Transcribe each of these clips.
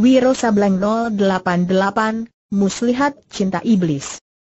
Wiro Sableng 088, Muslihat Cinta Iblis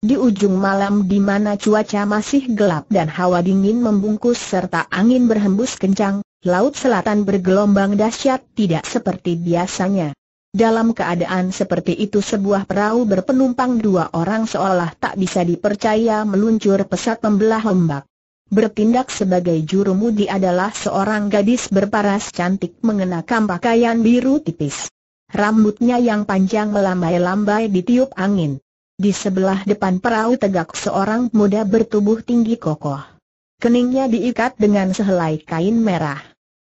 Di ujung malam di mana cuaca masih gelap dan hawa dingin membungkus serta angin berhembus kencang, laut selatan bergelombang dahsyat tidak seperti biasanya. Dalam keadaan seperti itu sebuah perahu berpenumpang dua orang seolah tak bisa dipercaya meluncur pesat membelah ombak. Bertindak sebagai juru mudi adalah seorang gadis berparas cantik mengenakan pakaian biru tipis. Rambutnya yang panjang melambai-lambai ditiup angin. Di sebelah depan perahu tegak seorang muda bertubuh tinggi kokoh. Keningnya diikat dengan sehelai kain merah.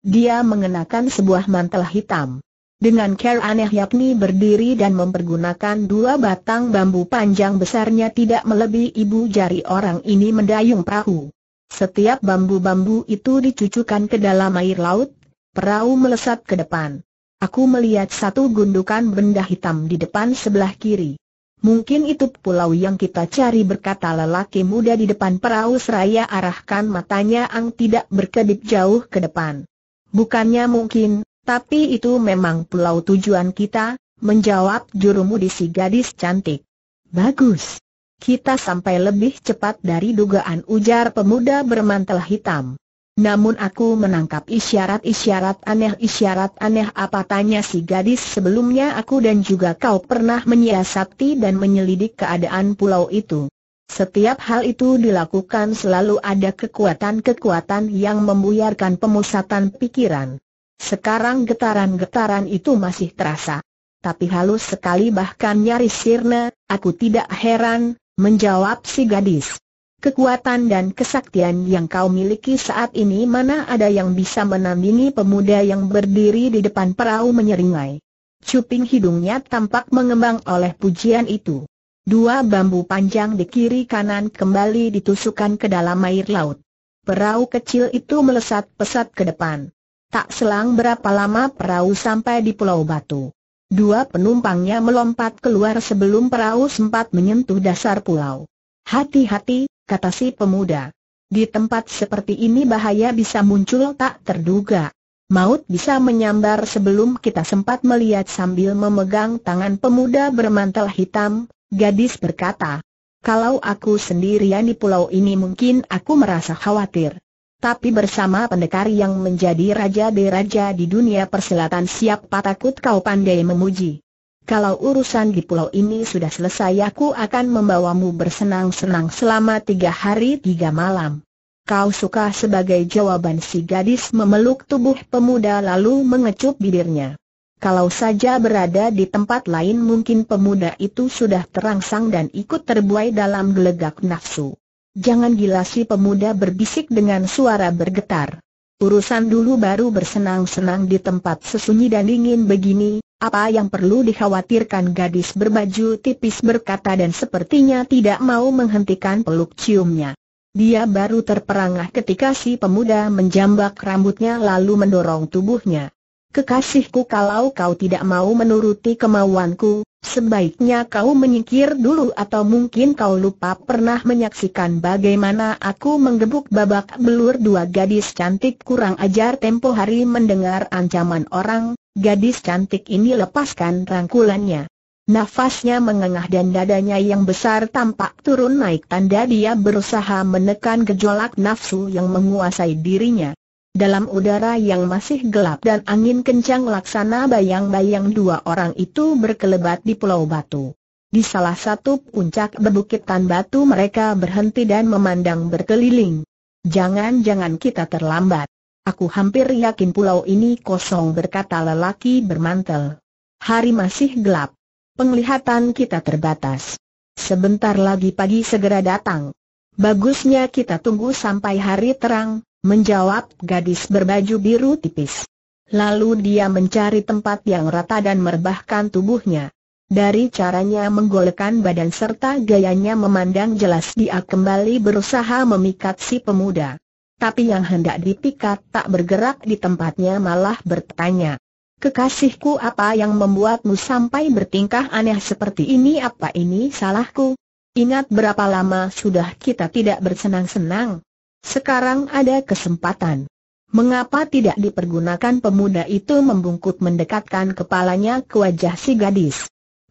Dia mengenakan sebuah mantel hitam. Dengan care aneh yakni berdiri dan mempergunakan dua batang bambu panjang besarnya tidak melebihi ibu jari orang ini mendayung perahu. Setiap bambu-bambu itu dicucukan ke dalam air laut, perahu melesat ke depan. Aku melihat satu gundukan benda hitam di depan sebelah kiri. Mungkin itu pulau yang kita cari berkata lelaki muda di depan perahu seraya arahkan matanya ang tidak berkedip jauh ke depan. Bukannya mungkin, tapi itu memang pulau tujuan kita, menjawab juru si gadis cantik. Bagus. Kita sampai lebih cepat dari dugaan ujar pemuda bermantel hitam. Namun aku menangkap isyarat-isyarat aneh Isyarat aneh apa tanya si gadis sebelumnya aku dan juga kau pernah menyiasati dan menyelidik keadaan pulau itu Setiap hal itu dilakukan selalu ada kekuatan-kekuatan yang membuyarkan pemusatan pikiran Sekarang getaran-getaran itu masih terasa Tapi halus sekali bahkan nyaris sirna, aku tidak heran, menjawab si gadis Kekuatan dan kesaktian yang kau miliki saat ini mana ada yang bisa menandingi pemuda yang berdiri di depan perahu menyeringai. Cuping hidungnya tampak mengembang oleh pujian itu. Dua bambu panjang di kiri kanan kembali ditusukkan ke dalam air laut. Perahu kecil itu melesat pesat ke depan. Tak selang berapa lama perahu sampai di Pulau Batu. Dua penumpangnya melompat keluar sebelum perahu sempat menyentuh dasar pulau. Hati-hati, kata si pemuda. Di tempat seperti ini bahaya bisa muncul tak terduga. Maut bisa menyambar sebelum kita sempat melihat sambil memegang tangan pemuda bermantel hitam, gadis berkata. Kalau aku sendirian di pulau ini mungkin aku merasa khawatir. Tapi bersama pendekar yang menjadi raja deraja di dunia persilatan siap takut kau pandai memuji. Kalau urusan di pulau ini sudah selesai aku akan membawamu bersenang-senang selama tiga hari tiga malam. Kau suka sebagai jawaban si gadis memeluk tubuh pemuda lalu mengecup bibirnya. Kalau saja berada di tempat lain mungkin pemuda itu sudah terangsang dan ikut terbuai dalam gelegak nafsu. Jangan gila si pemuda berbisik dengan suara bergetar. Urusan dulu baru bersenang-senang di tempat sesunyi dan dingin begini, apa yang perlu dikhawatirkan gadis berbaju tipis berkata dan sepertinya tidak mau menghentikan peluk ciumnya. Dia baru terperangah ketika si pemuda menjambak rambutnya lalu mendorong tubuhnya. Kekasihku kalau kau tidak mau menuruti kemauanku, sebaiknya kau menyingkir dulu atau mungkin kau lupa pernah menyaksikan bagaimana aku menggebuk babak belur dua gadis cantik kurang ajar tempo hari mendengar ancaman orang, Gadis cantik ini lepaskan rangkulannya. Nafasnya mengengah dan dadanya yang besar tampak turun naik tanda dia berusaha menekan gejolak nafsu yang menguasai dirinya. Dalam udara yang masih gelap dan angin kencang laksana bayang-bayang dua orang itu berkelebat di pulau batu. Di salah satu puncak bebukitan batu mereka berhenti dan memandang berkeliling. Jangan-jangan kita terlambat. Aku hampir yakin pulau ini kosong berkata lelaki bermantel. Hari masih gelap. Penglihatan kita terbatas. Sebentar lagi pagi segera datang. Bagusnya kita tunggu sampai hari terang, menjawab gadis berbaju biru tipis. Lalu dia mencari tempat yang rata dan merbahkan tubuhnya. Dari caranya menggolekan badan serta gayanya memandang jelas dia kembali berusaha memikat si pemuda tapi yang hendak dipikat tak bergerak di tempatnya malah bertanya. Kekasihku apa yang membuatmu sampai bertingkah aneh seperti ini apa ini salahku? Ingat berapa lama sudah kita tidak bersenang-senang? Sekarang ada kesempatan. Mengapa tidak dipergunakan pemuda itu membungkuk mendekatkan kepalanya ke wajah si gadis?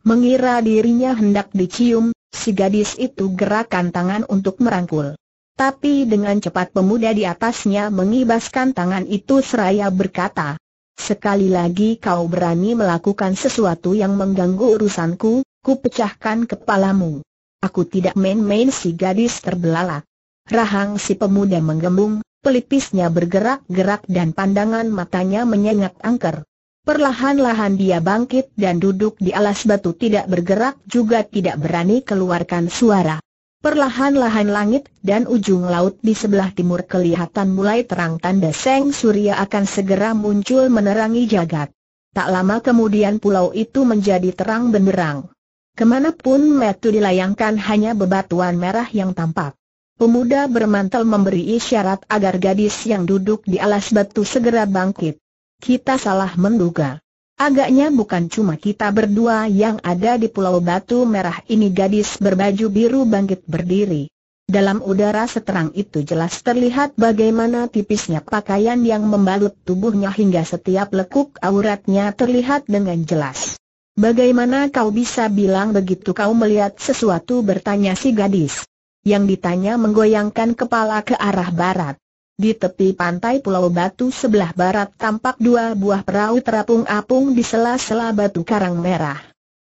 Mengira dirinya hendak dicium, si gadis itu gerakan tangan untuk merangkul. Tapi dengan cepat pemuda di atasnya mengibaskan tangan itu seraya berkata, Sekali lagi kau berani melakukan sesuatu yang mengganggu urusanku, ku pecahkan kepalamu. Aku tidak main-main si gadis terbelalak. Rahang si pemuda menggembung, pelipisnya bergerak-gerak dan pandangan matanya menyengat angker. Perlahan-lahan dia bangkit dan duduk di alas batu tidak bergerak juga tidak berani keluarkan suara. Perlahan-lahan langit dan ujung laut di sebelah timur kelihatan mulai terang tanda seng surya akan segera muncul menerangi jagat. Tak lama kemudian pulau itu menjadi terang benderang. Kemanapun metu dilayangkan hanya bebatuan merah yang tampak. Pemuda bermantel memberi isyarat agar gadis yang duduk di alas batu segera bangkit. Kita salah menduga. Agaknya bukan cuma kita berdua yang ada di Pulau Batu Merah ini gadis berbaju biru bangkit berdiri. Dalam udara seterang itu jelas terlihat bagaimana tipisnya pakaian yang membalut tubuhnya hingga setiap lekuk auratnya terlihat dengan jelas. Bagaimana kau bisa bilang begitu kau melihat sesuatu bertanya si gadis. Yang ditanya menggoyangkan kepala ke arah barat. Di tepi pantai Pulau Batu sebelah barat tampak dua buah perahu terapung-apung di sela-sela batu karang merah.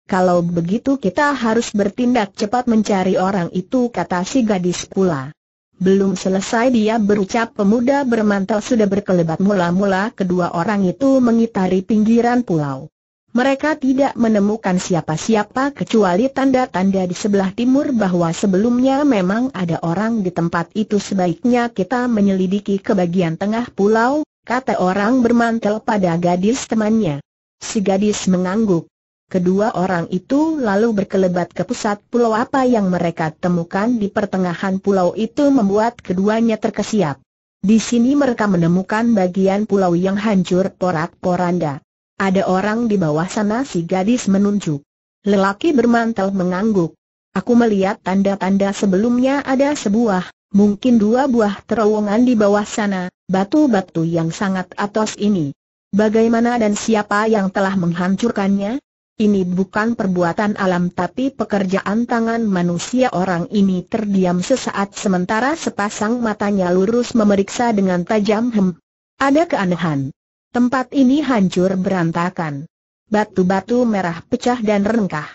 Kalau begitu kita harus bertindak cepat mencari orang itu kata si gadis pula. Belum selesai dia berucap pemuda bermantel sudah berkelebat mula-mula kedua orang itu mengitari pinggiran pulau. Mereka tidak menemukan siapa-siapa kecuali tanda-tanda di sebelah timur bahwa sebelumnya memang ada orang di tempat itu sebaiknya kita menyelidiki ke bagian tengah pulau, kata orang bermantel pada gadis temannya. Si gadis mengangguk. Kedua orang itu lalu berkelebat ke pusat pulau apa yang mereka temukan di pertengahan pulau itu membuat keduanya terkesiap. Di sini mereka menemukan bagian pulau yang hancur porak-poranda. Ada orang di bawah sana si gadis menunjuk. Lelaki bermantel mengangguk. Aku melihat tanda-tanda sebelumnya ada sebuah, mungkin dua buah terowongan di bawah sana, batu-batu yang sangat atos ini. Bagaimana dan siapa yang telah menghancurkannya? Ini bukan perbuatan alam tapi pekerjaan tangan manusia orang ini terdiam sesaat sementara sepasang matanya lurus memeriksa dengan tajam hem. Ada keanehan. Tempat ini hancur berantakan. Batu-batu merah pecah dan rengkah.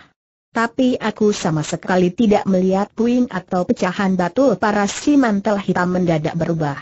Tapi aku sama sekali tidak melihat puing atau pecahan batu para si mantel hitam mendadak berubah.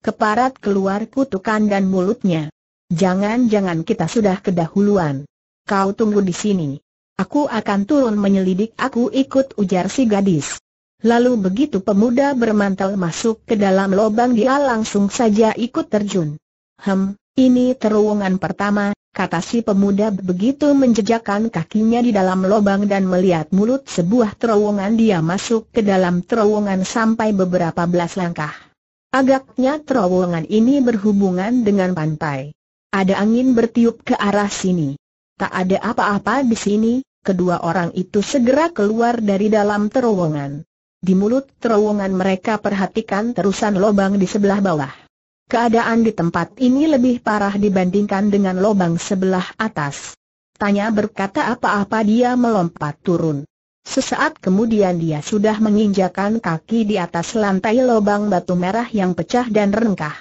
Keparat keluar kutukan dan mulutnya. Jangan-jangan kita sudah kedahuluan. Kau tunggu di sini. Aku akan turun menyelidik aku ikut ujar si gadis. Lalu begitu pemuda bermantel masuk ke dalam lubang dia langsung saja ikut terjun. Hem, ini terowongan pertama, kata si pemuda begitu menjejakkan kakinya di dalam lubang dan melihat mulut sebuah terowongan dia masuk ke dalam terowongan sampai beberapa belas langkah. Agaknya terowongan ini berhubungan dengan pantai. Ada angin bertiup ke arah sini. Tak ada apa-apa di sini, kedua orang itu segera keluar dari dalam terowongan. Di mulut terowongan mereka perhatikan terusan lubang di sebelah bawah. Keadaan di tempat ini lebih parah dibandingkan dengan lubang sebelah atas. Tanya berkata apa-apa dia melompat turun. Sesaat kemudian dia sudah menginjakan kaki di atas lantai lubang batu merah yang pecah dan rengkah.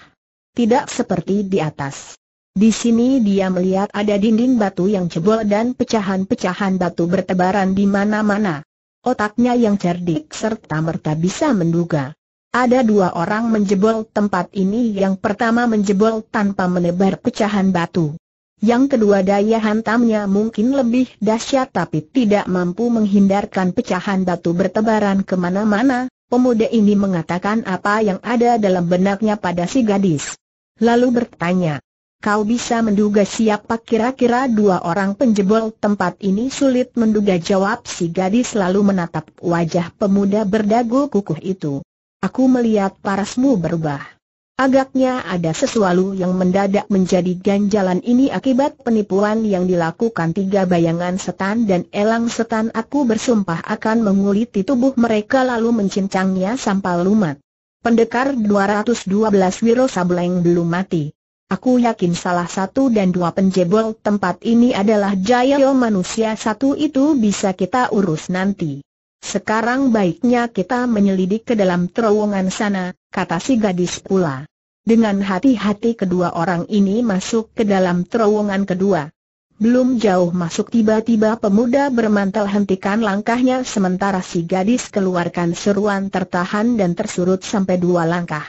Tidak seperti di atas. Di sini dia melihat ada dinding batu yang jebol dan pecahan-pecahan batu bertebaran di mana-mana. Otaknya yang cerdik serta merta bisa menduga. Ada dua orang menjebol tempat ini yang pertama menjebol tanpa menebar pecahan batu. Yang kedua daya hantamnya mungkin lebih dahsyat tapi tidak mampu menghindarkan pecahan batu bertebaran kemana-mana, pemuda ini mengatakan apa yang ada dalam benaknya pada si gadis. Lalu bertanya, kau bisa menduga siapa kira-kira dua orang penjebol tempat ini sulit menduga jawab si gadis lalu menatap wajah pemuda berdagu kukuh itu. Aku melihat parasmu berubah. Agaknya ada sesuatu yang mendadak menjadi ganjalan ini akibat penipuan yang dilakukan tiga bayangan setan dan elang setan aku bersumpah akan menguliti tubuh mereka lalu mencincangnya sampai lumat. Pendekar 212 Wiro Sableng belum mati. Aku yakin salah satu dan dua penjebol tempat ini adalah jaya manusia satu itu bisa kita urus nanti. Sekarang baiknya kita menyelidik ke dalam terowongan sana, kata si gadis pula. Dengan hati-hati kedua orang ini masuk ke dalam terowongan kedua. Belum jauh masuk tiba-tiba pemuda bermantel hentikan langkahnya sementara si gadis keluarkan seruan tertahan dan tersurut sampai dua langkah.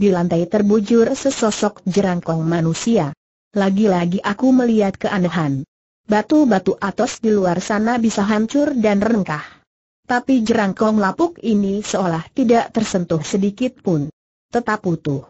Di lantai terbujur sesosok jerangkong manusia. Lagi-lagi aku melihat keanehan. Batu-batu atas di luar sana bisa hancur dan rengkah. Tapi jerangkong lapuk ini seolah tidak tersentuh sedikit pun. Tetap utuh.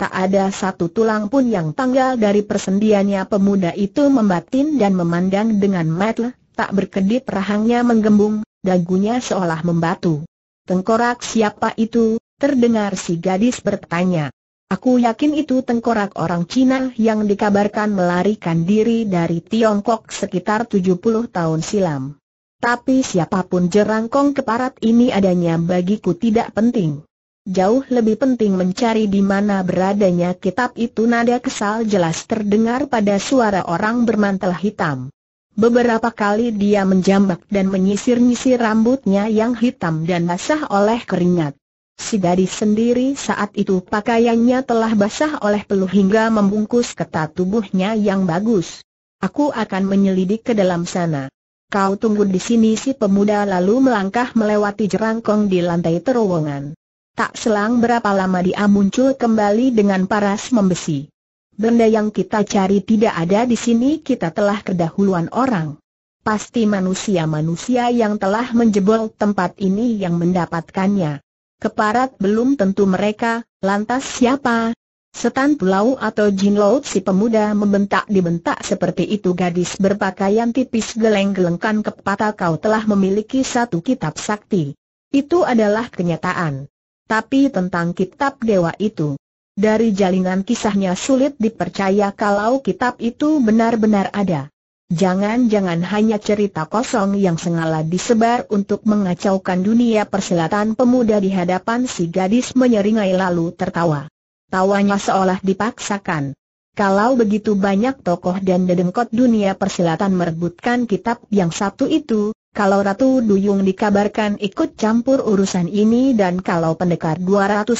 Tak ada satu tulang pun yang tanggal dari persendiannya pemuda itu membatin dan memandang dengan matle, tak berkedip rahangnya menggembung, dagunya seolah membatu. Tengkorak siapa itu? Terdengar si gadis bertanya. Aku yakin itu tengkorak orang Cina yang dikabarkan melarikan diri dari Tiongkok sekitar 70 tahun silam. Tapi siapapun jerangkong keparat ini adanya bagiku tidak penting. Jauh lebih penting mencari di mana beradanya kitab itu nada kesal jelas terdengar pada suara orang bermantel hitam. Beberapa kali dia menjambak dan menyisir-nyisir rambutnya yang hitam dan basah oleh keringat. Si gadis sendiri saat itu pakaiannya telah basah oleh peluh hingga membungkus ketat tubuhnya yang bagus. Aku akan menyelidik ke dalam sana. Kau tunggu di sini si pemuda lalu melangkah melewati jerangkong di lantai terowongan. Tak selang berapa lama dia muncul kembali dengan paras membesi. Benda yang kita cari tidak ada di sini kita telah kedahuluan orang. Pasti manusia-manusia yang telah menjebol tempat ini yang mendapatkannya. Keparat belum tentu mereka, lantas siapa Setan Pulau atau Jin Laut si pemuda membentak-dibentak seperti itu gadis berpakaian tipis geleng-gelengkan kepala kau telah memiliki satu kitab sakti. Itu adalah kenyataan. Tapi tentang kitab dewa itu. Dari jalinan kisahnya sulit dipercaya kalau kitab itu benar-benar ada. Jangan-jangan hanya cerita kosong yang sengala disebar untuk mengacaukan dunia perselatan. pemuda di hadapan si gadis menyeringai lalu tertawa. Tawanya seolah dipaksakan. Kalau begitu banyak tokoh dan dedengkot dunia persilatan merebutkan kitab yang satu itu, kalau Ratu Duyung dikabarkan ikut campur urusan ini dan kalau pendekar 212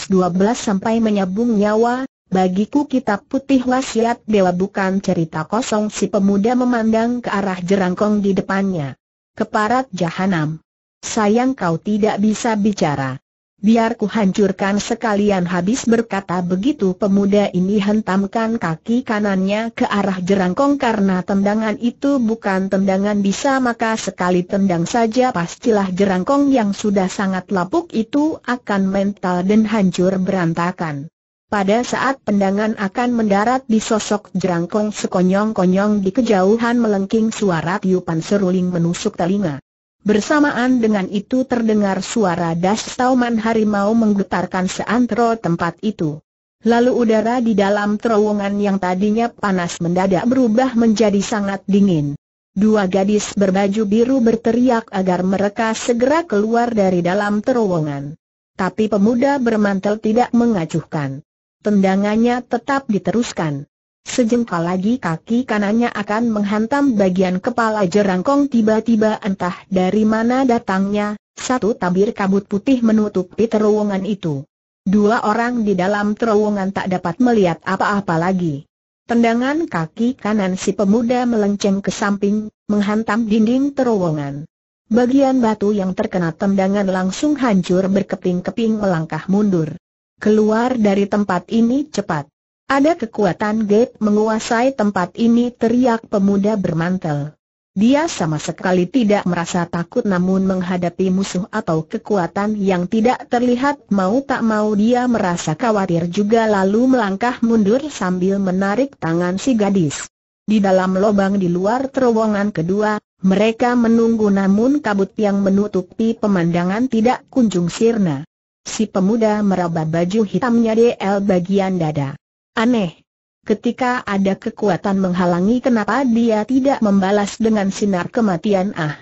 sampai menyabung nyawa, bagiku kitab putih wasiat dewa bukan cerita kosong si pemuda memandang ke arah jerangkong di depannya. Keparat jahanam. Sayang kau tidak bisa bicara. Biar ku hancurkan sekalian habis berkata begitu pemuda ini hentamkan kaki kanannya ke arah jerangkong karena tendangan itu bukan tendangan bisa maka sekali tendang saja pastilah jerangkong yang sudah sangat lapuk itu akan mental dan hancur berantakan. Pada saat pendangan akan mendarat di sosok jerangkong sekonyong-konyong di kejauhan melengking suara tiupan seruling menusuk telinga. Bersamaan dengan itu terdengar suara das tauman harimau menggetarkan seantero tempat itu. Lalu udara di dalam terowongan yang tadinya panas mendadak berubah menjadi sangat dingin. Dua gadis berbaju biru berteriak agar mereka segera keluar dari dalam terowongan. Tapi pemuda bermantel tidak mengacuhkan. Tendangannya tetap diteruskan. Sejengkal lagi kaki kanannya akan menghantam bagian kepala jerangkong tiba-tiba entah dari mana datangnya, satu tabir kabut putih menutupi terowongan itu. Dua orang di dalam terowongan tak dapat melihat apa-apa lagi. Tendangan kaki kanan si pemuda melenceng ke samping, menghantam dinding terowongan. Bagian batu yang terkena tendangan langsung hancur berkeping-keping melangkah mundur. Keluar dari tempat ini cepat. Ada kekuatan gaib menguasai tempat ini teriak pemuda bermantel. Dia sama sekali tidak merasa takut namun menghadapi musuh atau kekuatan yang tidak terlihat mau tak mau dia merasa khawatir juga lalu melangkah mundur sambil menarik tangan si gadis. Di dalam lubang di luar terowongan kedua, mereka menunggu namun kabut yang menutupi pemandangan tidak kunjung sirna. Si pemuda meraba baju hitamnya DL bagian dada. Aneh. Ketika ada kekuatan menghalangi kenapa dia tidak membalas dengan sinar kematian ah.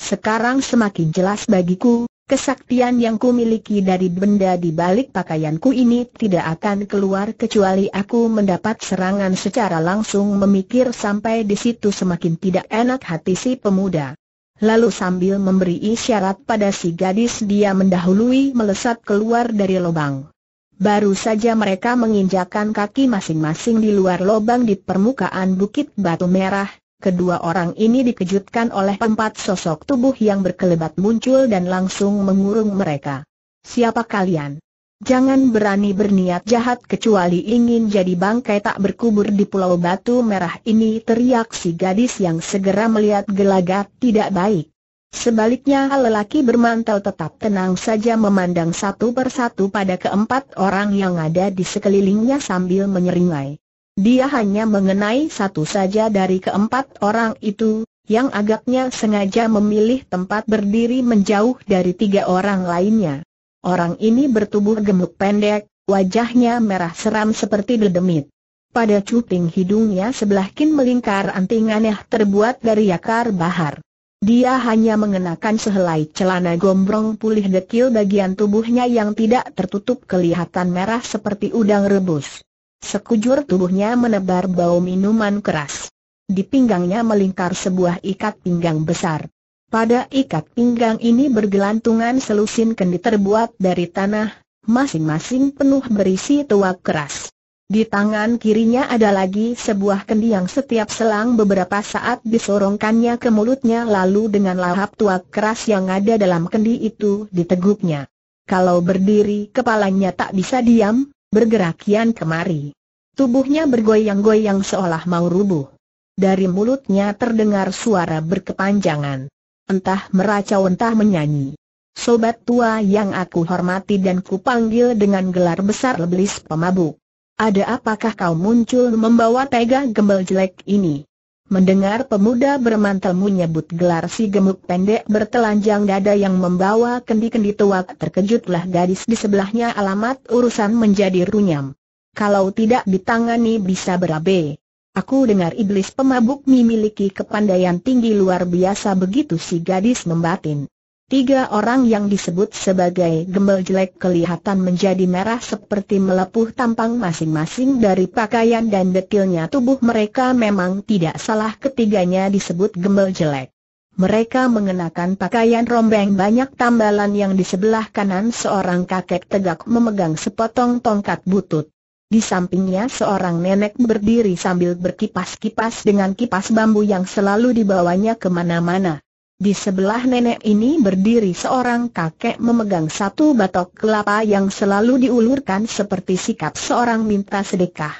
Sekarang semakin jelas bagiku, kesaktian yang kumiliki dari benda di balik pakaianku ini tidak akan keluar kecuali aku mendapat serangan secara langsung memikir sampai di situ semakin tidak enak hati si pemuda. Lalu sambil memberi isyarat pada si gadis dia mendahului melesat keluar dari lubang. Baru saja mereka menginjakan kaki masing-masing di luar lubang di permukaan bukit batu merah, kedua orang ini dikejutkan oleh empat sosok tubuh yang berkelebat muncul dan langsung mengurung mereka. Siapa kalian? Jangan berani berniat jahat kecuali ingin jadi bangkai tak berkubur di pulau batu merah ini teriak si gadis yang segera melihat gelagat tidak baik. Sebaliknya lelaki bermantel tetap tenang saja memandang satu persatu pada keempat orang yang ada di sekelilingnya sambil menyeringai. Dia hanya mengenai satu saja dari keempat orang itu, yang agaknya sengaja memilih tempat berdiri menjauh dari tiga orang lainnya. Orang ini bertubuh gemuk pendek, wajahnya merah seram seperti dedemit. Pada cuping hidungnya sebelah kin melingkar anting aneh terbuat dari akar bahar. Dia hanya mengenakan sehelai celana gombrong pulih dekil bagian tubuhnya yang tidak tertutup kelihatan merah seperti udang rebus. Sekujur tubuhnya menebar bau minuman keras. Di pinggangnya melingkar sebuah ikat pinggang besar. Pada ikat pinggang ini bergelantungan selusin kendi terbuat dari tanah, masing-masing penuh berisi tuak keras. Di tangan kirinya ada lagi sebuah kendi yang setiap selang beberapa saat disorongkannya ke mulutnya lalu dengan lahap tua keras yang ada dalam kendi itu diteguknya. Kalau berdiri kepalanya tak bisa diam, bergerak kian kemari. Tubuhnya bergoyang-goyang seolah mau rubuh. Dari mulutnya terdengar suara berkepanjangan. Entah meracau entah menyanyi. Sobat tua yang aku hormati dan kupanggil dengan gelar besar leblis pemabuk. Ada apakah kau muncul membawa tega gembel jelek ini? Mendengar pemuda bermantel menyebut gelar si gemuk pendek bertelanjang dada yang membawa kendi-kendi tua terkejutlah gadis di sebelahnya alamat urusan menjadi runyam. Kalau tidak ditangani bisa berabe. Aku dengar iblis pemabuk memiliki kepandaian tinggi luar biasa begitu si gadis membatin. Tiga orang yang disebut sebagai gembel jelek kelihatan menjadi merah seperti melepuh tampang masing-masing dari pakaian dan detilnya tubuh mereka memang tidak salah ketiganya disebut gembel jelek. Mereka mengenakan pakaian rombeng banyak tambalan yang di sebelah kanan seorang kakek tegak memegang sepotong tongkat butut. Di sampingnya seorang nenek berdiri sambil berkipas-kipas dengan kipas bambu yang selalu dibawanya kemana-mana. Di sebelah nenek ini berdiri seorang kakek memegang satu batok kelapa yang selalu diulurkan seperti sikap seorang minta sedekah.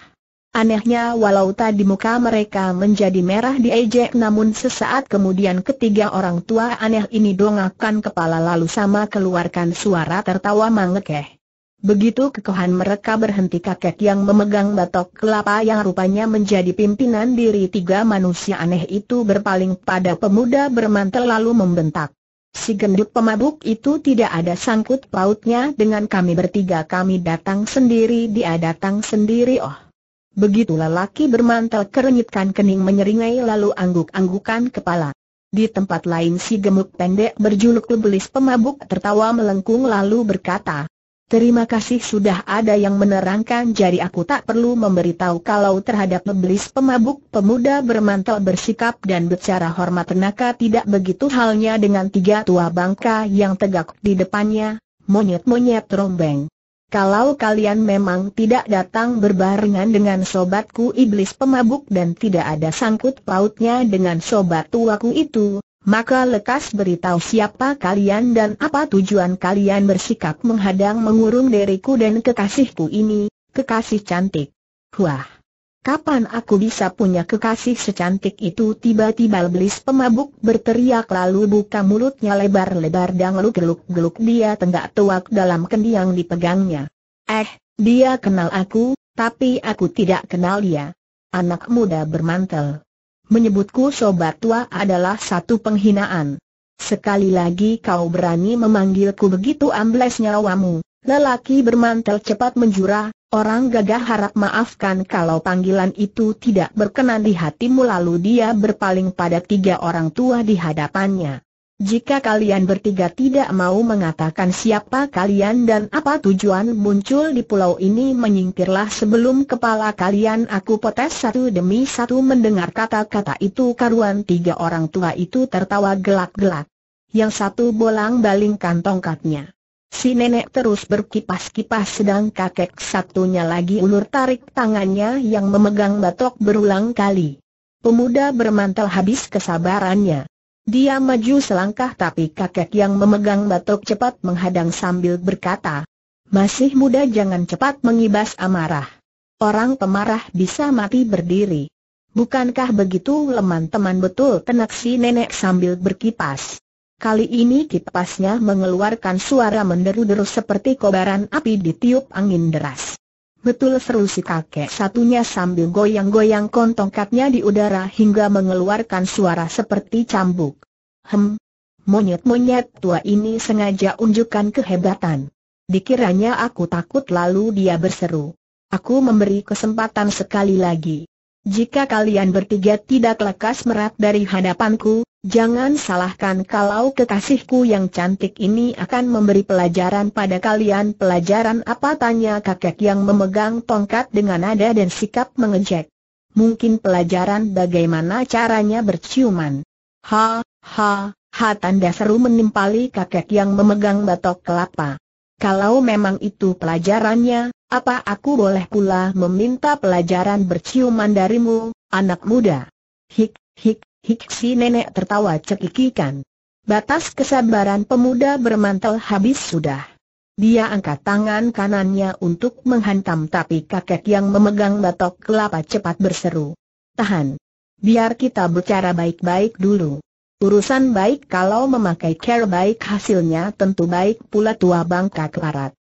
Anehnya walau tadi muka mereka menjadi merah diejek namun sesaat kemudian ketiga orang tua aneh ini dongakkan kepala lalu sama keluarkan suara tertawa mengekeh. Begitu kekohan mereka berhenti kakek yang memegang batok kelapa yang rupanya menjadi pimpinan diri tiga manusia aneh itu berpaling pada pemuda bermantel lalu membentak. Si gendut pemabuk itu tidak ada sangkut pautnya dengan kami bertiga kami datang sendiri dia datang sendiri oh. begitulah laki bermantel kerenyitkan kening menyeringai lalu angguk-anggukan kepala. Di tempat lain si gemuk pendek berjuluk lebelis pemabuk tertawa melengkung lalu berkata, Terima kasih sudah ada yang menerangkan Jari aku tak perlu memberitahu kalau terhadap iblis pemabuk pemuda bermantel bersikap dan bicara hormat tenaga tidak begitu halnya dengan tiga tua bangka yang tegak di depannya, monyet-monyet rombeng. Kalau kalian memang tidak datang berbarengan dengan sobatku iblis pemabuk dan tidak ada sangkut pautnya dengan sobat tuaku itu, maka lekas beritahu siapa kalian dan apa tujuan kalian bersikap menghadang mengurung diriku dan kekasihku ini, kekasih cantik. Wah! Kapan aku bisa punya kekasih secantik itu? Tiba-tiba belis pemabuk berteriak lalu buka mulutnya lebar-lebar dan geluk-geluk dia tenggak tuak dalam kendi yang dipegangnya. Eh, dia kenal aku, tapi aku tidak kenal dia. Anak muda bermantel. Menyebutku sobat tua adalah satu penghinaan. Sekali lagi kau berani memanggilku begitu ambles nyawamu. Lelaki bermantel cepat menjura, orang gagah harap maafkan kalau panggilan itu tidak berkenan di hatimu lalu dia berpaling pada tiga orang tua di hadapannya. Jika kalian bertiga tidak mau mengatakan siapa kalian dan apa tujuan muncul di pulau ini menyingkirlah sebelum kepala kalian aku potes satu demi satu mendengar kata-kata itu karuan tiga orang tua itu tertawa gelak-gelak. Yang satu bolang balingkan tongkatnya. Si nenek terus berkipas-kipas sedang kakek satunya lagi ulur tarik tangannya yang memegang batok berulang kali. Pemuda bermantel habis kesabarannya. Dia maju selangkah tapi kakek yang memegang batok cepat menghadang sambil berkata, Masih muda jangan cepat mengibas amarah. Orang pemarah bisa mati berdiri. Bukankah begitu leman teman betul tenak si nenek sambil berkipas. Kali ini kipasnya mengeluarkan suara menderu-deru seperti kobaran api ditiup angin deras. Betul seru si kakek satunya sambil goyang goyang kontongkatnya di udara hingga mengeluarkan suara seperti cambuk. Hem. Monyet-monyet tua ini sengaja unjukkan kehebatan. Dikiranya aku takut lalu dia berseru. Aku memberi kesempatan sekali lagi. Jika kalian bertiga tidak lekas merat dari hadapanku, jangan salahkan kalau kekasihku yang cantik ini akan memberi pelajaran pada kalian. Pelajaran apa tanya kakek yang memegang tongkat dengan nada dan sikap mengejek. Mungkin pelajaran bagaimana caranya berciuman. Ha, ha, ha tanda seru menimpali kakek yang memegang batok kelapa. Kalau memang itu pelajarannya, apa aku boleh pula meminta pelajaran berciuman darimu, anak muda? Hik, hik, hik si nenek tertawa cekikikan. Batas kesabaran pemuda bermantel habis sudah. Dia angkat tangan kanannya untuk menghantam tapi kakek yang memegang batok kelapa cepat berseru. Tahan. Biar kita bicara baik-baik dulu. Urusan baik kalau memakai care baik hasilnya tentu baik pula tua bangka kelarat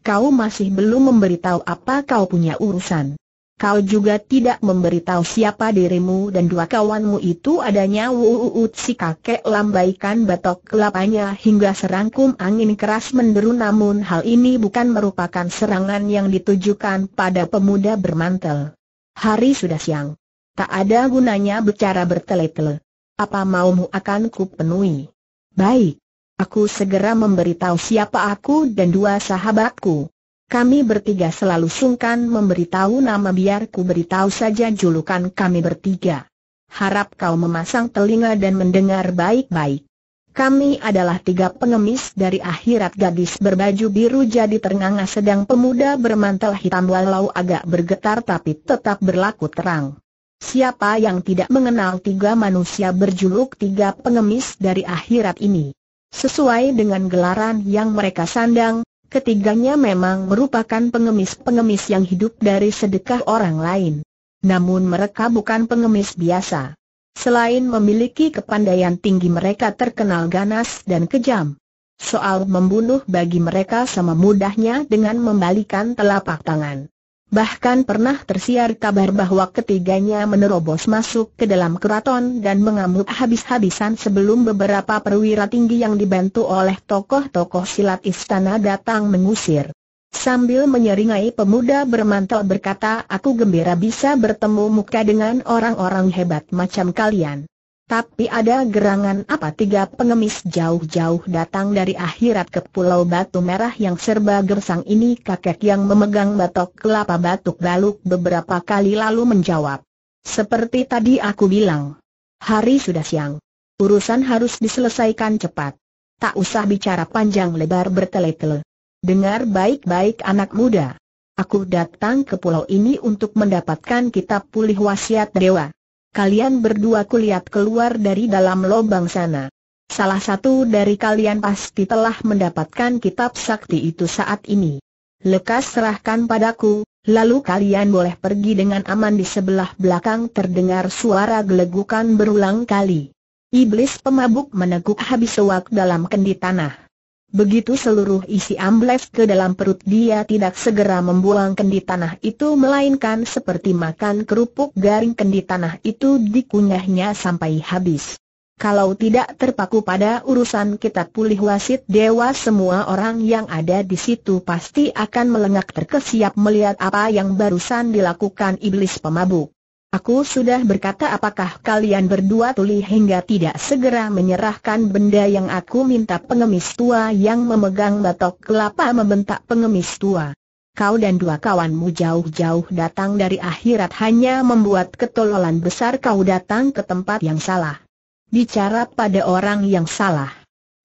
kau masih belum memberitahu apa kau punya urusan. Kau juga tidak memberitahu siapa dirimu dan dua kawanmu itu adanya wuuut si kakek lambaikan batok kelapanya hingga serangkum angin keras menderu namun hal ini bukan merupakan serangan yang ditujukan pada pemuda bermantel. Hari sudah siang. Tak ada gunanya bicara bertele-tele. Apa maumu akan kupenuhi. Baik. Aku segera memberitahu siapa aku dan dua sahabatku. Kami bertiga selalu sungkan memberitahu nama biar ku beritahu saja julukan kami bertiga. Harap kau memasang telinga dan mendengar baik-baik. Kami adalah tiga pengemis dari akhirat gadis berbaju biru jadi ternganga sedang pemuda bermantel hitam walau agak bergetar tapi tetap berlaku terang. Siapa yang tidak mengenal tiga manusia berjuluk tiga pengemis dari akhirat ini? Sesuai dengan gelaran yang mereka sandang, ketiganya memang merupakan pengemis-pengemis yang hidup dari sedekah orang lain. Namun mereka bukan pengemis biasa. Selain memiliki kepandaian tinggi mereka terkenal ganas dan kejam. Soal membunuh bagi mereka sama mudahnya dengan membalikan telapak tangan. Bahkan pernah tersiar kabar bahwa ketiganya menerobos masuk ke dalam keraton dan mengamuk habis-habisan sebelum beberapa perwira tinggi yang dibantu oleh tokoh-tokoh silat istana datang mengusir. Sambil menyeringai pemuda bermantel berkata aku gembira bisa bertemu muka dengan orang-orang hebat macam kalian. Tapi ada gerangan apa tiga pengemis jauh-jauh datang dari akhirat ke pulau batu merah yang serba gersang ini kakek yang memegang batok kelapa batuk baluk beberapa kali lalu menjawab. Seperti tadi aku bilang. Hari sudah siang. Urusan harus diselesaikan cepat. Tak usah bicara panjang lebar bertele-tele. Dengar baik-baik anak muda. Aku datang ke pulau ini untuk mendapatkan kitab pulih wasiat dewa kalian berdua kulihat keluar dari dalam lubang sana. Salah satu dari kalian pasti telah mendapatkan kitab sakti itu saat ini. Lekas serahkan padaku, lalu kalian boleh pergi dengan aman di sebelah belakang terdengar suara gelegukan berulang kali. Iblis pemabuk meneguk habis sewak dalam kendi tanah. Begitu seluruh isi ambles ke dalam perut dia tidak segera membuang kendi tanah itu melainkan seperti makan kerupuk garing kendi tanah itu dikunyahnya sampai habis. Kalau tidak terpaku pada urusan kita pulih wasit dewa semua orang yang ada di situ pasti akan melengak terkesiap melihat apa yang barusan dilakukan iblis pemabuk. Aku sudah berkata apakah kalian berdua tuli hingga tidak segera menyerahkan benda yang aku minta pengemis tua yang memegang batok kelapa membentak pengemis tua. Kau dan dua kawanmu jauh-jauh datang dari akhirat hanya membuat ketololan besar kau datang ke tempat yang salah. Bicara pada orang yang salah.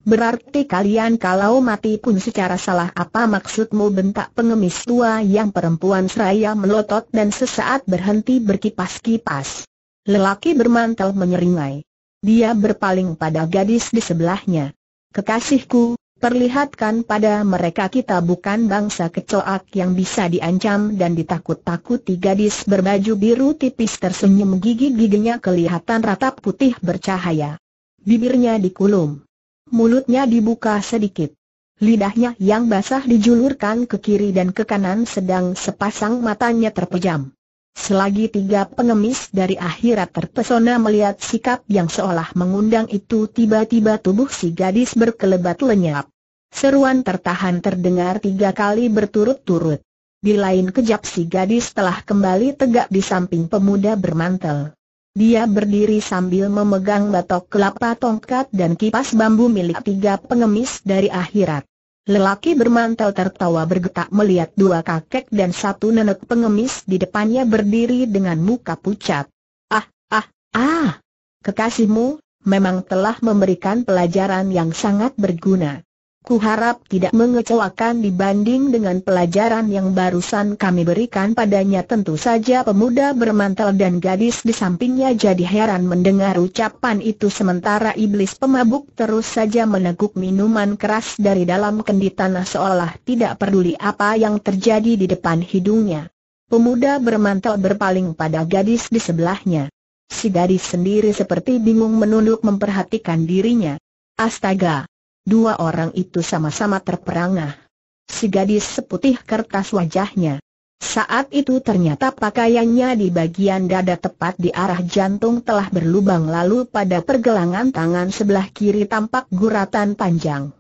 Berarti kalian kalau mati pun secara salah apa maksudmu bentak pengemis tua yang perempuan seraya melotot dan sesaat berhenti berkipas-kipas. Lelaki bermantel menyeringai. Dia berpaling pada gadis di sebelahnya. Kekasihku, perlihatkan pada mereka kita bukan bangsa kecoak yang bisa diancam dan ditakut-takuti gadis berbaju biru tipis tersenyum gigi-giginya kelihatan ratap putih bercahaya. Bibirnya dikulum mulutnya dibuka sedikit. Lidahnya yang basah dijulurkan ke kiri dan ke kanan sedang sepasang matanya terpejam. Selagi tiga pengemis dari akhirat terpesona melihat sikap yang seolah mengundang itu tiba-tiba tubuh si gadis berkelebat lenyap. Seruan tertahan terdengar tiga kali berturut-turut. Di lain kejap si gadis telah kembali tegak di samping pemuda bermantel. Dia berdiri sambil memegang batok kelapa tongkat dan kipas bambu milik tiga pengemis dari akhirat. Lelaki bermantel tertawa bergetak melihat dua kakek dan satu nenek pengemis di depannya berdiri dengan muka pucat. Ah, ah, ah! Kekasihmu, memang telah memberikan pelajaran yang sangat berguna kuharap tidak mengecewakan dibanding dengan pelajaran yang barusan kami berikan padanya tentu saja pemuda bermantel dan gadis di sampingnya jadi heran mendengar ucapan itu sementara iblis pemabuk terus saja meneguk minuman keras dari dalam kendi tanah seolah tidak peduli apa yang terjadi di depan hidungnya. Pemuda bermantel berpaling pada gadis di sebelahnya. Si gadis sendiri seperti bingung menunduk memperhatikan dirinya. Astaga! Dua orang itu sama-sama terperangah. Si gadis seputih kertas wajahnya. Saat itu ternyata pakaiannya di bagian dada tepat di arah jantung telah berlubang lalu pada pergelangan tangan sebelah kiri tampak guratan panjang.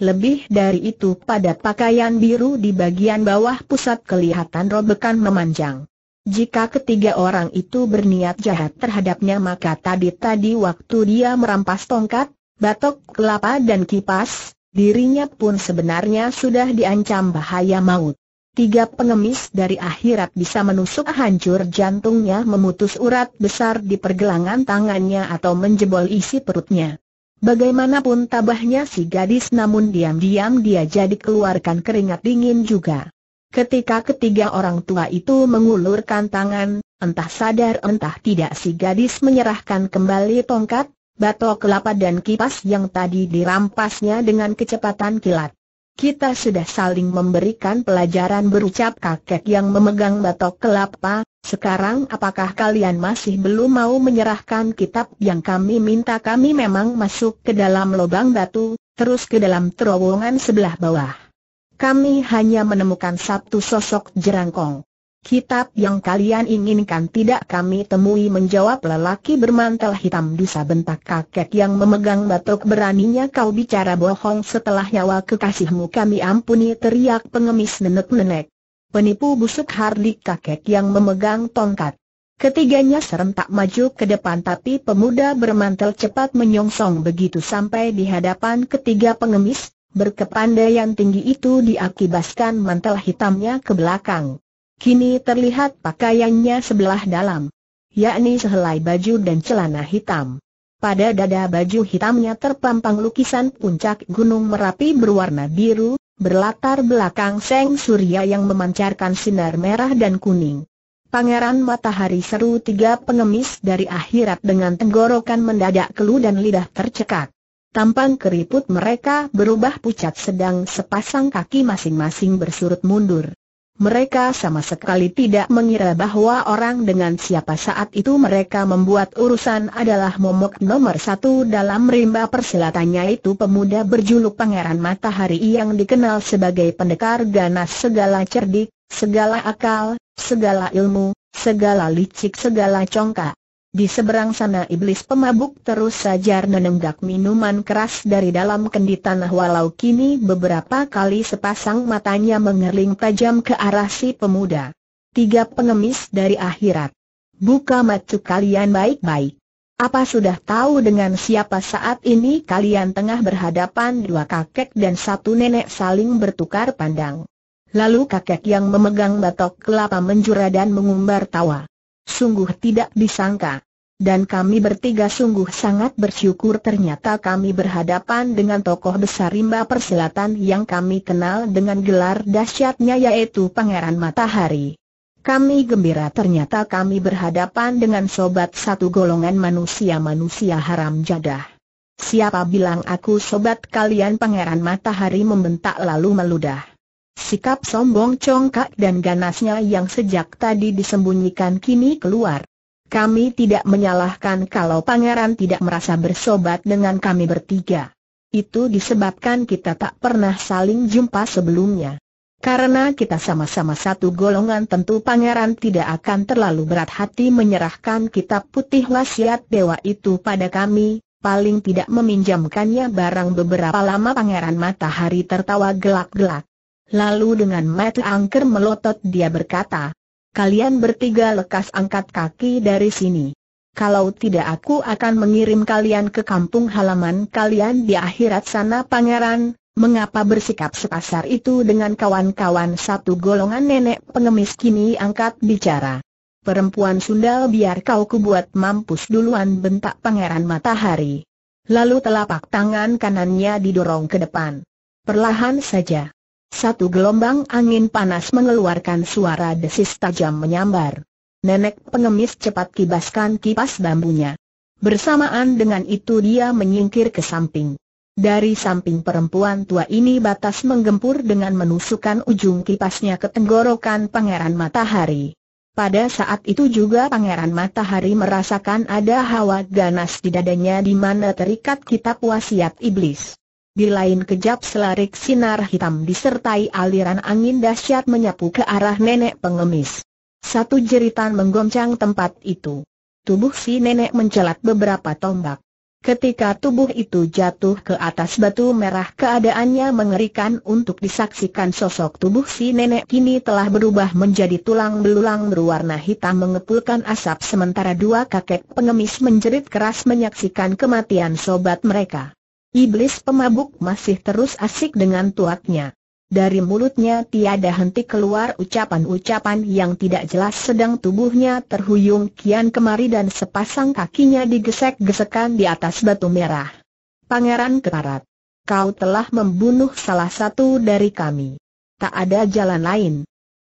Lebih dari itu pada pakaian biru di bagian bawah pusat kelihatan robekan memanjang. Jika ketiga orang itu berniat jahat terhadapnya maka tadi-tadi waktu dia merampas tongkat, batok kelapa dan kipas, dirinya pun sebenarnya sudah diancam bahaya maut. Tiga pengemis dari akhirat bisa menusuk hancur jantungnya memutus urat besar di pergelangan tangannya atau menjebol isi perutnya. Bagaimanapun tabahnya si gadis namun diam-diam dia jadi keluarkan keringat dingin juga. Ketika ketiga orang tua itu mengulurkan tangan, entah sadar entah tidak si gadis menyerahkan kembali tongkat, batok kelapa dan kipas yang tadi dirampasnya dengan kecepatan kilat. Kita sudah saling memberikan pelajaran berucap kakek yang memegang batok kelapa, sekarang apakah kalian masih belum mau menyerahkan kitab yang kami minta kami memang masuk ke dalam lubang batu, terus ke dalam terowongan sebelah bawah. Kami hanya menemukan satu sosok jerangkong. Kitab yang kalian inginkan tidak kami temui menjawab lelaki bermantel hitam bisa bentak kakek yang memegang batok beraninya kau bicara bohong setelah nyawa kekasihmu kami ampuni teriak pengemis nenek-nenek. Penipu busuk hardik kakek yang memegang tongkat. Ketiganya serentak maju ke depan tapi pemuda bermantel cepat menyongsong begitu sampai di hadapan ketiga pengemis, berkepandaian tinggi itu diakibaskan mantel hitamnya ke belakang. Kini terlihat pakaiannya sebelah dalam, yakni sehelai baju dan celana hitam. Pada dada baju hitamnya terpampang lukisan puncak Gunung Merapi berwarna biru, berlatar belakang seng surya yang memancarkan sinar merah dan kuning. Pangeran Matahari seru tiga pengemis dari akhirat dengan tenggorokan mendadak keluh dan lidah tercekat. Tampang keriput mereka berubah pucat sedang sepasang kaki masing-masing bersurut mundur. Mereka sama sekali tidak mengira bahwa orang dengan siapa saat itu mereka membuat urusan adalah momok nomor satu dalam rimba persilatannya itu pemuda berjuluk Pangeran Matahari yang dikenal sebagai pendekar ganas segala cerdik, segala akal, segala ilmu, segala licik segala congkak. Di seberang sana iblis pemabuk terus saja menenggak minuman keras dari dalam kendi tanah walau kini beberapa kali sepasang matanya mengerling tajam ke arah si pemuda. Tiga pengemis dari akhirat. Buka mata kalian baik-baik. Apa sudah tahu dengan siapa saat ini kalian tengah berhadapan dua kakek dan satu nenek saling bertukar pandang. Lalu kakek yang memegang batok kelapa menjura dan mengumbar tawa sungguh tidak disangka. Dan kami bertiga sungguh sangat bersyukur ternyata kami berhadapan dengan tokoh besar rimba persilatan yang kami kenal dengan gelar dahsyatnya yaitu Pangeran Matahari. Kami gembira ternyata kami berhadapan dengan sobat satu golongan manusia-manusia haram jadah. Siapa bilang aku sobat kalian Pangeran Matahari membentak lalu meludah. Sikap sombong congkak dan ganasnya yang sejak tadi disembunyikan kini keluar. Kami tidak menyalahkan kalau pangeran tidak merasa bersobat dengan kami bertiga. Itu disebabkan kita tak pernah saling jumpa sebelumnya. Karena kita sama-sama satu golongan tentu pangeran tidak akan terlalu berat hati menyerahkan kitab putih wasiat dewa itu pada kami, paling tidak meminjamkannya barang beberapa lama pangeran matahari tertawa gelak-gelak. Lalu dengan mata angker melotot dia berkata, Kalian bertiga lekas angkat kaki dari sini. Kalau tidak aku akan mengirim kalian ke kampung halaman kalian di akhirat sana pangeran, mengapa bersikap sepasar itu dengan kawan-kawan satu golongan nenek pengemis kini angkat bicara. Perempuan sundal biar kau kubuat mampus duluan bentak pangeran matahari. Lalu telapak tangan kanannya didorong ke depan. Perlahan saja. Satu gelombang angin panas mengeluarkan suara desis tajam menyambar. Nenek pengemis cepat kibaskan kipas bambunya. Bersamaan dengan itu dia menyingkir ke samping. Dari samping perempuan tua ini batas menggempur dengan menusukkan ujung kipasnya ke tenggorokan Pangeran Matahari. Pada saat itu juga Pangeran Matahari merasakan ada hawa ganas di dadanya di mana terikat kitab wasiat iblis. Di lain kejap selarik sinar hitam disertai aliran angin dahsyat menyapu ke arah nenek pengemis. Satu jeritan menggoncang tempat itu. Tubuh si nenek mencelat beberapa tombak. Ketika tubuh itu jatuh ke atas batu merah keadaannya mengerikan untuk disaksikan sosok tubuh si nenek kini telah berubah menjadi tulang belulang berwarna hitam mengepulkan asap sementara dua kakek pengemis menjerit keras menyaksikan kematian sobat mereka. Iblis pemabuk masih terus asik dengan tuaknya. Dari mulutnya tiada henti keluar ucapan-ucapan yang tidak jelas sedang tubuhnya terhuyung kian kemari dan sepasang kakinya digesek-gesekan di atas batu merah. Pangeran Kekarat, kau telah membunuh salah satu dari kami. Tak ada jalan lain.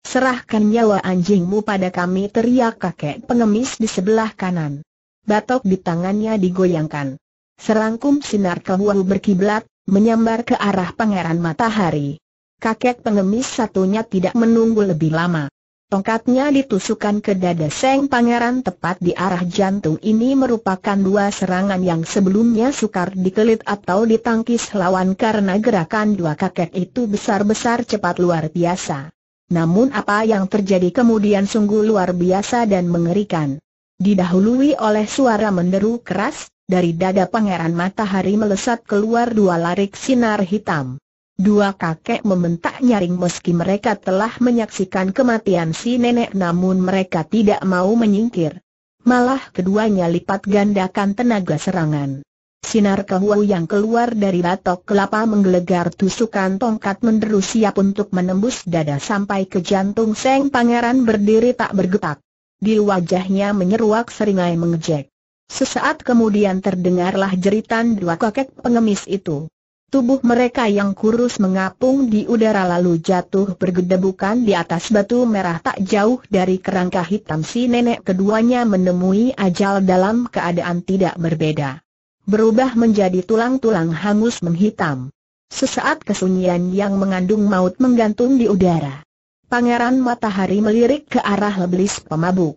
Serahkan nyawa anjingmu pada kami teriak kakek pengemis di sebelah kanan. Batok di tangannya digoyangkan. Serangkum sinar keluar berkiblat, menyambar ke arah pangeran matahari. Kakek pengemis satunya tidak menunggu lebih lama. Tongkatnya ditusukkan ke dada Seng Pangeran tepat di arah jantung ini merupakan dua serangan yang sebelumnya sukar dikelit atau ditangkis lawan karena gerakan dua kakek itu besar-besar cepat luar biasa. Namun apa yang terjadi kemudian sungguh luar biasa dan mengerikan. Didahului oleh suara menderu keras, dari dada pangeran matahari melesat keluar dua larik sinar hitam. Dua kakek membentak nyaring meski mereka telah menyaksikan kematian si nenek namun mereka tidak mau menyingkir. Malah keduanya lipat gandakan tenaga serangan. Sinar kehuau yang keluar dari batok kelapa menggelegar tusukan tongkat menderu siap untuk menembus dada sampai ke jantung Seng Pangeran berdiri tak bergetak. Di wajahnya menyeruak seringai mengejek. Sesaat kemudian terdengarlah jeritan dua kakek pengemis itu. Tubuh mereka yang kurus mengapung di udara lalu jatuh bergedebukan di atas batu merah tak jauh dari kerangka hitam si nenek keduanya menemui ajal dalam keadaan tidak berbeda. Berubah menjadi tulang-tulang hangus menghitam. Sesaat kesunyian yang mengandung maut menggantung di udara. Pangeran Matahari melirik ke arah leblis pemabuk.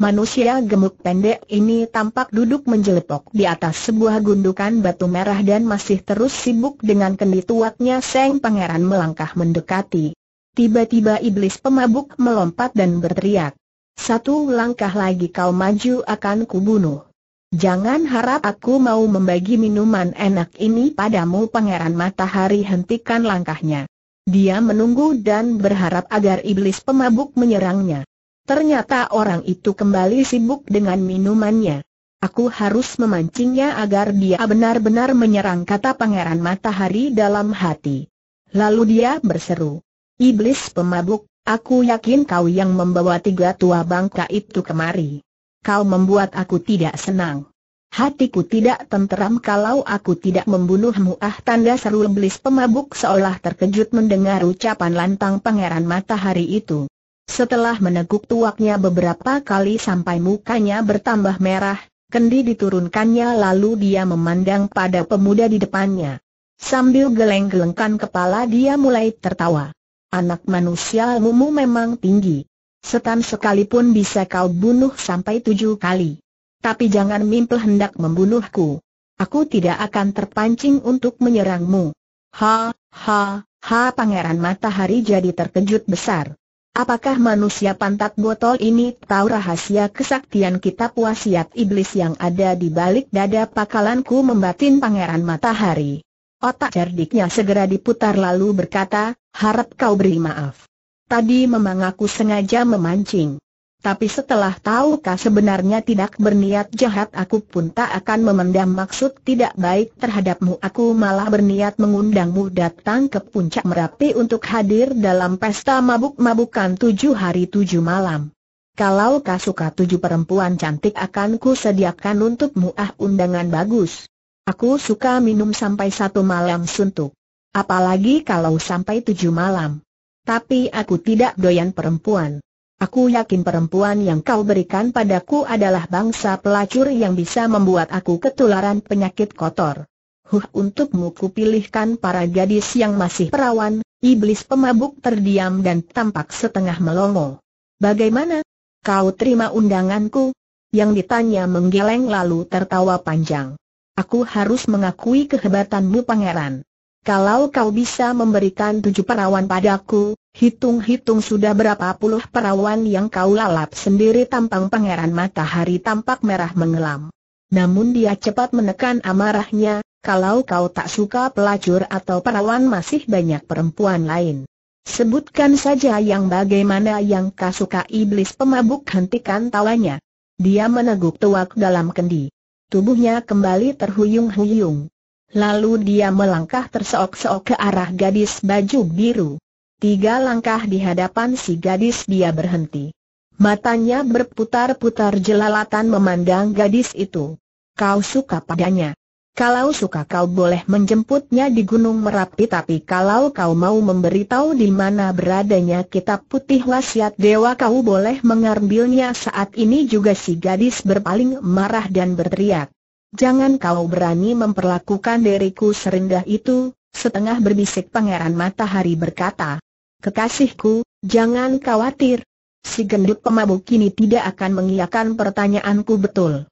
Manusia gemuk pendek ini tampak duduk menjelepok di atas sebuah gundukan batu merah dan masih terus sibuk dengan kendi tuaknya Seng Pangeran melangkah mendekati. Tiba-tiba iblis pemabuk melompat dan berteriak. Satu langkah lagi kau maju akan kubunuh. Jangan harap aku mau membagi minuman enak ini padamu Pangeran Matahari hentikan langkahnya. Dia menunggu dan berharap agar iblis pemabuk menyerangnya. Ternyata orang itu kembali sibuk dengan minumannya. Aku harus memancingnya agar dia benar-benar menyerang kata Pangeran Matahari dalam hati. Lalu dia berseru. Iblis pemabuk, aku yakin kau yang membawa tiga tua bangka itu kemari. Kau membuat aku tidak senang. Hatiku tidak tenteram kalau aku tidak membunuhmu ah tanda seru iblis pemabuk seolah terkejut mendengar ucapan lantang pangeran matahari itu. Setelah meneguk tuaknya beberapa kali sampai mukanya bertambah merah, kendi diturunkannya lalu dia memandang pada pemuda di depannya. Sambil geleng-gelengkan kepala dia mulai tertawa. Anak manusia mumu memang tinggi. Setan sekalipun bisa kau bunuh sampai tujuh kali. Tapi jangan mimpi hendak membunuhku. Aku tidak akan terpancing untuk menyerangmu. Ha, ha, ha pangeran matahari jadi terkejut besar. Apakah manusia pantat botol ini tahu rahasia kesaktian kitab wasiat iblis yang ada di balik dada pakalanku membatin pangeran matahari? Otak cerdiknya segera diputar lalu berkata, harap kau beri maaf. Tadi memang aku sengaja memancing. Tapi setelah tahu kah sebenarnya tidak berniat jahat aku pun tak akan memendam maksud tidak baik terhadapmu Aku malah berniat mengundangmu datang ke puncak Merapi untuk hadir dalam pesta mabuk-mabukan tujuh hari tujuh malam Kalau kau suka tujuh perempuan cantik akan ku sediakan untukmu ah undangan bagus Aku suka minum sampai satu malam suntuk Apalagi kalau sampai tujuh malam Tapi aku tidak doyan perempuan Aku yakin perempuan yang kau berikan padaku adalah bangsa pelacur yang bisa membuat aku ketularan penyakit kotor. Huh untukmu kupilihkan para gadis yang masih perawan, iblis pemabuk terdiam dan tampak setengah melongo. Bagaimana? Kau terima undanganku? Yang ditanya menggeleng lalu tertawa panjang. Aku harus mengakui kehebatanmu pangeran. Kalau kau bisa memberikan tujuh perawan padaku, hitung-hitung sudah berapa puluh perawan yang kau lalap sendiri tampang pangeran matahari tampak merah mengelam. Namun dia cepat menekan amarahnya, kalau kau tak suka pelacur atau perawan masih banyak perempuan lain. Sebutkan saja yang bagaimana yang kau suka iblis pemabuk hentikan tawanya. Dia meneguk tuak dalam kendi. Tubuhnya kembali terhuyung-huyung. Lalu dia melangkah terseok-seok ke arah gadis baju biru. Tiga langkah di hadapan si gadis dia berhenti. Matanya berputar-putar jelalatan memandang gadis itu. Kau suka padanya. Kalau suka kau boleh menjemputnya di Gunung Merapi tapi kalau kau mau memberitahu di mana beradanya kitab putih wasiat dewa kau boleh mengambilnya saat ini juga si gadis berpaling marah dan berteriak jangan kau berani memperlakukan diriku serendah itu, setengah berbisik Pangeran Matahari berkata. Kekasihku, jangan khawatir. Si gendut pemabuk ini tidak akan mengiyakan pertanyaanku betul.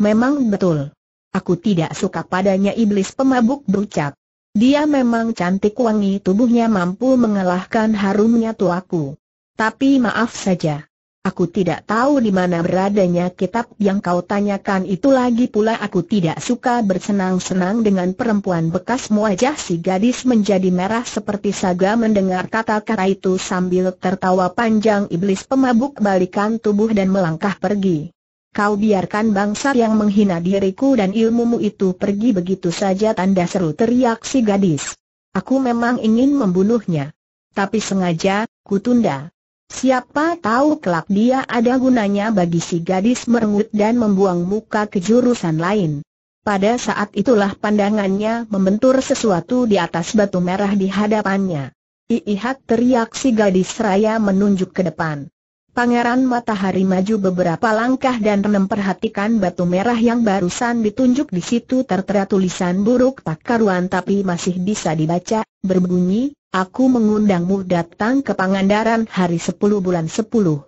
Memang betul. Aku tidak suka padanya iblis pemabuk berucap. Dia memang cantik wangi tubuhnya mampu mengalahkan harumnya tuaku. Tapi maaf saja. Aku tidak tahu di mana beradanya kitab yang kau tanyakan itu lagi pula aku tidak suka bersenang-senang dengan perempuan bekas wajah si gadis menjadi merah seperti saga mendengar kata-kata itu sambil tertawa panjang iblis pemabuk balikan tubuh dan melangkah pergi. Kau biarkan bangsa yang menghina diriku dan ilmumu itu pergi begitu saja tanda seru teriak si gadis. Aku memang ingin membunuhnya. Tapi sengaja, kutunda. Siapa tahu kelak dia ada gunanya bagi si gadis merengut dan membuang muka ke jurusan lain. Pada saat itulah pandangannya membentur sesuatu di atas batu merah di hadapannya. Iihak teriak si gadis raya menunjuk ke depan. Pangeran Matahari maju beberapa langkah dan memperhatikan batu merah yang barusan ditunjuk di situ tertera tulisan buruk tak karuan tapi masih bisa dibaca, berbunyi, Aku mengundangmu datang ke Pangandaran hari sepuluh bulan sepuluh.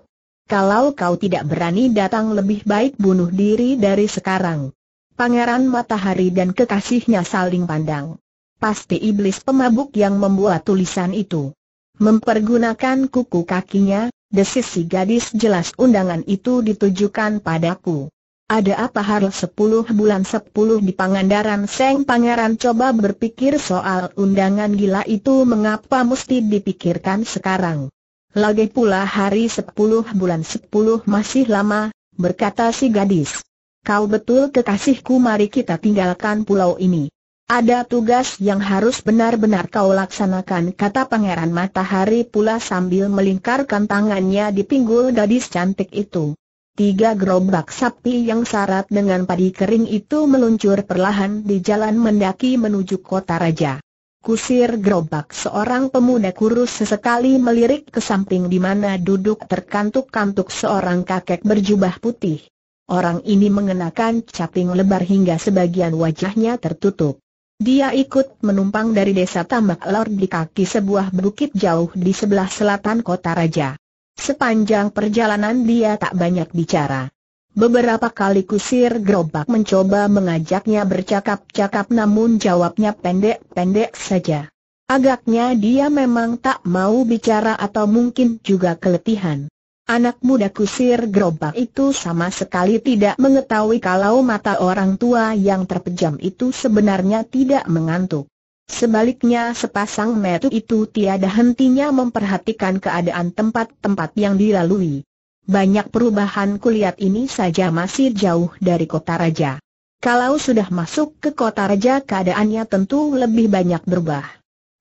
Kalau kau tidak berani datang lebih baik bunuh diri dari sekarang. Pangeran Matahari dan kekasihnya saling pandang. Pasti iblis pemabuk yang membuat tulisan itu. Mempergunakan kuku kakinya, desis si gadis jelas undangan itu ditujukan padaku. Ada apa harus sepuluh bulan sepuluh di Pangandaran Seng Pangeran coba berpikir soal undangan gila itu mengapa mesti dipikirkan sekarang. Lagi pula hari sepuluh bulan sepuluh masih lama, berkata si gadis. Kau betul kekasihku mari kita tinggalkan pulau ini. Ada tugas yang harus benar-benar kau laksanakan kata Pangeran Matahari pula sambil melingkarkan tangannya di pinggul gadis cantik itu. Tiga gerobak sapi yang syarat dengan padi kering itu meluncur perlahan di jalan mendaki menuju kota raja. Kusir gerobak seorang pemuda kurus sesekali melirik ke samping di mana duduk terkantuk-kantuk seorang kakek berjubah putih. Orang ini mengenakan caping lebar hingga sebagian wajahnya tertutup. Dia ikut menumpang dari desa Tambak Lor di kaki sebuah bukit jauh di sebelah selatan kota raja. Sepanjang perjalanan dia tak banyak bicara. Beberapa kali kusir gerobak mencoba mengajaknya bercakap-cakap namun jawabnya pendek-pendek saja. Agaknya dia memang tak mau bicara atau mungkin juga keletihan. Anak muda kusir gerobak itu sama sekali tidak mengetahui kalau mata orang tua yang terpejam itu sebenarnya tidak mengantuk. Sebaliknya sepasang metu itu tiada hentinya memperhatikan keadaan tempat-tempat yang dilalui. Banyak perubahan kulihat ini saja masih jauh dari kota raja. Kalau sudah masuk ke kota raja keadaannya tentu lebih banyak berubah.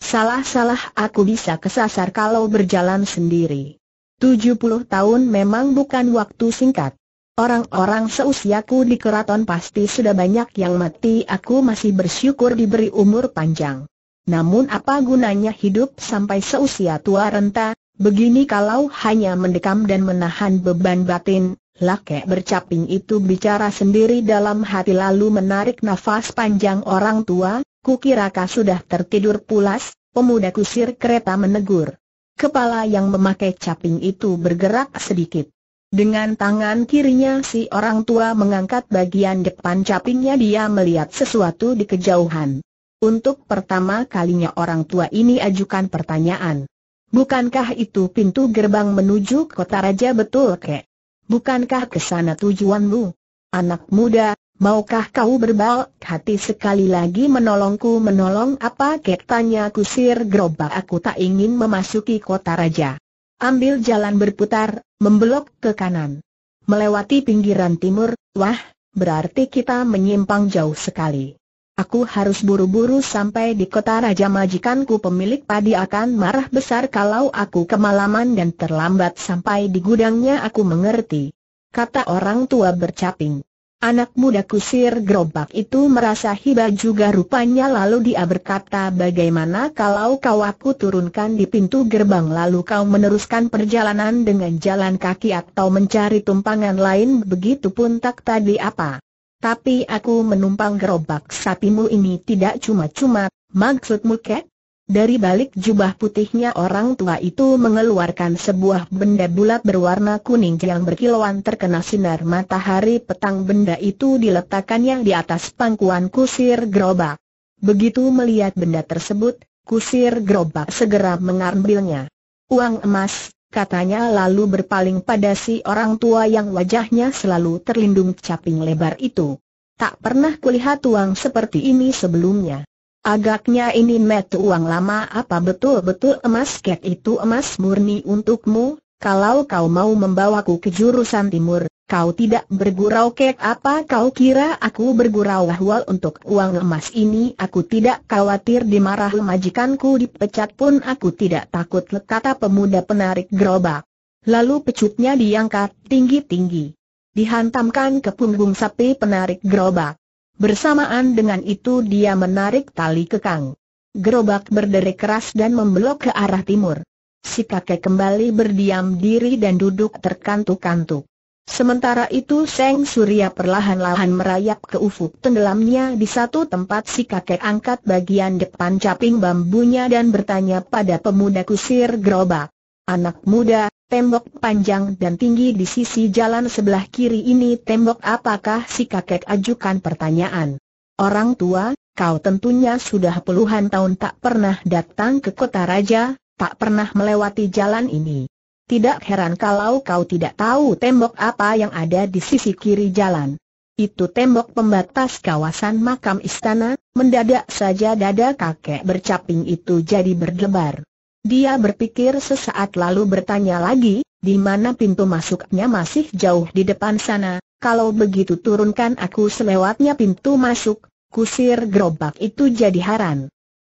Salah-salah aku bisa kesasar kalau berjalan sendiri. 70 tahun memang bukan waktu singkat. Orang-orang seusiaku di keraton pasti sudah banyak yang mati aku masih bersyukur diberi umur panjang. Namun apa gunanya hidup sampai seusia tua renta, begini kalau hanya mendekam dan menahan beban batin, Lake bercaping itu bicara sendiri dalam hati lalu menarik nafas panjang orang tua, kukira kau sudah tertidur pulas, pemuda kusir kereta menegur. Kepala yang memakai caping itu bergerak sedikit. Dengan tangan kirinya si orang tua mengangkat bagian depan capingnya dia melihat sesuatu di kejauhan. Untuk pertama kalinya orang tua ini ajukan pertanyaan. Bukankah itu pintu gerbang menuju kota raja betul kek? Bukankah ke sana tujuanmu? Anak muda, maukah kau berbal hati sekali lagi menolongku menolong apa kek tanya kusir gerobak aku tak ingin memasuki kota raja. Ambil jalan berputar, Membelok ke kanan. Melewati pinggiran timur, wah, berarti kita menyimpang jauh sekali. Aku harus buru-buru sampai di kota Raja Majikanku pemilik padi akan marah besar kalau aku kemalaman dan terlambat sampai di gudangnya aku mengerti. Kata orang tua bercaping. Anak muda kusir gerobak itu merasa hibah juga rupanya lalu dia berkata bagaimana kalau kau aku turunkan di pintu gerbang lalu kau meneruskan perjalanan dengan jalan kaki atau mencari tumpangan lain begitu pun tak tadi apa. Tapi aku menumpang gerobak sapimu ini tidak cuma-cuma, maksudmu kek? Dari balik jubah putihnya orang tua itu mengeluarkan sebuah benda bulat berwarna kuning yang berkilauan terkena sinar matahari petang benda itu diletakkannya di atas pangkuan kusir gerobak. Begitu melihat benda tersebut, kusir gerobak segera mengambilnya. Uang emas, katanya lalu berpaling pada si orang tua yang wajahnya selalu terlindung caping lebar itu. Tak pernah kulihat uang seperti ini sebelumnya. Agaknya ini met uang lama apa betul-betul emas ket itu emas murni untukmu, kalau kau mau membawaku ke jurusan timur, kau tidak bergurau kek apa kau kira aku bergurau wahwal untuk uang emas ini aku tidak khawatir dimarah majikanku dipecat pun aku tidak takut kata pemuda penarik gerobak. Lalu pecutnya diangkat tinggi-tinggi. Dihantamkan ke punggung sapi penarik gerobak. Bersamaan dengan itu dia menarik tali kekang. Gerobak berderik keras dan membelok ke arah timur. Si kakek kembali berdiam diri dan duduk terkantuk-kantuk. Sementara itu Seng Surya perlahan-lahan merayap ke ufuk tenggelamnya di satu tempat si kakek angkat bagian depan caping bambunya dan bertanya pada pemuda kusir gerobak. Anak muda, Tembok panjang dan tinggi di sisi jalan sebelah kiri ini tembok apakah si kakek ajukan pertanyaan. Orang tua, kau tentunya sudah puluhan tahun tak pernah datang ke kota raja, tak pernah melewati jalan ini. Tidak heran kalau kau tidak tahu tembok apa yang ada di sisi kiri jalan. Itu tembok pembatas kawasan makam istana, mendadak saja dada kakek bercaping itu jadi berdebar. Dia berpikir sesaat lalu bertanya lagi, di mana pintu masuknya masih jauh di depan sana, kalau begitu turunkan aku selewatnya pintu masuk, kusir gerobak itu jadi haran.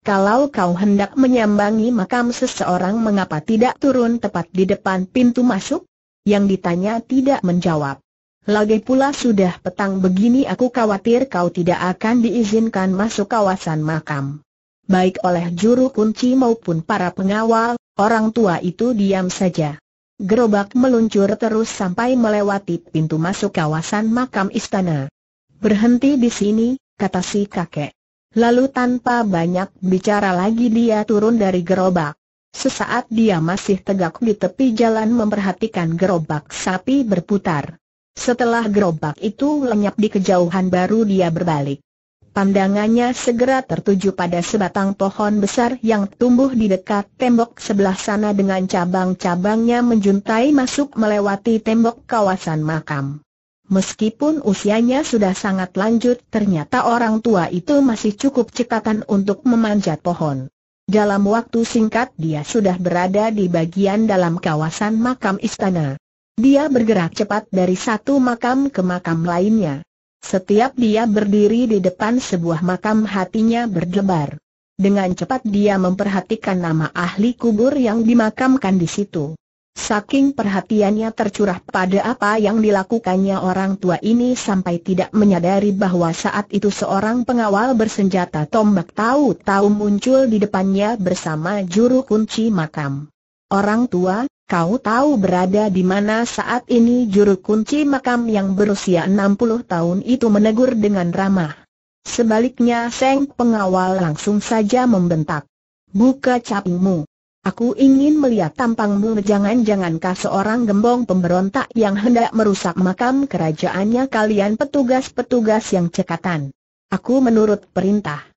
Kalau kau hendak menyambangi makam seseorang mengapa tidak turun tepat di depan pintu masuk? Yang ditanya tidak menjawab. Lagi pula sudah petang begini aku khawatir kau tidak akan diizinkan masuk kawasan makam baik oleh juru kunci maupun para pengawal, orang tua itu diam saja. Gerobak meluncur terus sampai melewati pintu masuk kawasan makam istana. Berhenti di sini, kata si kakek. Lalu tanpa banyak bicara lagi dia turun dari gerobak. Sesaat dia masih tegak di tepi jalan memperhatikan gerobak sapi berputar. Setelah gerobak itu lenyap di kejauhan baru dia berbalik. Pandangannya segera tertuju pada sebatang pohon besar yang tumbuh di dekat tembok sebelah sana dengan cabang-cabangnya menjuntai masuk melewati tembok kawasan makam. Meskipun usianya sudah sangat lanjut, ternyata orang tua itu masih cukup cekatan untuk memanjat pohon. Dalam waktu singkat dia sudah berada di bagian dalam kawasan makam istana. Dia bergerak cepat dari satu makam ke makam lainnya. Setiap dia berdiri di depan sebuah makam hatinya berdebar. Dengan cepat dia memperhatikan nama ahli kubur yang dimakamkan di situ. Saking perhatiannya tercurah pada apa yang dilakukannya orang tua ini sampai tidak menyadari bahwa saat itu seorang pengawal bersenjata tombak tahu-tahu muncul di depannya bersama juru kunci makam. Orang tua, kau tahu berada di mana saat ini juru kunci makam yang berusia 60 tahun itu menegur dengan ramah. Sebaliknya Seng pengawal langsung saja membentak. Buka capingmu. Aku ingin melihat tampangmu jangan-jangankah seorang gembong pemberontak yang hendak merusak makam kerajaannya kalian petugas-petugas yang cekatan. Aku menurut perintah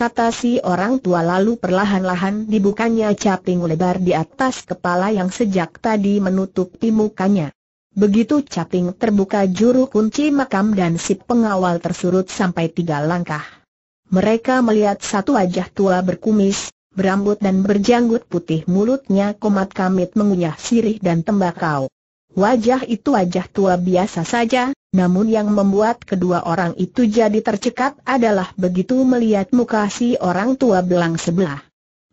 kata si orang tua lalu perlahan-lahan dibukanya caping lebar di atas kepala yang sejak tadi menutupi mukanya. Begitu caping terbuka juru kunci makam dan si pengawal tersurut sampai tiga langkah. Mereka melihat satu wajah tua berkumis, berambut dan berjanggut putih mulutnya komat kamit mengunyah sirih dan tembakau. Wajah itu wajah tua biasa saja, namun yang membuat kedua orang itu jadi tercekat adalah begitu melihat muka si orang tua belang sebelah.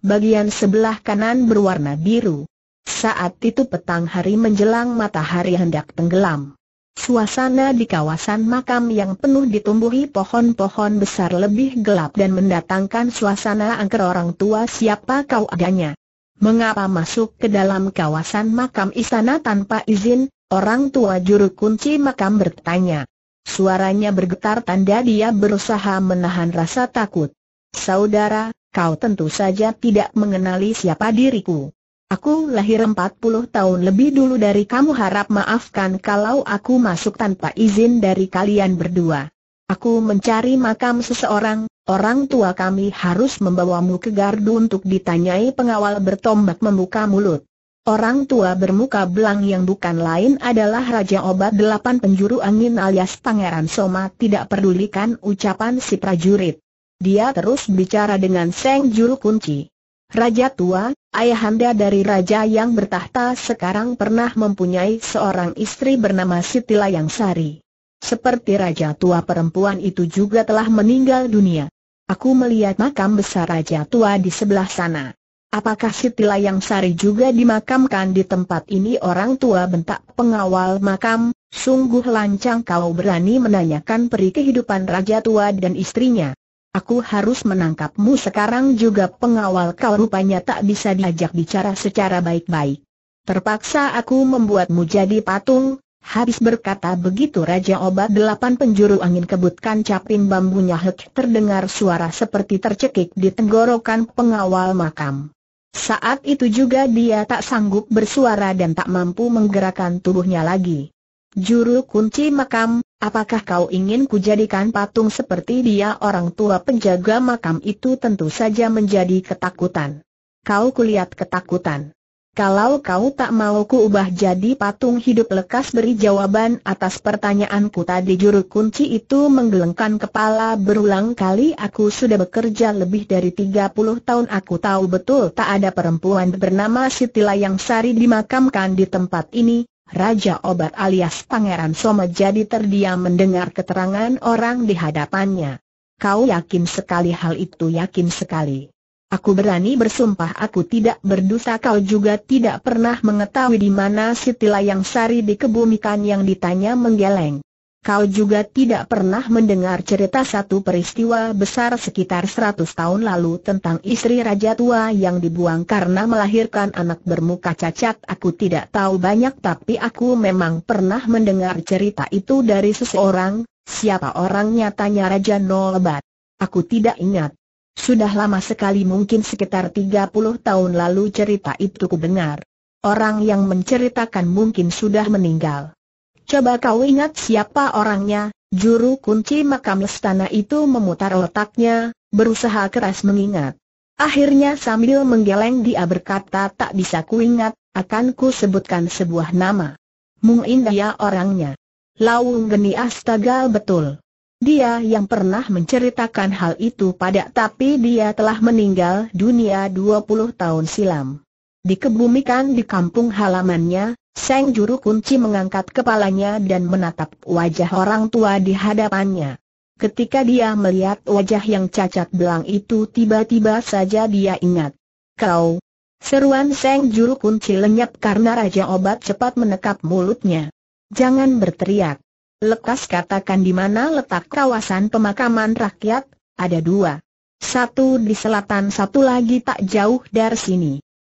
Bagian sebelah kanan berwarna biru. Saat itu petang hari menjelang matahari hendak tenggelam. Suasana di kawasan makam yang penuh ditumbuhi pohon-pohon besar lebih gelap dan mendatangkan suasana angker orang tua siapa kau adanya. Mengapa masuk ke dalam kawasan makam istana tanpa izin? Orang tua juru kunci makam bertanya. Suaranya bergetar tanda dia berusaha menahan rasa takut. Saudara, kau tentu saja tidak mengenali siapa diriku. Aku lahir 40 tahun lebih dulu dari kamu harap maafkan kalau aku masuk tanpa izin dari kalian berdua. Aku mencari makam seseorang, Orang tua kami harus membawamu ke gardu untuk ditanyai pengawal bertombak membuka mulut. Orang tua bermuka belang yang bukan lain adalah Raja Obat Delapan Penjuru Angin alias Pangeran Soma tidak pedulikan ucapan si prajurit. Dia terus bicara dengan Seng Juru Kunci. Raja tua, ayahanda dari raja yang bertahta sekarang pernah mempunyai seorang istri bernama Sitila yang Sari. Seperti raja tua perempuan itu juga telah meninggal dunia. Aku melihat makam besar Raja Tua di sebelah sana. Apakah si Tilayang Sari juga dimakamkan di tempat ini orang tua bentak pengawal makam? Sungguh lancang kau berani menanyakan peri kehidupan Raja Tua dan istrinya. Aku harus menangkapmu sekarang juga pengawal kau rupanya tak bisa diajak bicara secara baik-baik. Terpaksa aku membuatmu jadi patung, Habis berkata begitu Raja Obat delapan penjuru angin kebutkan capin bambunya hek terdengar suara seperti tercekik di tenggorokan pengawal makam. Saat itu juga dia tak sanggup bersuara dan tak mampu menggerakkan tubuhnya lagi. Juru kunci makam, apakah kau ingin kujadikan patung seperti dia orang tua penjaga makam itu tentu saja menjadi ketakutan. Kau kulihat ketakutan. Kalau kau tak mau ku ubah jadi patung hidup lekas beri jawaban atas pertanyaanku tadi juru kunci itu menggelengkan kepala berulang kali aku sudah bekerja lebih dari 30 tahun aku tahu betul tak ada perempuan bernama Sitila yang Sari dimakamkan di tempat ini. Raja Obat alias Pangeran Soma jadi terdiam mendengar keterangan orang di hadapannya. Kau yakin sekali hal itu yakin sekali. Aku berani bersumpah aku tidak berdosa kau juga tidak pernah mengetahui di mana Siti yang Sari dikebumikan yang ditanya menggeleng. Kau juga tidak pernah mendengar cerita satu peristiwa besar sekitar 100 tahun lalu tentang istri raja tua yang dibuang karena melahirkan anak bermuka cacat. Aku tidak tahu banyak tapi aku memang pernah mendengar cerita itu dari seseorang, siapa orangnya tanya Raja Nolbat. Aku tidak ingat. Sudah lama sekali mungkin sekitar 30 tahun lalu cerita itu ku dengar. Orang yang menceritakan mungkin sudah meninggal. Coba kau ingat siapa orangnya, juru kunci makam lestana itu memutar otaknya, berusaha keras mengingat. Akhirnya sambil menggeleng dia berkata tak bisa kuingat, akan ku sebutkan sebuah nama. Mungkin dia ya orangnya. Laung Geni Astagal betul. Dia yang pernah menceritakan hal itu pada tapi dia telah meninggal dunia 20 tahun silam. Dikebumikan di kampung halamannya, Seng Juru Kunci mengangkat kepalanya dan menatap wajah orang tua di hadapannya. Ketika dia melihat wajah yang cacat belang itu tiba-tiba saja dia ingat. Kau! Seruan Seng Juru Kunci lenyap karena Raja Obat cepat menekap mulutnya. Jangan berteriak. Lekas katakan di mana letak kawasan pemakaman rakyat, ada dua. Satu di selatan satu lagi tak jauh dari sini.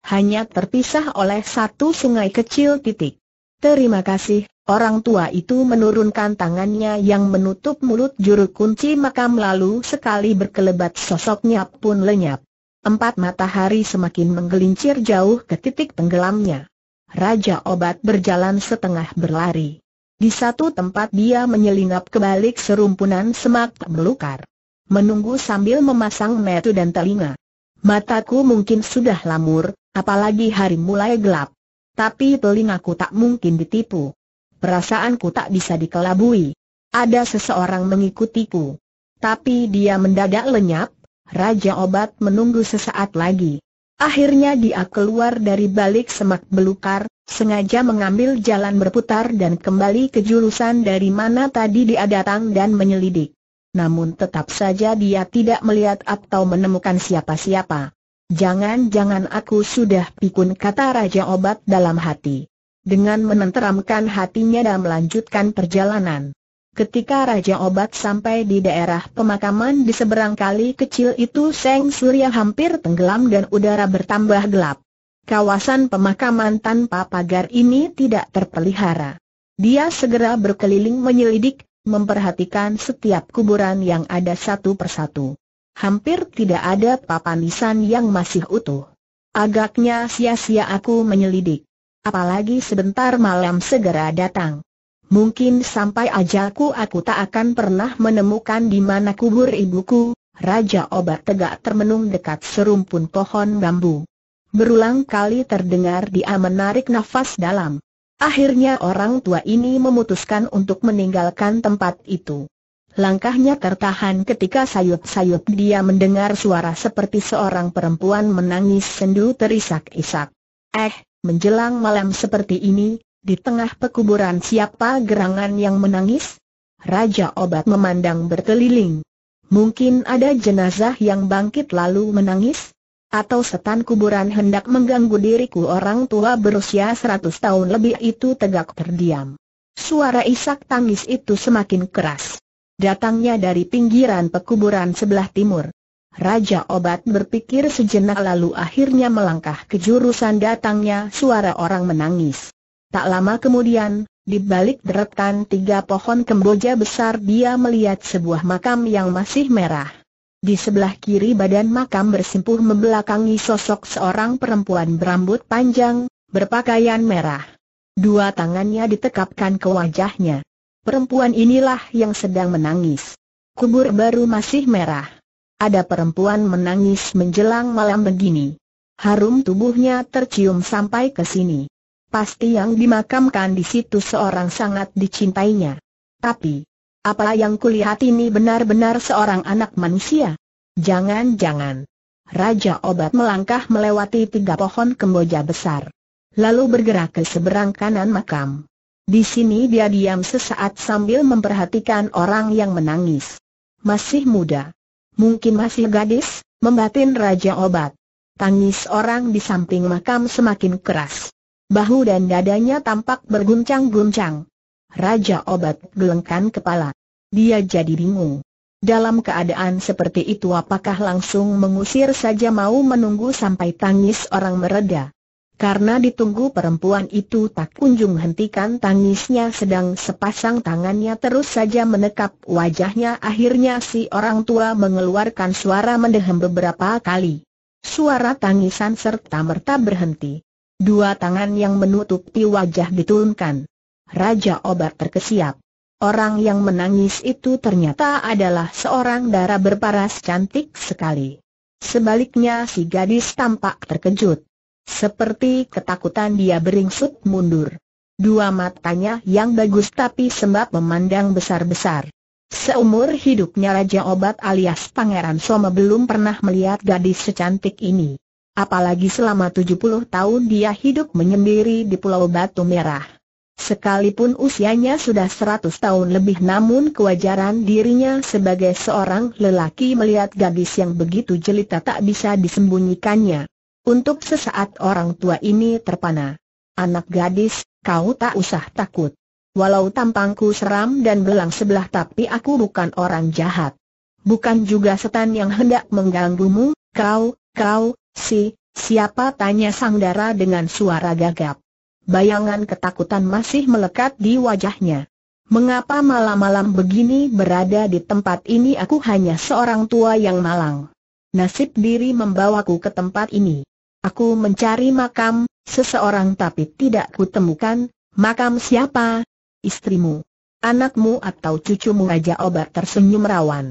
Hanya terpisah oleh satu sungai kecil titik. Terima kasih, orang tua itu menurunkan tangannya yang menutup mulut juru kunci makam lalu sekali berkelebat sosoknya pun lenyap. Empat matahari semakin menggelincir jauh ke titik tenggelamnya. Raja obat berjalan setengah berlari. Di satu tempat dia menyelinap ke balik serumpunan semak belukar. Menunggu sambil memasang metu dan telinga. Mataku mungkin sudah lamur, apalagi hari mulai gelap. Tapi telingaku tak mungkin ditipu. Perasaanku tak bisa dikelabui. Ada seseorang mengikutiku. Tapi dia mendadak lenyap, Raja Obat menunggu sesaat lagi. Akhirnya dia keluar dari balik semak belukar, sengaja mengambil jalan berputar dan kembali ke jurusan dari mana tadi dia datang dan menyelidik. Namun tetap saja dia tidak melihat atau menemukan siapa-siapa. Jangan-jangan aku sudah pikun kata Raja Obat dalam hati. Dengan menenteramkan hatinya dan melanjutkan perjalanan. Ketika Raja Obat sampai di daerah pemakaman di seberang kali kecil itu Seng Surya hampir tenggelam dan udara bertambah gelap kawasan pemakaman tanpa pagar ini tidak terpelihara. Dia segera berkeliling menyelidik, memperhatikan setiap kuburan yang ada satu persatu. Hampir tidak ada papan nisan yang masih utuh. Agaknya sia-sia aku menyelidik. Apalagi sebentar malam segera datang. Mungkin sampai ajalku aku tak akan pernah menemukan di mana kubur ibuku, Raja Obat Tegak termenung dekat serumpun pohon bambu. Berulang kali terdengar dia menarik nafas dalam. Akhirnya orang tua ini memutuskan untuk meninggalkan tempat itu. Langkahnya tertahan ketika sayup-sayup dia mendengar suara seperti seorang perempuan menangis sendu terisak-isak. Eh, menjelang malam seperti ini, di tengah pekuburan siapa gerangan yang menangis? Raja Obat memandang berkeliling. Mungkin ada jenazah yang bangkit lalu menangis? atau setan kuburan hendak mengganggu diriku orang tua berusia seratus tahun lebih itu tegak terdiam. Suara isak tangis itu semakin keras. Datangnya dari pinggiran pekuburan sebelah timur. Raja Obat berpikir sejenak lalu akhirnya melangkah ke jurusan datangnya suara orang menangis. Tak lama kemudian, di balik deretan tiga pohon kemboja besar dia melihat sebuah makam yang masih merah. Di sebelah kiri badan makam bersimpuh membelakangi sosok seorang perempuan berambut panjang, berpakaian merah. Dua tangannya ditekapkan ke wajahnya. Perempuan inilah yang sedang menangis. Kubur baru masih merah. Ada perempuan menangis menjelang malam begini. Harum tubuhnya tercium sampai ke sini. Pasti yang dimakamkan di situ seorang sangat dicintainya. Tapi, apa yang kulihat ini benar-benar seorang anak manusia? Jangan-jangan. Raja Obat melangkah melewati tiga pohon kemboja besar. Lalu bergerak ke seberang kanan makam. Di sini dia diam sesaat sambil memperhatikan orang yang menangis. Masih muda. Mungkin masih gadis, membatin Raja Obat. Tangis orang di samping makam semakin keras. Bahu dan dadanya tampak berguncang-guncang. Raja Obat gelengkan kepala. Dia jadi bingung. Dalam keadaan seperti itu apakah langsung mengusir saja mau menunggu sampai tangis orang mereda? Karena ditunggu perempuan itu tak kunjung hentikan tangisnya sedang sepasang tangannya terus saja menekap wajahnya akhirnya si orang tua mengeluarkan suara mendehem beberapa kali. Suara tangisan serta merta berhenti. Dua tangan yang menutupi wajah diturunkan. Raja Obat terkesiap. Orang yang menangis itu ternyata adalah seorang dara berparas cantik sekali. Sebaliknya si gadis tampak terkejut. Seperti ketakutan dia beringsut mundur. Dua matanya yang bagus tapi sembab memandang besar-besar. Seumur hidupnya Raja Obat alias Pangeran Soma belum pernah melihat gadis secantik ini. Apalagi selama 70 tahun dia hidup menyendiri di Pulau Batu Merah. Sekalipun usianya sudah seratus tahun lebih namun kewajaran dirinya sebagai seorang lelaki melihat gadis yang begitu jelita tak bisa disembunyikannya. Untuk sesaat orang tua ini terpana. Anak gadis, kau tak usah takut. Walau tampangku seram dan belang sebelah tapi aku bukan orang jahat. Bukan juga setan yang hendak mengganggumu, kau, kau, si, siapa tanya sang dara dengan suara gagap bayangan ketakutan masih melekat di wajahnya. Mengapa malam-malam begini berada di tempat ini aku hanya seorang tua yang malang. Nasib diri membawaku ke tempat ini. Aku mencari makam, seseorang tapi tidak kutemukan, makam siapa? Istrimu, anakmu atau cucumu Raja Obat tersenyum rawan.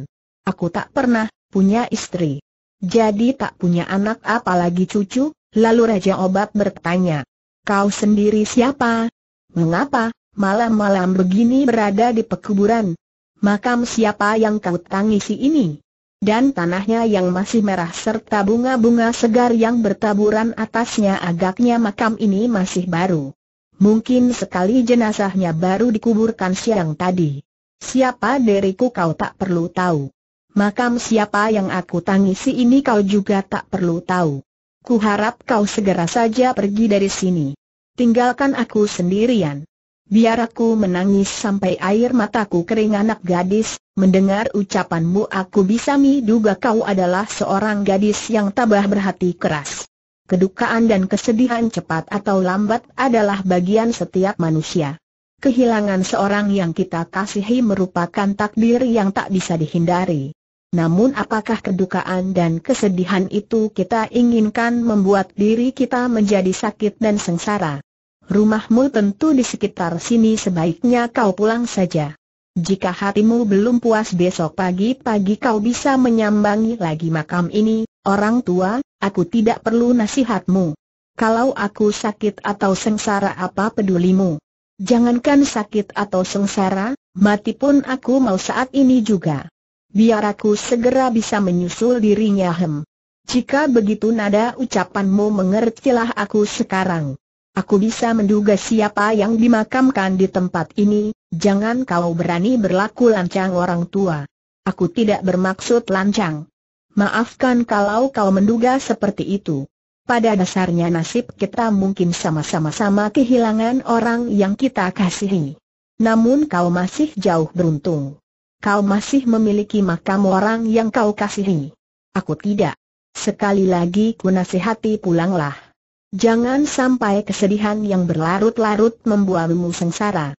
Aku tak pernah punya istri. Jadi tak punya anak apalagi cucu, lalu Raja Obat bertanya. Kau sendiri siapa? Mengapa, malam-malam begini berada di pekuburan? Makam siapa yang kau tangisi ini? Dan tanahnya yang masih merah serta bunga-bunga segar yang bertaburan atasnya agaknya makam ini masih baru. Mungkin sekali jenazahnya baru dikuburkan siang tadi. Siapa diriku kau tak perlu tahu. Makam siapa yang aku tangisi ini kau juga tak perlu tahu. Kuharap kau segera saja pergi dari sini tinggalkan aku sendirian. Biar aku menangis sampai air mataku kering anak gadis, mendengar ucapanmu aku bisa duga kau adalah seorang gadis yang tabah berhati keras. Kedukaan dan kesedihan cepat atau lambat adalah bagian setiap manusia. Kehilangan seorang yang kita kasihi merupakan takdir yang tak bisa dihindari. Namun apakah kedukaan dan kesedihan itu kita inginkan membuat diri kita menjadi sakit dan sengsara? rumahmu tentu di sekitar sini sebaiknya kau pulang saja. Jika hatimu belum puas besok pagi-pagi kau bisa menyambangi lagi makam ini, orang tua, aku tidak perlu nasihatmu. Kalau aku sakit atau sengsara apa pedulimu? Jangankan sakit atau sengsara, mati pun aku mau saat ini juga. Biar aku segera bisa menyusul dirinya hem. Jika begitu nada ucapanmu mengertilah aku sekarang. Aku bisa menduga siapa yang dimakamkan di tempat ini, jangan kau berani berlaku lancang orang tua. Aku tidak bermaksud lancang. Maafkan kalau kau menduga seperti itu. Pada dasarnya nasib kita mungkin sama-sama sama kehilangan orang yang kita kasihi. Namun kau masih jauh beruntung. Kau masih memiliki makam orang yang kau kasihi. Aku tidak. Sekali lagi ku nasihati pulanglah. Jangan sampai kesedihan yang berlarut-larut membuatmu sengsara.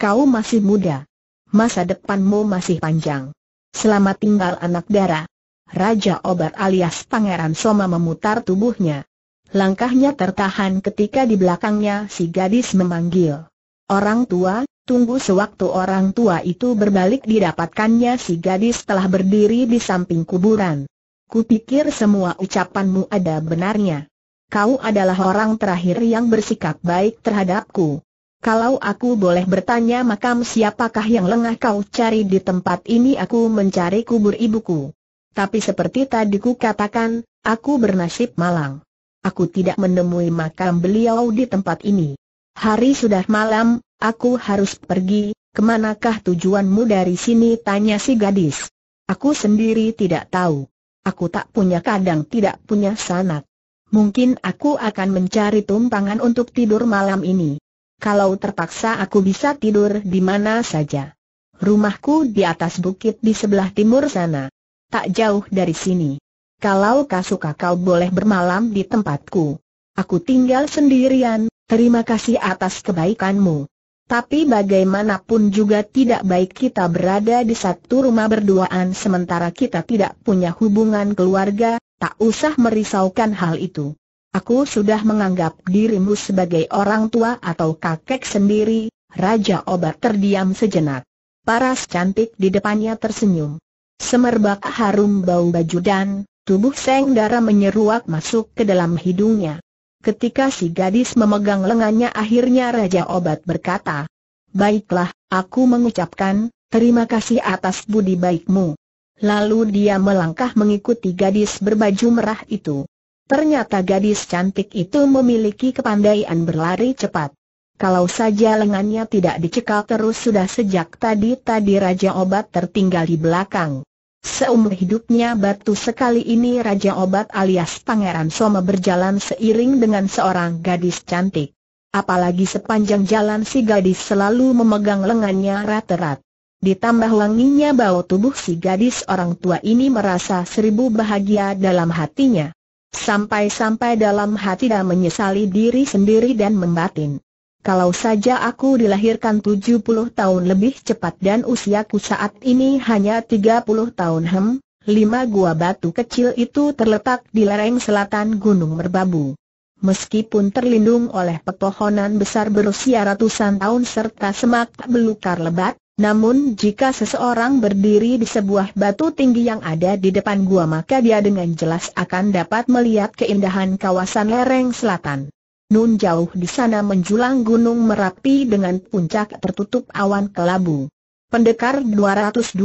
Kau masih muda. Masa depanmu masih panjang. Selamat tinggal anak dara. Raja Obat alias Pangeran Soma memutar tubuhnya. Langkahnya tertahan ketika di belakangnya si gadis memanggil. Orang tua, tunggu sewaktu orang tua itu berbalik didapatkannya si gadis telah berdiri di samping kuburan. Kupikir semua ucapanmu ada benarnya kau adalah orang terakhir yang bersikap baik terhadapku. Kalau aku boleh bertanya makam siapakah yang lengah kau cari di tempat ini aku mencari kubur ibuku. Tapi seperti tadi ku katakan, aku bernasib malang. Aku tidak menemui makam beliau di tempat ini. Hari sudah malam, aku harus pergi, kemanakah tujuanmu dari sini tanya si gadis. Aku sendiri tidak tahu. Aku tak punya kadang tidak punya sanak. Mungkin aku akan mencari tumpangan untuk tidur malam ini. Kalau terpaksa aku bisa tidur di mana saja. Rumahku di atas bukit di sebelah timur sana. Tak jauh dari sini. Kalau kau suka kau boleh bermalam di tempatku. Aku tinggal sendirian, terima kasih atas kebaikanmu. Tapi bagaimanapun juga tidak baik kita berada di satu rumah berduaan sementara kita tidak punya hubungan keluarga, tak usah merisaukan hal itu. Aku sudah menganggap dirimu sebagai orang tua atau kakek sendiri, Raja Obat terdiam sejenak. Paras cantik di depannya tersenyum. Semerbak harum bau baju dan tubuh Seng Dara menyeruak masuk ke dalam hidungnya. Ketika si gadis memegang lengannya akhirnya Raja Obat berkata, Baiklah, aku mengucapkan, terima kasih atas budi baikmu. Lalu dia melangkah mengikuti gadis berbaju merah itu. Ternyata gadis cantik itu memiliki kepandaian berlari cepat. Kalau saja lengannya tidak dicekal terus sudah sejak tadi-tadi Raja Obat tertinggal di belakang. Seumur hidupnya batu sekali ini Raja Obat alias Pangeran Soma berjalan seiring dengan seorang gadis cantik. Apalagi sepanjang jalan si gadis selalu memegang lengannya rat-rat. Ditambah wanginya bau tubuh si gadis orang tua ini merasa seribu bahagia dalam hatinya. Sampai-sampai dalam hati dia menyesali diri sendiri dan membatin. Kalau saja aku dilahirkan 70 tahun lebih cepat dan usiaku saat ini hanya 30 tahun hem, lima gua batu kecil itu terletak di lereng selatan Gunung Merbabu. Meskipun terlindung oleh pepohonan besar berusia ratusan tahun serta semak belukar lebat, namun jika seseorang berdiri di sebuah batu tinggi yang ada di depan gua maka dia dengan jelas akan dapat melihat keindahan kawasan lereng selatan. Nun jauh di sana menjulang gunung Merapi dengan puncak tertutup awan kelabu. Pendekar 212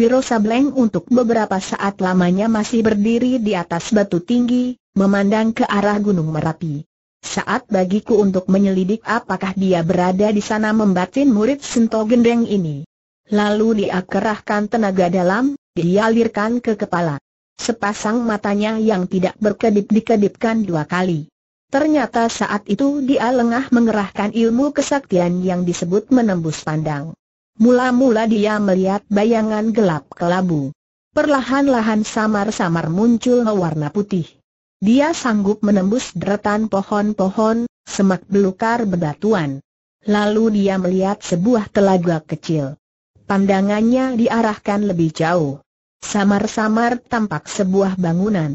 Wiro Sableng untuk beberapa saat lamanya masih berdiri di atas batu tinggi, memandang ke arah gunung Merapi. Saat bagiku untuk menyelidik apakah dia berada di sana membatin murid Sento Gendeng ini. Lalu dia kerahkan tenaga dalam, dialirkan ke kepala. Sepasang matanya yang tidak berkedip dikedipkan dua kali. Ternyata saat itu dia lengah mengerahkan ilmu kesaktian yang disebut menembus pandang. Mula-mula dia melihat bayangan gelap kelabu. Perlahan-lahan samar-samar muncul warna putih. Dia sanggup menembus deretan pohon-pohon, semak belukar bebatuan. Lalu dia melihat sebuah telaga kecil. Pandangannya diarahkan lebih jauh. Samar-samar tampak sebuah bangunan.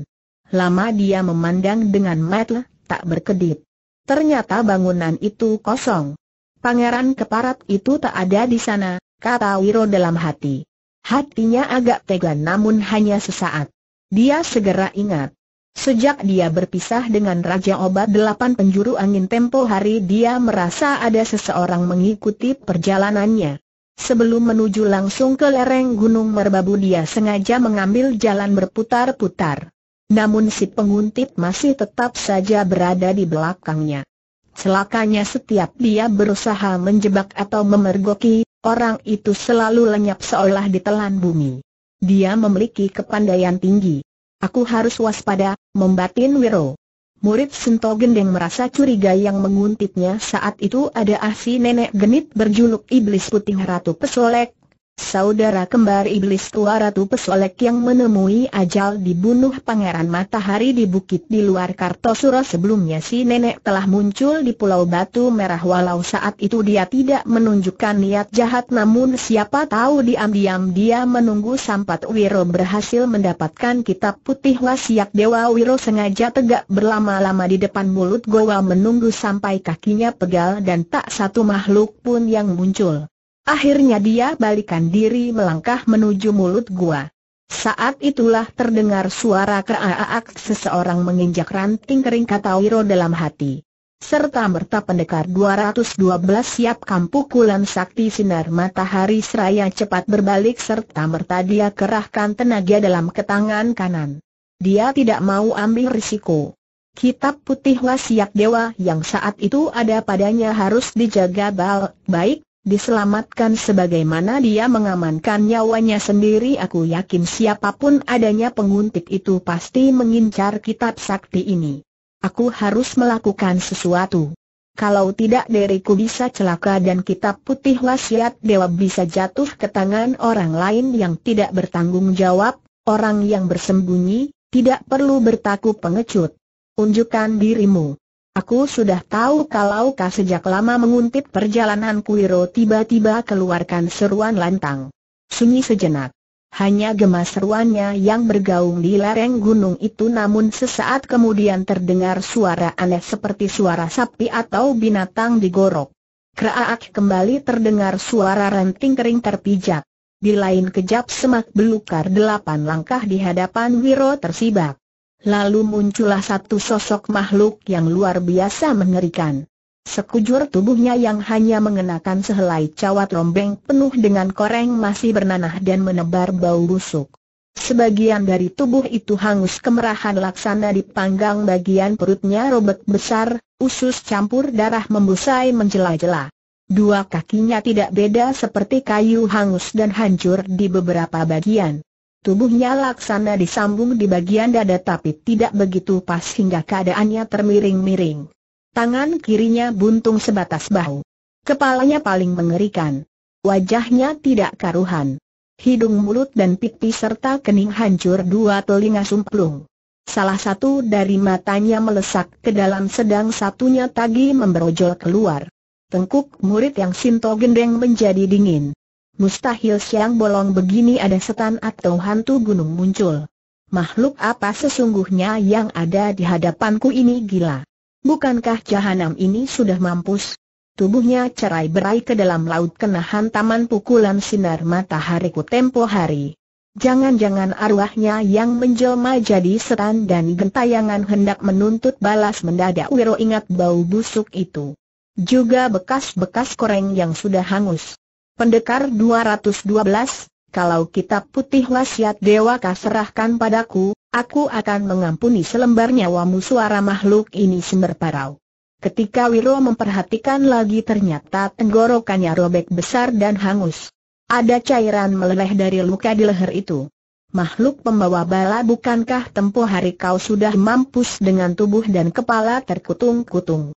Lama dia memandang dengan mata tak berkedip. Ternyata bangunan itu kosong. Pangeran keparat itu tak ada di sana, kata Wiro dalam hati. Hatinya agak tega namun hanya sesaat. Dia segera ingat. Sejak dia berpisah dengan Raja Obat Delapan Penjuru Angin tempo hari dia merasa ada seseorang mengikuti perjalanannya. Sebelum menuju langsung ke lereng Gunung Merbabu dia sengaja mengambil jalan berputar-putar. Namun si penguntit masih tetap saja berada di belakangnya. Celakanya setiap dia berusaha menjebak atau memergoki, orang itu selalu lenyap seolah ditelan bumi. Dia memiliki kepandaian tinggi. Aku harus waspada, membatin Wiro. Murid Sento Gendeng merasa curiga yang menguntitnya saat itu ada ahsi nenek genit berjuluk Iblis Putih Ratu Pesolek, Saudara kembar iblis tua Ratu Pesolek yang menemui ajal dibunuh Pangeran Matahari di bukit di luar Kartosuro sebelumnya si nenek telah muncul di Pulau Batu Merah walau saat itu dia tidak menunjukkan niat jahat namun siapa tahu diam-diam dia menunggu Sampat Wiro berhasil mendapatkan kitab putih wasiat Dewa Wiro sengaja tegak berlama-lama di depan mulut goa menunggu sampai kakinya pegal dan tak satu makhluk pun yang muncul. Akhirnya dia balikan diri melangkah menuju mulut gua. Saat itulah terdengar suara keraaak seseorang menginjak ranting kering kata Wiro dalam hati. Serta merta pendekar 212 siap kampukulan sakti sinar matahari seraya cepat berbalik serta merta dia kerahkan tenaga dalam ketangan kanan. Dia tidak mau ambil risiko. Kitab putih wasiat dewa yang saat itu ada padanya harus dijaga baik, diselamatkan sebagaimana dia mengamankan nyawanya sendiri aku yakin siapapun adanya penguntit itu pasti mengincar kitab sakti ini. Aku harus melakukan sesuatu. Kalau tidak diriku bisa celaka dan kitab putih wasiat dewa bisa jatuh ke tangan orang lain yang tidak bertanggung jawab, orang yang bersembunyi, tidak perlu bertaku pengecut. Unjukkan dirimu. Aku sudah tahu kalau kau sejak lama menguntit perjalanan Kuiro tiba-tiba keluarkan seruan lantang. Sunyi sejenak. Hanya gemas seruannya yang bergaung di lereng gunung itu namun sesaat kemudian terdengar suara aneh seperti suara sapi atau binatang digorok. Kraak kembali terdengar suara ranting kering terpijak. Di lain kejap semak belukar delapan langkah di hadapan Wiro tersibak. Lalu muncullah satu sosok makhluk yang luar biasa mengerikan. Sekujur tubuhnya yang hanya mengenakan sehelai cawat rombeng penuh dengan koreng masih bernanah dan menebar bau busuk. Sebagian dari tubuh itu hangus kemerahan laksana dipanggang bagian perutnya robek besar, usus campur darah membusai menjela-jela. Dua kakinya tidak beda seperti kayu hangus dan hancur di beberapa bagian. Tubuhnya laksana disambung di bagian dada tapi tidak begitu pas hingga keadaannya termiring-miring. Tangan kirinya buntung sebatas bahu. Kepalanya paling mengerikan. Wajahnya tidak karuhan. Hidung mulut dan pipi serta kening hancur dua telinga sumplung. Salah satu dari matanya melesak ke dalam sedang satunya tagi membrojol keluar. Tengkuk murid yang Sinto gendeng menjadi dingin. Mustahil siang bolong begini ada setan atau hantu gunung muncul. Makhluk apa sesungguhnya yang ada di hadapanku ini gila? Bukankah jahanam ini sudah mampus? Tubuhnya cerai berai ke dalam laut kena hantaman pukulan sinar matahari ku tempo hari. Jangan-jangan arwahnya yang menjelma jadi setan dan gentayangan hendak menuntut balas mendadak Wiro ingat bau busuk itu. Juga bekas-bekas koreng yang sudah hangus. Pendekar 212, kalau kitab putih wasiat dewa kau serahkan padaku, aku akan mengampuni selembar nyawamu suara makhluk ini semerparau. Ketika Wiro memperhatikan lagi ternyata tenggorokannya robek besar dan hangus. Ada cairan meleleh dari luka di leher itu. Makhluk pembawa bala bukankah tempo hari kau sudah mampus dengan tubuh dan kepala terkutung-kutung.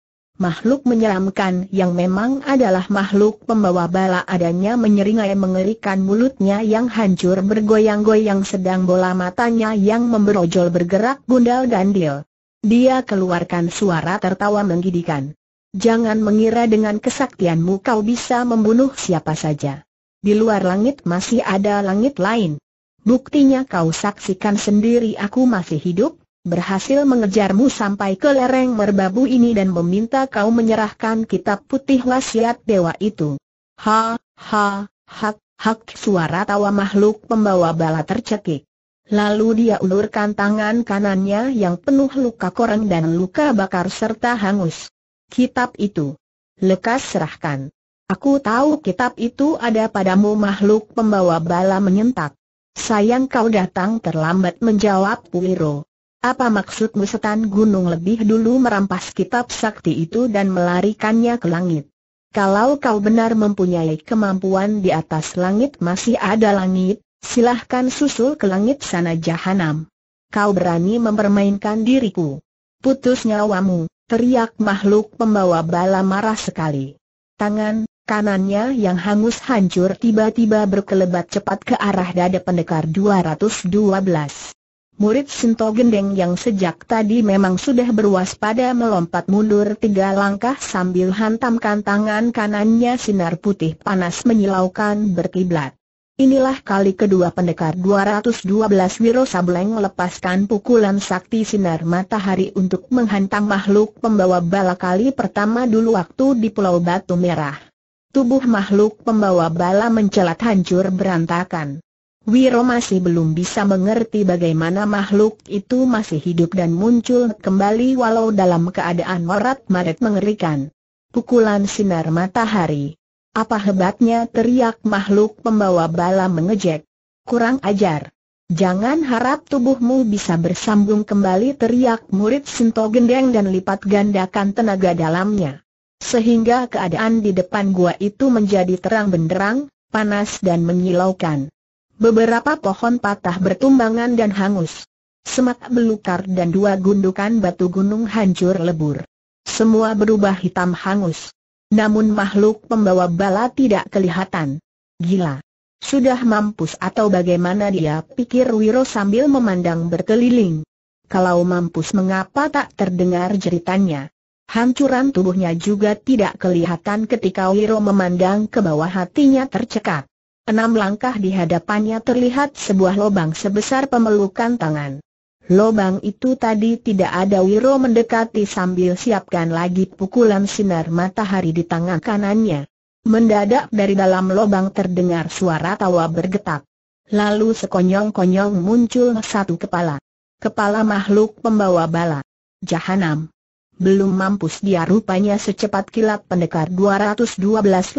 Makhluk menyeramkan yang memang adalah makhluk pembawa bala adanya menyeringai mengerikan mulutnya yang hancur bergoyang-goyang sedang bola matanya yang memberojol bergerak gundal gandil. Dia keluarkan suara tertawa menggidikan. Jangan mengira dengan kesaktianmu kau bisa membunuh siapa saja. Di luar langit masih ada langit lain. Buktinya kau saksikan sendiri aku masih hidup, berhasil mengejarmu sampai ke lereng merbabu ini dan meminta kau menyerahkan kitab putih wasiat dewa itu. Ha, ha, hak, hak suara tawa makhluk pembawa bala tercekik. Lalu dia ulurkan tangan kanannya yang penuh luka koreng dan luka bakar serta hangus. Kitab itu. Lekas serahkan. Aku tahu kitab itu ada padamu makhluk pembawa bala menyentak. Sayang kau datang terlambat menjawab Puiro. Apa maksudmu setan gunung lebih dulu merampas kitab sakti itu dan melarikannya ke langit? Kalau kau benar mempunyai kemampuan di atas langit masih ada langit, silahkan susul ke langit sana jahanam. Kau berani mempermainkan diriku. Putus nyawamu, teriak makhluk pembawa bala marah sekali. Tangan kanannya yang hangus hancur tiba-tiba berkelebat cepat ke arah dada pendekar 212 murid Sinto Gendeng yang sejak tadi memang sudah berwaspada melompat mundur tiga langkah sambil hantamkan tangan kanannya sinar putih panas menyilaukan berkiblat. Inilah kali kedua pendekar 212 Wiro Sableng melepaskan pukulan sakti sinar matahari untuk menghantam makhluk pembawa bala kali pertama dulu waktu di Pulau Batu Merah. Tubuh makhluk pembawa bala mencelat hancur berantakan. Wiro masih belum bisa mengerti bagaimana makhluk itu masih hidup dan muncul kembali walau dalam keadaan morat-maret mengerikan. Pukulan sinar matahari. Apa hebatnya teriak makhluk pembawa bala mengejek. Kurang ajar. Jangan harap tubuhmu bisa bersambung kembali teriak murid Sinto Gendeng dan lipat gandakan tenaga dalamnya. Sehingga keadaan di depan gua itu menjadi terang benderang, panas dan menyilaukan. Beberapa pohon patah bertumbangan dan hangus. Semak belukar dan dua gundukan batu gunung hancur lebur. Semua berubah hitam hangus. Namun makhluk pembawa bala tidak kelihatan. Gila. Sudah mampus atau bagaimana dia pikir Wiro sambil memandang berkeliling. Kalau mampus mengapa tak terdengar jeritannya. Hancuran tubuhnya juga tidak kelihatan ketika Wiro memandang ke bawah hatinya tercekat. Enam langkah di hadapannya terlihat sebuah lubang sebesar pemelukan tangan. Lubang itu tadi tidak ada Wiro mendekati sambil siapkan lagi pukulan sinar matahari di tangan kanannya. Mendadak dari dalam lubang terdengar suara tawa bergetar. Lalu sekonyong-konyong muncul satu kepala. Kepala makhluk pembawa bala. Jahanam belum mampus dia rupanya secepat kilat pendekar 212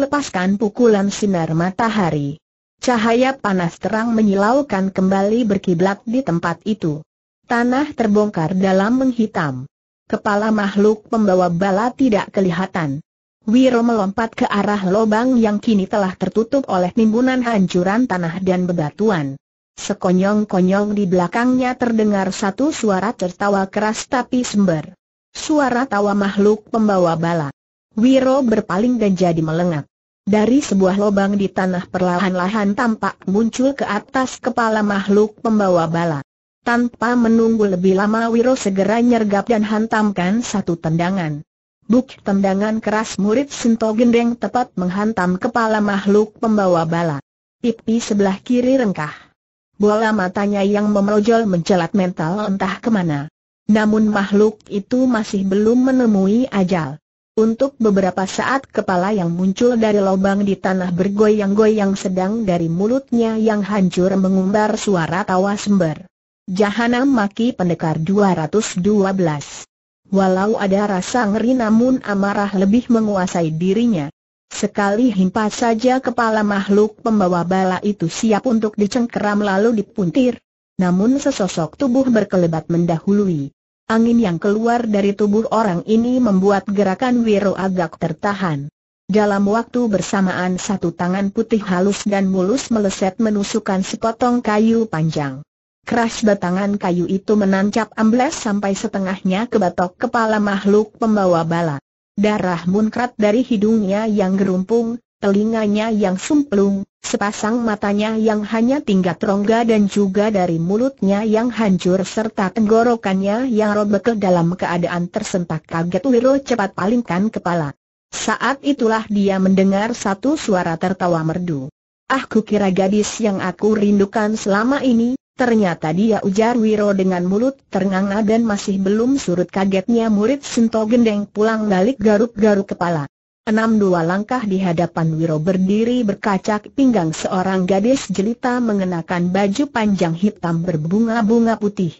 lepaskan pukulan sinar matahari. Cahaya panas terang menyilaukan kembali berkiblat di tempat itu. Tanah terbongkar dalam menghitam. Kepala makhluk pembawa bala tidak kelihatan. Wiro melompat ke arah lobang yang kini telah tertutup oleh timbunan hancuran tanah dan bebatuan. Sekonyong-konyong di belakangnya terdengar satu suara tertawa keras tapi sember. Suara tawa makhluk pembawa bala. Wiro berpaling dan jadi melengak. Dari sebuah lubang di tanah perlahan-lahan tampak muncul ke atas kepala makhluk pembawa bala. Tanpa menunggu lebih lama Wiro segera nyergap dan hantamkan satu tendangan. Buk tendangan keras murid Sinto Gendeng tepat menghantam kepala makhluk pembawa bala. Pipi sebelah kiri rengkah. Bola matanya yang memerojol mencelat mental entah kemana. Namun makhluk itu masih belum menemui ajal. Untuk beberapa saat kepala yang muncul dari lubang di tanah bergoyang-goyang sedang dari mulutnya yang hancur mengumbar suara tawa sember. Jahanam Maki Pendekar 212 Walau ada rasa ngeri namun amarah lebih menguasai dirinya. Sekali himpas saja kepala makhluk pembawa bala itu siap untuk dicengkeram lalu dipuntir, namun sesosok tubuh berkelebat mendahului. Angin yang keluar dari tubuh orang ini membuat gerakan Wiro agak tertahan. Dalam waktu bersamaan satu tangan putih halus dan mulus meleset menusukkan sepotong kayu panjang. Keras batangan kayu itu menancap ambles sampai setengahnya ke batok kepala makhluk pembawa bala. Darah muncrat dari hidungnya yang gerumpung, telinganya yang sumplung, sepasang matanya yang hanya tinggal rongga dan juga dari mulutnya yang hancur serta tenggorokannya yang robek ke dalam keadaan tersentak kaget Wiro cepat palingkan kepala. Saat itulah dia mendengar satu suara tertawa merdu. Ah kira gadis yang aku rindukan selama ini, ternyata dia ujar Wiro dengan mulut ternganga dan masih belum surut kagetnya murid sento Gendeng pulang balik garuk-garuk kepala. Enam dua langkah di hadapan Wiro berdiri berkacak pinggang seorang gadis jelita mengenakan baju panjang hitam berbunga-bunga putih.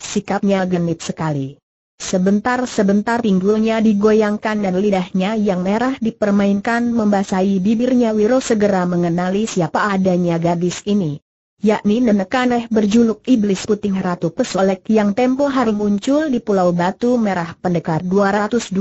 Sikapnya genit sekali. Sebentar-sebentar pinggulnya digoyangkan dan lidahnya yang merah dipermainkan membasahi bibirnya Wiro segera mengenali siapa adanya gadis ini. Yakni Nenekaneh berjuluk Iblis Putih Ratu Pesolek yang tempo hari muncul di Pulau Batu Merah Pendekar 212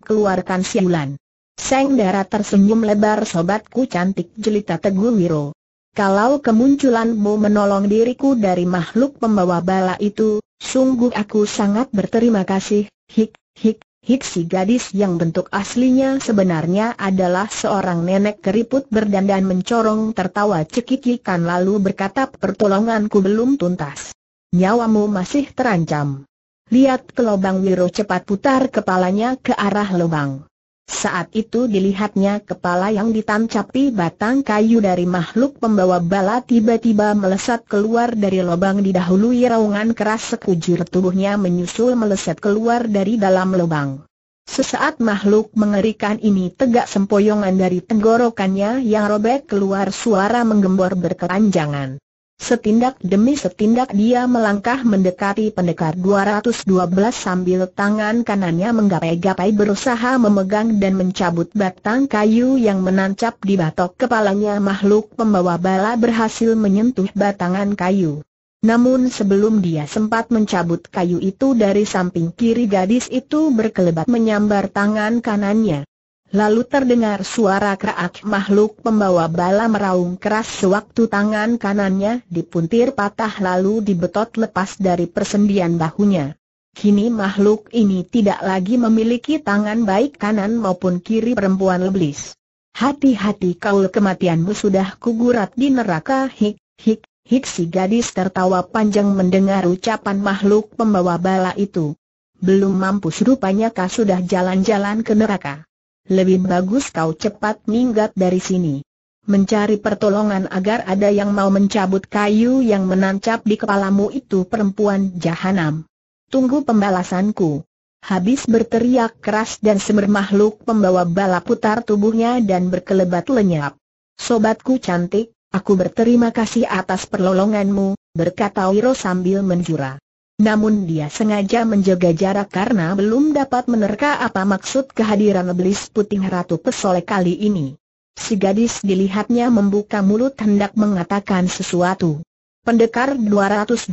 keluarkan siulan. Seng Dara tersenyum lebar sobatku cantik jelita Teguh Wiro. Kalau kemunculanmu menolong diriku dari makhluk pembawa bala itu, sungguh aku sangat berterima kasih, hik, hik, hik si gadis yang bentuk aslinya sebenarnya adalah seorang nenek keriput berdandan mencorong tertawa cekikikan lalu berkata pertolonganku belum tuntas. Nyawamu masih terancam. Lihat ke lubang Wiro cepat putar kepalanya ke arah lubang. Saat itu dilihatnya kepala yang ditancapi batang kayu dari makhluk pembawa bala tiba-tiba melesat keluar dari lubang didahului raungan keras sekujur tubuhnya menyusul melesat keluar dari dalam lubang. Sesaat makhluk mengerikan ini tegak sempoyongan dari tenggorokannya yang robek keluar suara menggembor berkeranjangan. Setindak demi setindak dia melangkah mendekati pendekar 212 sambil tangan kanannya menggapai-gapai berusaha memegang dan mencabut batang kayu yang menancap di batok kepalanya makhluk pembawa bala berhasil menyentuh batangan kayu. Namun sebelum dia sempat mencabut kayu itu dari samping kiri gadis itu berkelebat menyambar tangan kanannya. Lalu terdengar suara kerak makhluk pembawa bala meraung keras sewaktu tangan kanannya dipuntir patah lalu dibetot lepas dari persendian bahunya. Kini makhluk ini tidak lagi memiliki tangan baik kanan maupun kiri perempuan leblis. Hati-hati kau kematianmu sudah kugurat di neraka hik, hik, hik si gadis tertawa panjang mendengar ucapan makhluk pembawa bala itu. Belum mampu rupanya kau sudah jalan-jalan ke neraka lebih bagus kau cepat minggat dari sini. Mencari pertolongan agar ada yang mau mencabut kayu yang menancap di kepalamu itu perempuan jahanam. Tunggu pembalasanku. Habis berteriak keras dan makhluk pembawa bala putar tubuhnya dan berkelebat lenyap. Sobatku cantik, aku berterima kasih atas perlolonganmu, berkata Wiro sambil menjura. Namun dia sengaja menjaga jarak karena belum dapat menerka apa maksud kehadiran iblis putih Ratu Pesole kali ini. Si gadis dilihatnya membuka mulut hendak mengatakan sesuatu. Pendekar 212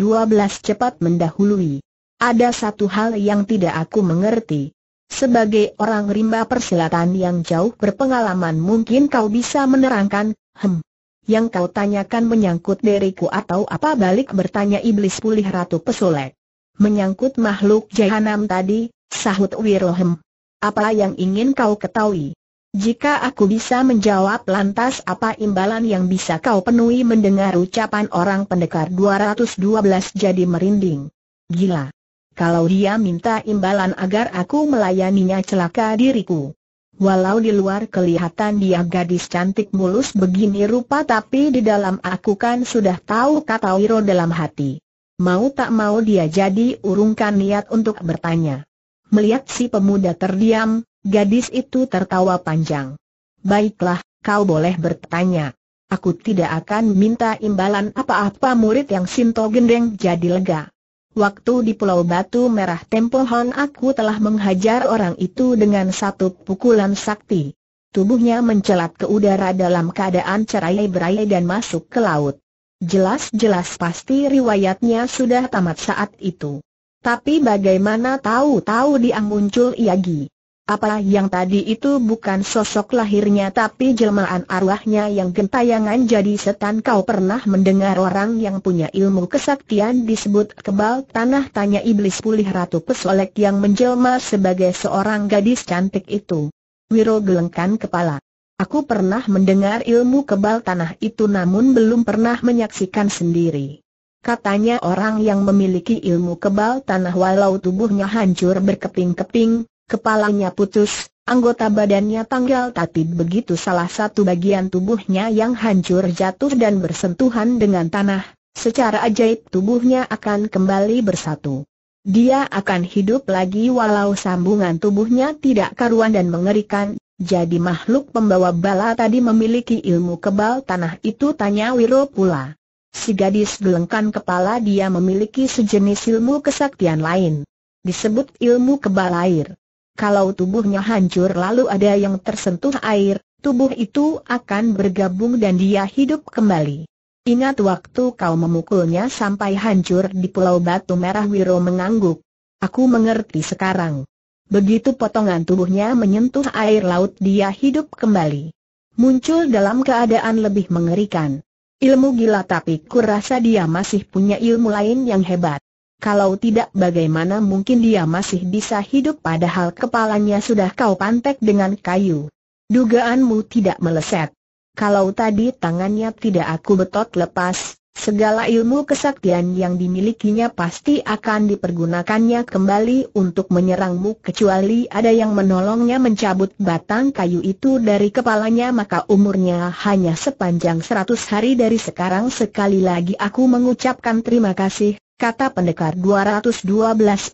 cepat mendahului. Ada satu hal yang tidak aku mengerti. Sebagai orang rimba persilatan yang jauh berpengalaman mungkin kau bisa menerangkan, hem. Yang kau tanyakan menyangkut diriku atau apa balik bertanya iblis pulih Ratu Pesolek. Menyangkut makhluk jahanam tadi, sahut Wirohem. Apa yang ingin kau ketahui? Jika aku bisa menjawab lantas apa imbalan yang bisa kau penuhi mendengar ucapan orang pendekar 212 jadi merinding. Gila. Kalau dia minta imbalan agar aku melayaninya celaka diriku. Walau di luar kelihatan dia gadis cantik mulus begini rupa tapi di dalam aku kan sudah tahu kata Wiro dalam hati. Mau tak mau dia jadi urungkan niat untuk bertanya. Melihat si pemuda terdiam, gadis itu tertawa panjang. Baiklah, kau boleh bertanya. Aku tidak akan minta imbalan apa-apa murid yang Sinto gendeng jadi lega. Waktu di Pulau Batu Merah Tempo Hon aku telah menghajar orang itu dengan satu pukulan sakti. Tubuhnya mencelat ke udara dalam keadaan cerai berai dan masuk ke laut. Jelas-jelas pasti riwayatnya sudah tamat saat itu. Tapi bagaimana tahu-tahu dia muncul Iagi? Apa yang tadi itu bukan sosok lahirnya tapi jelmaan arwahnya yang gentayangan jadi setan kau pernah mendengar orang yang punya ilmu kesaktian disebut kebal tanah tanya iblis pulih ratu pesolek yang menjelma sebagai seorang gadis cantik itu. Wiro gelengkan kepala. Aku pernah mendengar ilmu kebal tanah itu namun belum pernah menyaksikan sendiri. Katanya orang yang memiliki ilmu kebal tanah walau tubuhnya hancur berkeping-keping, kepalanya putus, anggota badannya tanggal tapi begitu salah satu bagian tubuhnya yang hancur jatuh dan bersentuhan dengan tanah, secara ajaib tubuhnya akan kembali bersatu. Dia akan hidup lagi walau sambungan tubuhnya tidak karuan dan mengerikan, jadi makhluk pembawa bala tadi memiliki ilmu kebal tanah itu tanya Wiro pula. Si gadis gelengkan kepala dia memiliki sejenis ilmu kesaktian lain. Disebut ilmu kebal air. Kalau tubuhnya hancur lalu ada yang tersentuh air, tubuh itu akan bergabung dan dia hidup kembali. Ingat waktu kau memukulnya sampai hancur di Pulau Batu Merah Wiro mengangguk. Aku mengerti sekarang. Begitu potongan tubuhnya menyentuh air laut dia hidup kembali. Muncul dalam keadaan lebih mengerikan. Ilmu gila tapi kurasa dia masih punya ilmu lain yang hebat. Kalau tidak bagaimana mungkin dia masih bisa hidup padahal kepalanya sudah kau pantek dengan kayu. Dugaanmu tidak meleset. Kalau tadi tangannya tidak aku betot lepas, Segala ilmu kesaktian yang dimilikinya pasti akan dipergunakannya kembali untuk menyerangmu kecuali ada yang menolongnya mencabut batang kayu itu dari kepalanya maka umurnya hanya sepanjang seratus hari dari sekarang sekali lagi aku mengucapkan terima kasih, kata pendekar 212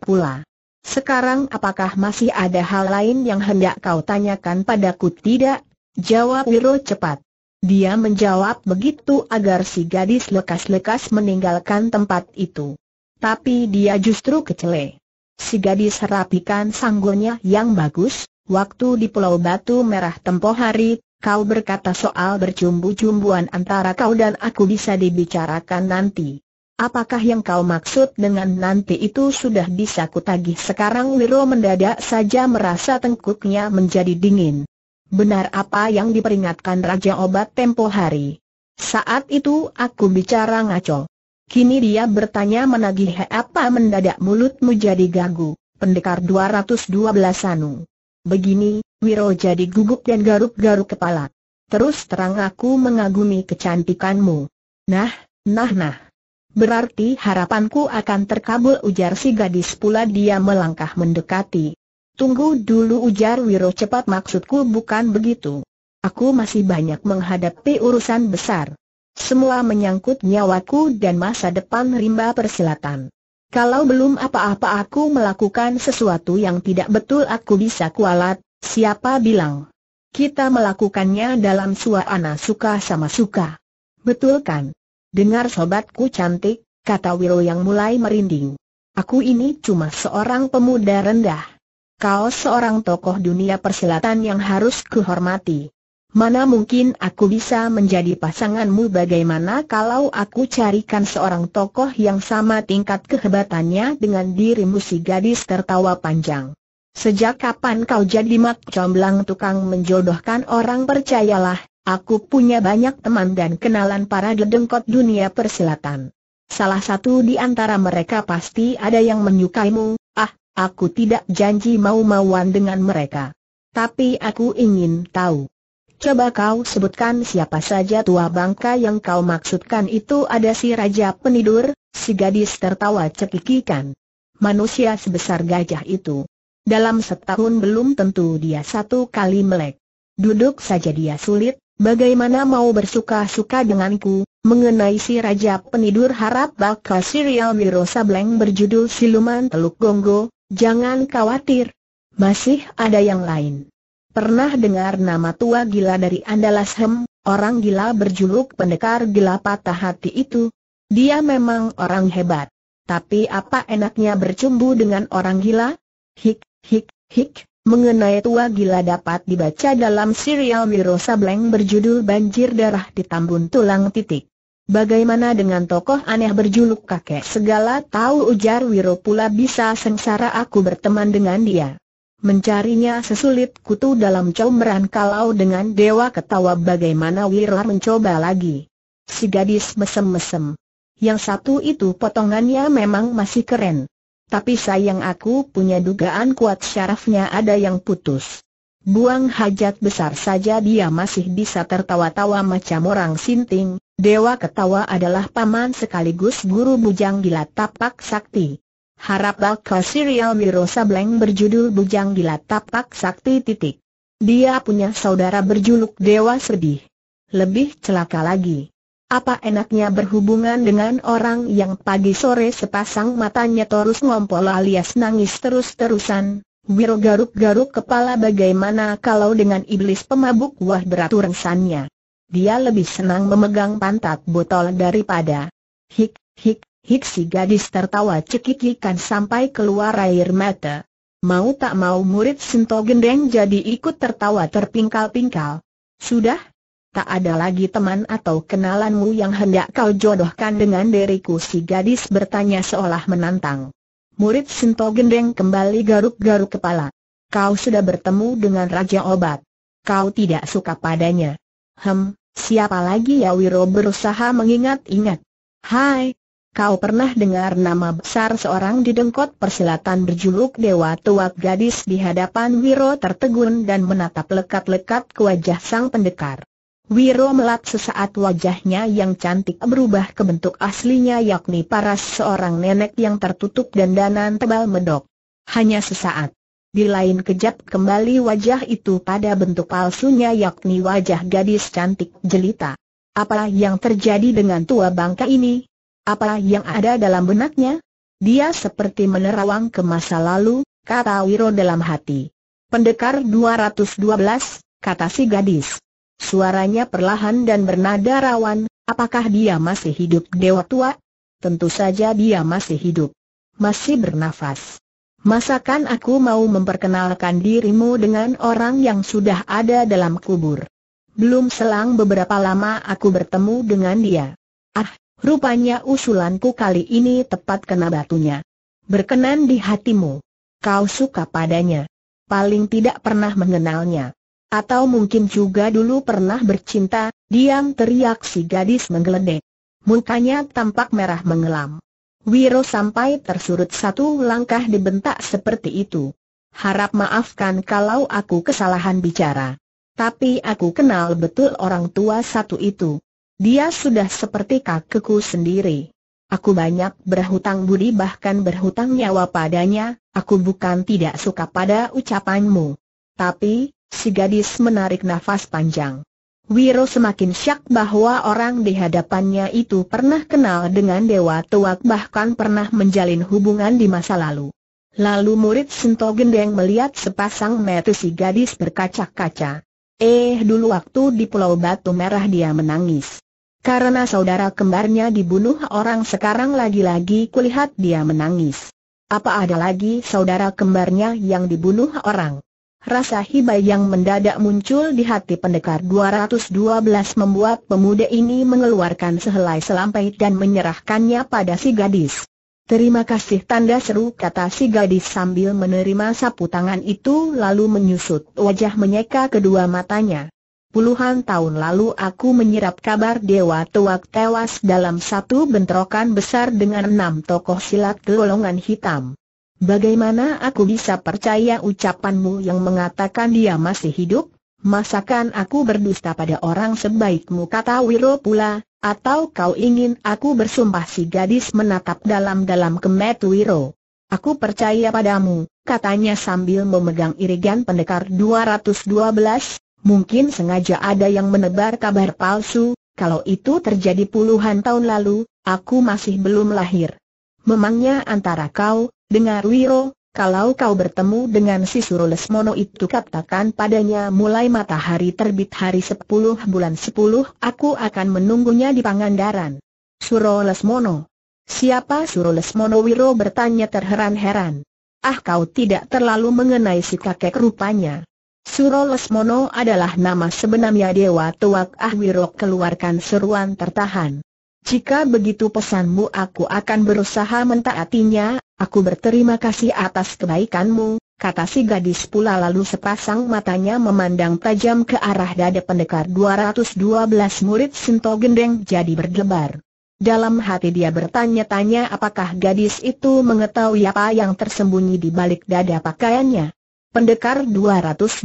pula. Sekarang apakah masih ada hal lain yang hendak kau tanyakan padaku tidak? Jawab Wiro cepat. Dia menjawab begitu agar si gadis lekas-lekas meninggalkan tempat itu. Tapi dia justru kecele. Si gadis rapikan sanggulnya yang bagus, waktu di Pulau Batu Merah tempo hari, kau berkata soal bercumbu-cumbuan antara kau dan aku bisa dibicarakan nanti. Apakah yang kau maksud dengan nanti itu sudah bisa kutagih sekarang Wiro mendadak saja merasa tengkuknya menjadi dingin benar apa yang diperingatkan Raja Obat tempo hari. Saat itu aku bicara ngaco. Kini dia bertanya menagih apa mendadak mulutmu jadi gagu, pendekar 212 anu. Begini, Wiro jadi gugup dan garuk-garuk kepala. Terus terang aku mengagumi kecantikanmu. Nah, nah nah. Berarti harapanku akan terkabul ujar si gadis pula dia melangkah mendekati. Tunggu dulu ujar Wiro cepat maksudku bukan begitu. Aku masih banyak menghadapi urusan besar. Semua menyangkut nyawaku dan masa depan rimba persilatan. Kalau belum apa-apa aku melakukan sesuatu yang tidak betul aku bisa kualat, siapa bilang? Kita melakukannya dalam suasana suka sama suka. Betul kan? Dengar sobatku cantik, kata Wiro yang mulai merinding. Aku ini cuma seorang pemuda rendah. Kau seorang tokoh dunia persilatan yang harus kuhormati. Mana mungkin aku bisa menjadi pasanganmu bagaimana kalau aku carikan seorang tokoh yang sama tingkat kehebatannya dengan dirimu si gadis tertawa panjang. Sejak kapan kau jadi mak comblang tukang menjodohkan orang percayalah, aku punya banyak teman dan kenalan para dedengkot dunia persilatan. Salah satu di antara mereka pasti ada yang menyukaimu, ah, Aku tidak janji mau-mauan dengan mereka. Tapi aku ingin tahu. Coba kau sebutkan siapa saja tua bangka yang kau maksudkan itu ada si Raja Penidur, si gadis tertawa cekikikan. Manusia sebesar gajah itu. Dalam setahun belum tentu dia satu kali melek. Duduk saja dia sulit, Bagaimana mau bersuka-suka denganku, mengenai si Raja Penidur harap bakal serial Wiro Sableng berjudul Siluman Teluk Gonggo, Jangan khawatir. Masih ada yang lain. Pernah dengar nama tua gila dari Andalas Hem, orang gila berjuluk pendekar gila patah hati itu? Dia memang orang hebat. Tapi apa enaknya bercumbu dengan orang gila? Hik, hik, hik, mengenai tua gila dapat dibaca dalam serial Wiro Sableng berjudul Banjir Darah di Tambun Tulang Titik. Bagaimana dengan tokoh aneh berjuluk kakek segala tahu ujar Wiro pula bisa sengsara aku berteman dengan dia. Mencarinya sesulit kutu dalam comberan kalau dengan dewa ketawa bagaimana Wiro mencoba lagi. Si gadis mesem-mesem. Yang satu itu potongannya memang masih keren. Tapi sayang aku punya dugaan kuat syarafnya ada yang putus. Buang hajat besar saja dia masih bisa tertawa-tawa macam orang sinting, Dewa Ketawa adalah paman sekaligus guru Bujang Gila Tapak Sakti. Harap bakal serial Wiro Sableng berjudul Bujang Gila Tapak Sakti titik. Dia punya saudara berjuluk Dewa Sedih. Lebih celaka lagi. Apa enaknya berhubungan dengan orang yang pagi sore sepasang matanya terus ngompol alias nangis terus-terusan? Wiro garuk-garuk kepala bagaimana kalau dengan iblis pemabuk wah beratur rensannya? Dia lebih senang memegang pantat botol daripada Hik, hik, hik si gadis tertawa cekikikan sampai keluar air mata Mau tak mau murid Sinto Gendeng jadi ikut tertawa terpingkal-pingkal Sudah? Tak ada lagi teman atau kenalanmu yang hendak kau jodohkan dengan diriku si gadis bertanya seolah menantang Murid Sinto Gendeng kembali garuk-garuk kepala. Kau sudah bertemu dengan Raja Obat. Kau tidak suka padanya. Hem, siapa lagi ya Wiro berusaha mengingat-ingat. Hai, kau pernah dengar nama besar seorang di Dengkot persilatan berjuluk Dewa Tuak Gadis di hadapan Wiro tertegun dan menatap lekat-lekat ke wajah sang pendekar. Wiro melap sesaat wajahnya yang cantik berubah ke bentuk aslinya yakni paras seorang nenek yang tertutup dan danan tebal medok. Hanya sesaat. Di lain kejap kembali wajah itu pada bentuk palsunya yakni wajah gadis cantik jelita. Apa yang terjadi dengan tua bangka ini? Apa yang ada dalam benaknya? Dia seperti menerawang ke masa lalu, kata Wiro dalam hati. Pendekar 212, kata si gadis. Suaranya perlahan dan bernada rawan, apakah dia masih hidup dewa tua? Tentu saja dia masih hidup. Masih bernafas. Masakan aku mau memperkenalkan dirimu dengan orang yang sudah ada dalam kubur. Belum selang beberapa lama aku bertemu dengan dia. Ah, rupanya usulanku kali ini tepat kena batunya. Berkenan di hatimu. Kau suka padanya. Paling tidak pernah mengenalnya. Atau mungkin juga dulu pernah bercinta, diam teriak si gadis menggeledek. Mukanya tampak merah mengelam. Wiro sampai tersurut satu langkah dibentak seperti itu. Harap maafkan kalau aku kesalahan bicara. Tapi aku kenal betul orang tua satu itu. Dia sudah seperti kakekku sendiri. Aku banyak berhutang budi bahkan berhutang nyawa padanya, aku bukan tidak suka pada ucapanmu. Tapi, si gadis menarik nafas panjang. Wiro semakin syak bahwa orang di hadapannya itu pernah kenal dengan Dewa Tuak bahkan pernah menjalin hubungan di masa lalu. Lalu murid Sento Gendeng melihat sepasang mata si gadis berkaca-kaca. Eh dulu waktu di Pulau Batu Merah dia menangis. Karena saudara kembarnya dibunuh orang sekarang lagi-lagi kulihat dia menangis. Apa ada lagi saudara kembarnya yang dibunuh orang? Rasa hiba yang mendadak muncul di hati pendekar 212 membuat pemuda ini mengeluarkan sehelai selampai dan menyerahkannya pada si gadis. Terima kasih tanda seru kata si gadis sambil menerima sapu tangan itu lalu menyusut wajah menyeka kedua matanya. Puluhan tahun lalu aku menyerap kabar Dewa Tuak tewas dalam satu bentrokan besar dengan enam tokoh silat golongan hitam. Bagaimana aku bisa percaya ucapanmu yang mengatakan dia masih hidup? Masakan aku berdusta pada orang sebaikmu kata Wiro pula, atau kau ingin aku bersumpah si gadis menatap dalam-dalam kemet Wiro? Aku percaya padamu, katanya sambil memegang irigan pendekar 212, mungkin sengaja ada yang menebar kabar palsu, kalau itu terjadi puluhan tahun lalu, aku masih belum lahir. Memangnya antara kau, Dengar Wiro, kalau kau bertemu dengan si Suro Lesmono itu katakan padanya mulai matahari terbit hari 10 bulan 10, aku akan menunggunya di Pangandaran. Suro Lesmono. Siapa Suro Lesmono Wiro bertanya terheran-heran. Ah kau tidak terlalu mengenai si kakek rupanya. Suro Lesmono adalah nama sebenarnya Dewa Tuak ah Wiro keluarkan seruan tertahan. Jika begitu pesanmu aku akan berusaha mentaatinya, Aku berterima kasih atas kebaikanmu, kata si gadis pula lalu sepasang matanya memandang tajam ke arah dada pendekar 212 murid Sinto Gendeng jadi berdebar. Dalam hati dia bertanya-tanya apakah gadis itu mengetahui apa yang tersembunyi di balik dada pakaiannya. Pendekar 212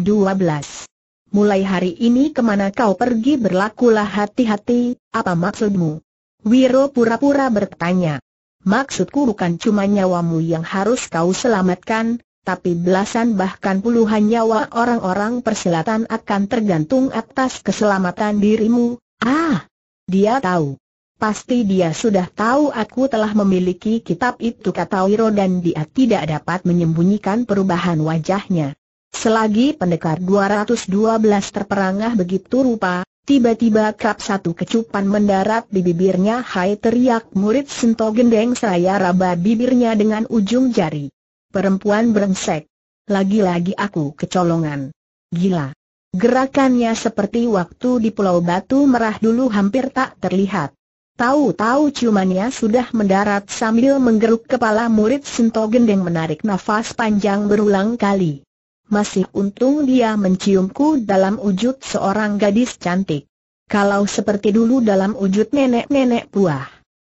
Mulai hari ini kemana kau pergi berlakulah hati-hati, apa maksudmu? Wiro pura-pura bertanya. Maksudku bukan cuma nyawamu yang harus kau selamatkan, tapi belasan bahkan puluhan nyawa orang-orang persilatan akan tergantung atas keselamatan dirimu. Ah, dia tahu. Pasti dia sudah tahu aku telah memiliki kitab itu kata Wiro dan dia tidak dapat menyembunyikan perubahan wajahnya. Selagi pendekar 212 terperangah begitu rupa, Tiba-tiba kap satu kecupan mendarat di bibirnya Hai teriak murid Sento Gendeng saya raba bibirnya dengan ujung jari. Perempuan berengsek. Lagi-lagi aku kecolongan. Gila. Gerakannya seperti waktu di Pulau Batu Merah dulu hampir tak terlihat. Tahu-tahu ciumannya sudah mendarat sambil menggeruk kepala murid sento Gendeng menarik nafas panjang berulang kali. Masih untung dia menciumku dalam wujud seorang gadis cantik. Kalau seperti dulu dalam wujud nenek-nenek buah.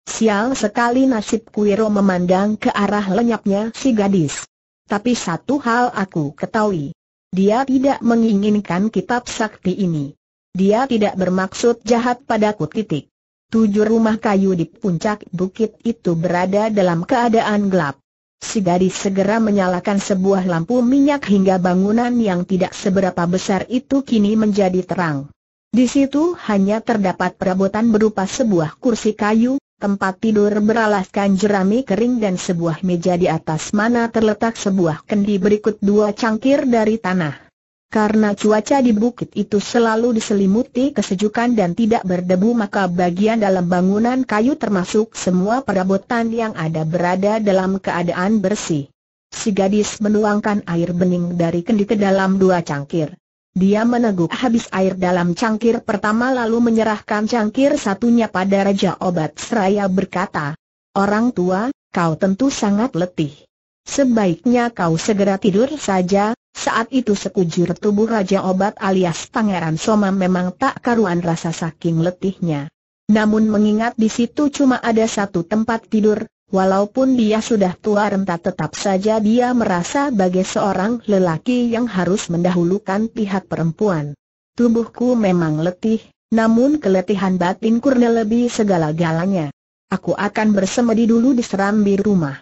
Sial sekali nasib Kuiro memandang ke arah lenyapnya si gadis. Tapi satu hal aku ketahui. Dia tidak menginginkan kitab sakti ini. Dia tidak bermaksud jahat padaku titik. Tujuh rumah kayu di puncak bukit itu berada dalam keadaan gelap si gadis segera menyalakan sebuah lampu minyak hingga bangunan yang tidak seberapa besar itu kini menjadi terang. Di situ hanya terdapat perabotan berupa sebuah kursi kayu, tempat tidur beralaskan jerami kering dan sebuah meja di atas mana terletak sebuah kendi berikut dua cangkir dari tanah. Karena cuaca di bukit itu selalu diselimuti kesejukan dan tidak berdebu maka bagian dalam bangunan kayu termasuk semua perabotan yang ada berada dalam keadaan bersih. Si gadis menuangkan air bening dari kendi ke dalam dua cangkir. Dia meneguk habis air dalam cangkir pertama lalu menyerahkan cangkir satunya pada Raja Obat Seraya berkata, Orang tua, kau tentu sangat letih. Sebaiknya kau segera tidur saja, saat itu sekujur tubuh Raja Obat alias Pangeran Soma memang tak karuan rasa saking letihnya. Namun mengingat di situ cuma ada satu tempat tidur, walaupun dia sudah tua renta tetap saja dia merasa bagai seorang lelaki yang harus mendahulukan pihak perempuan. Tubuhku memang letih, namun keletihan batin kurnia lebih segala-galanya. Aku akan bersemedi dulu di serambi rumah.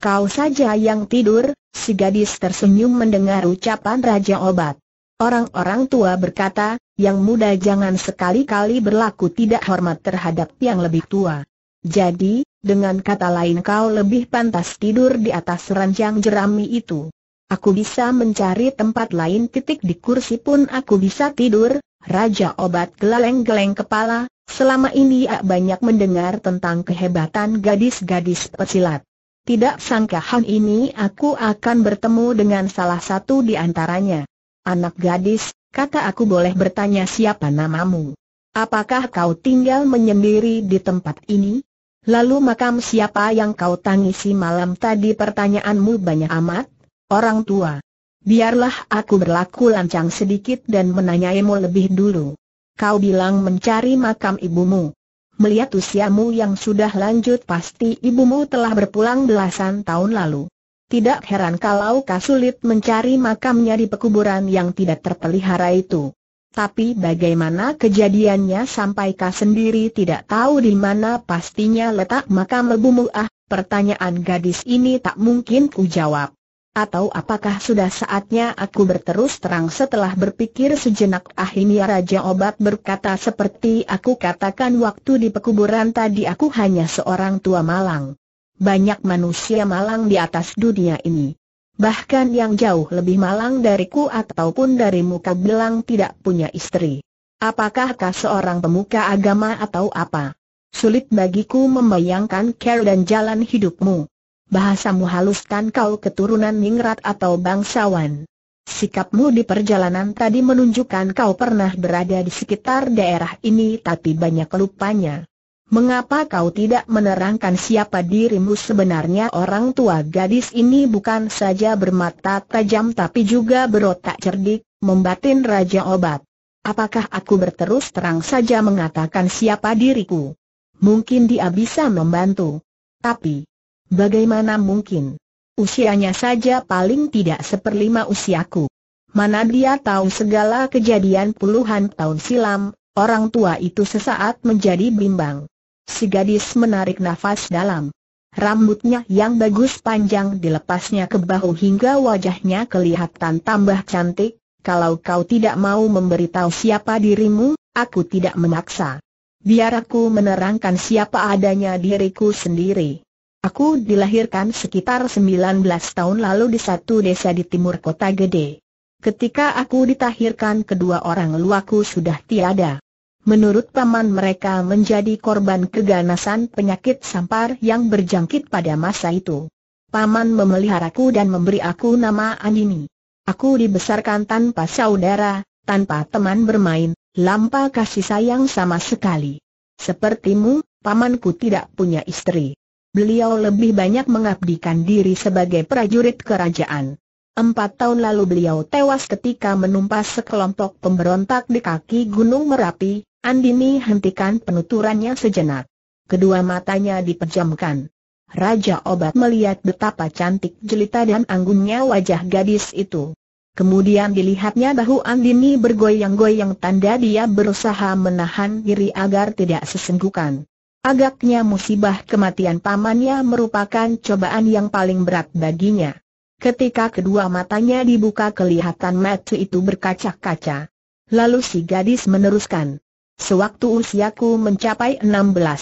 Kau saja yang tidur, si gadis tersenyum mendengar ucapan Raja Obat. Orang-orang tua berkata, yang muda jangan sekali-kali berlaku tidak hormat terhadap yang lebih tua. Jadi, dengan kata lain kau lebih pantas tidur di atas ranjang jerami itu. Aku bisa mencari tempat lain titik di kursi pun aku bisa tidur, Raja Obat geleng-geleng kepala, selama ini ia banyak mendengar tentang kehebatan gadis-gadis pesilat. Tidak sangka Han ini aku akan bertemu dengan salah satu di antaranya. Anak gadis, kata aku boleh bertanya siapa namamu? Apakah kau tinggal menyendiri di tempat ini? Lalu makam siapa yang kau tangisi malam tadi pertanyaanmu banyak amat? Orang tua. Biarlah aku berlaku lancang sedikit dan menanyaimu lebih dulu. Kau bilang mencari makam ibumu melihat usiamu yang sudah lanjut pasti ibumu telah berpulang belasan tahun lalu. Tidak heran kalau kau sulit mencari makamnya di pekuburan yang tidak terpelihara itu. Tapi bagaimana kejadiannya sampai kau sendiri tidak tahu di mana pastinya letak makam lebumu ah, pertanyaan gadis ini tak mungkin ku jawab. Atau apakah sudah saatnya aku berterus terang setelah berpikir sejenak akhirnya Raja Obat berkata seperti aku katakan waktu di pekuburan tadi aku hanya seorang tua malang. Banyak manusia malang di atas dunia ini. Bahkan yang jauh lebih malang dariku ataupun dari muka bilang tidak punya istri. Apakahkah seorang pemuka agama atau apa? Sulit bagiku membayangkan care dan jalan hidupmu bahasamu halus tan kau keturunan ningrat atau bangsawan. Sikapmu di perjalanan tadi menunjukkan kau pernah berada di sekitar daerah ini tapi banyak lupanya. Mengapa kau tidak menerangkan siapa dirimu sebenarnya orang tua gadis ini bukan saja bermata tajam tapi juga berotak cerdik, membatin Raja Obat. Apakah aku berterus terang saja mengatakan siapa diriku? Mungkin dia bisa membantu. Tapi, Bagaimana mungkin? Usianya saja paling tidak seperlima usiaku. Mana dia tahu segala kejadian puluhan tahun silam, orang tua itu sesaat menjadi bimbang. Si gadis menarik nafas dalam. Rambutnya yang bagus panjang dilepasnya ke bahu hingga wajahnya kelihatan tambah cantik. Kalau kau tidak mau memberitahu siapa dirimu, aku tidak memaksa. Biar aku menerangkan siapa adanya diriku sendiri. Aku dilahirkan sekitar 19 tahun lalu di satu desa di timur kota gede. Ketika aku ditahirkan kedua orang luaku sudah tiada. Menurut paman mereka menjadi korban keganasan penyakit sampar yang berjangkit pada masa itu. Paman memeliharaku dan memberi aku nama Andini. Aku dibesarkan tanpa saudara, tanpa teman bermain, lampa kasih sayang sama sekali. Sepertimu, pamanku tidak punya istri beliau lebih banyak mengabdikan diri sebagai prajurit kerajaan. Empat tahun lalu beliau tewas ketika menumpas sekelompok pemberontak di kaki Gunung Merapi, Andini hentikan penuturannya sejenak. Kedua matanya dipejamkan. Raja Obat melihat betapa cantik jelita dan anggunnya wajah gadis itu. Kemudian dilihatnya bahu Andini bergoyang-goyang tanda dia berusaha menahan diri agar tidak sesenggukan. Agaknya musibah kematian pamannya merupakan cobaan yang paling berat baginya. Ketika kedua matanya dibuka kelihatan mata itu berkaca-kaca. Lalu si gadis meneruskan. Sewaktu usiaku mencapai 16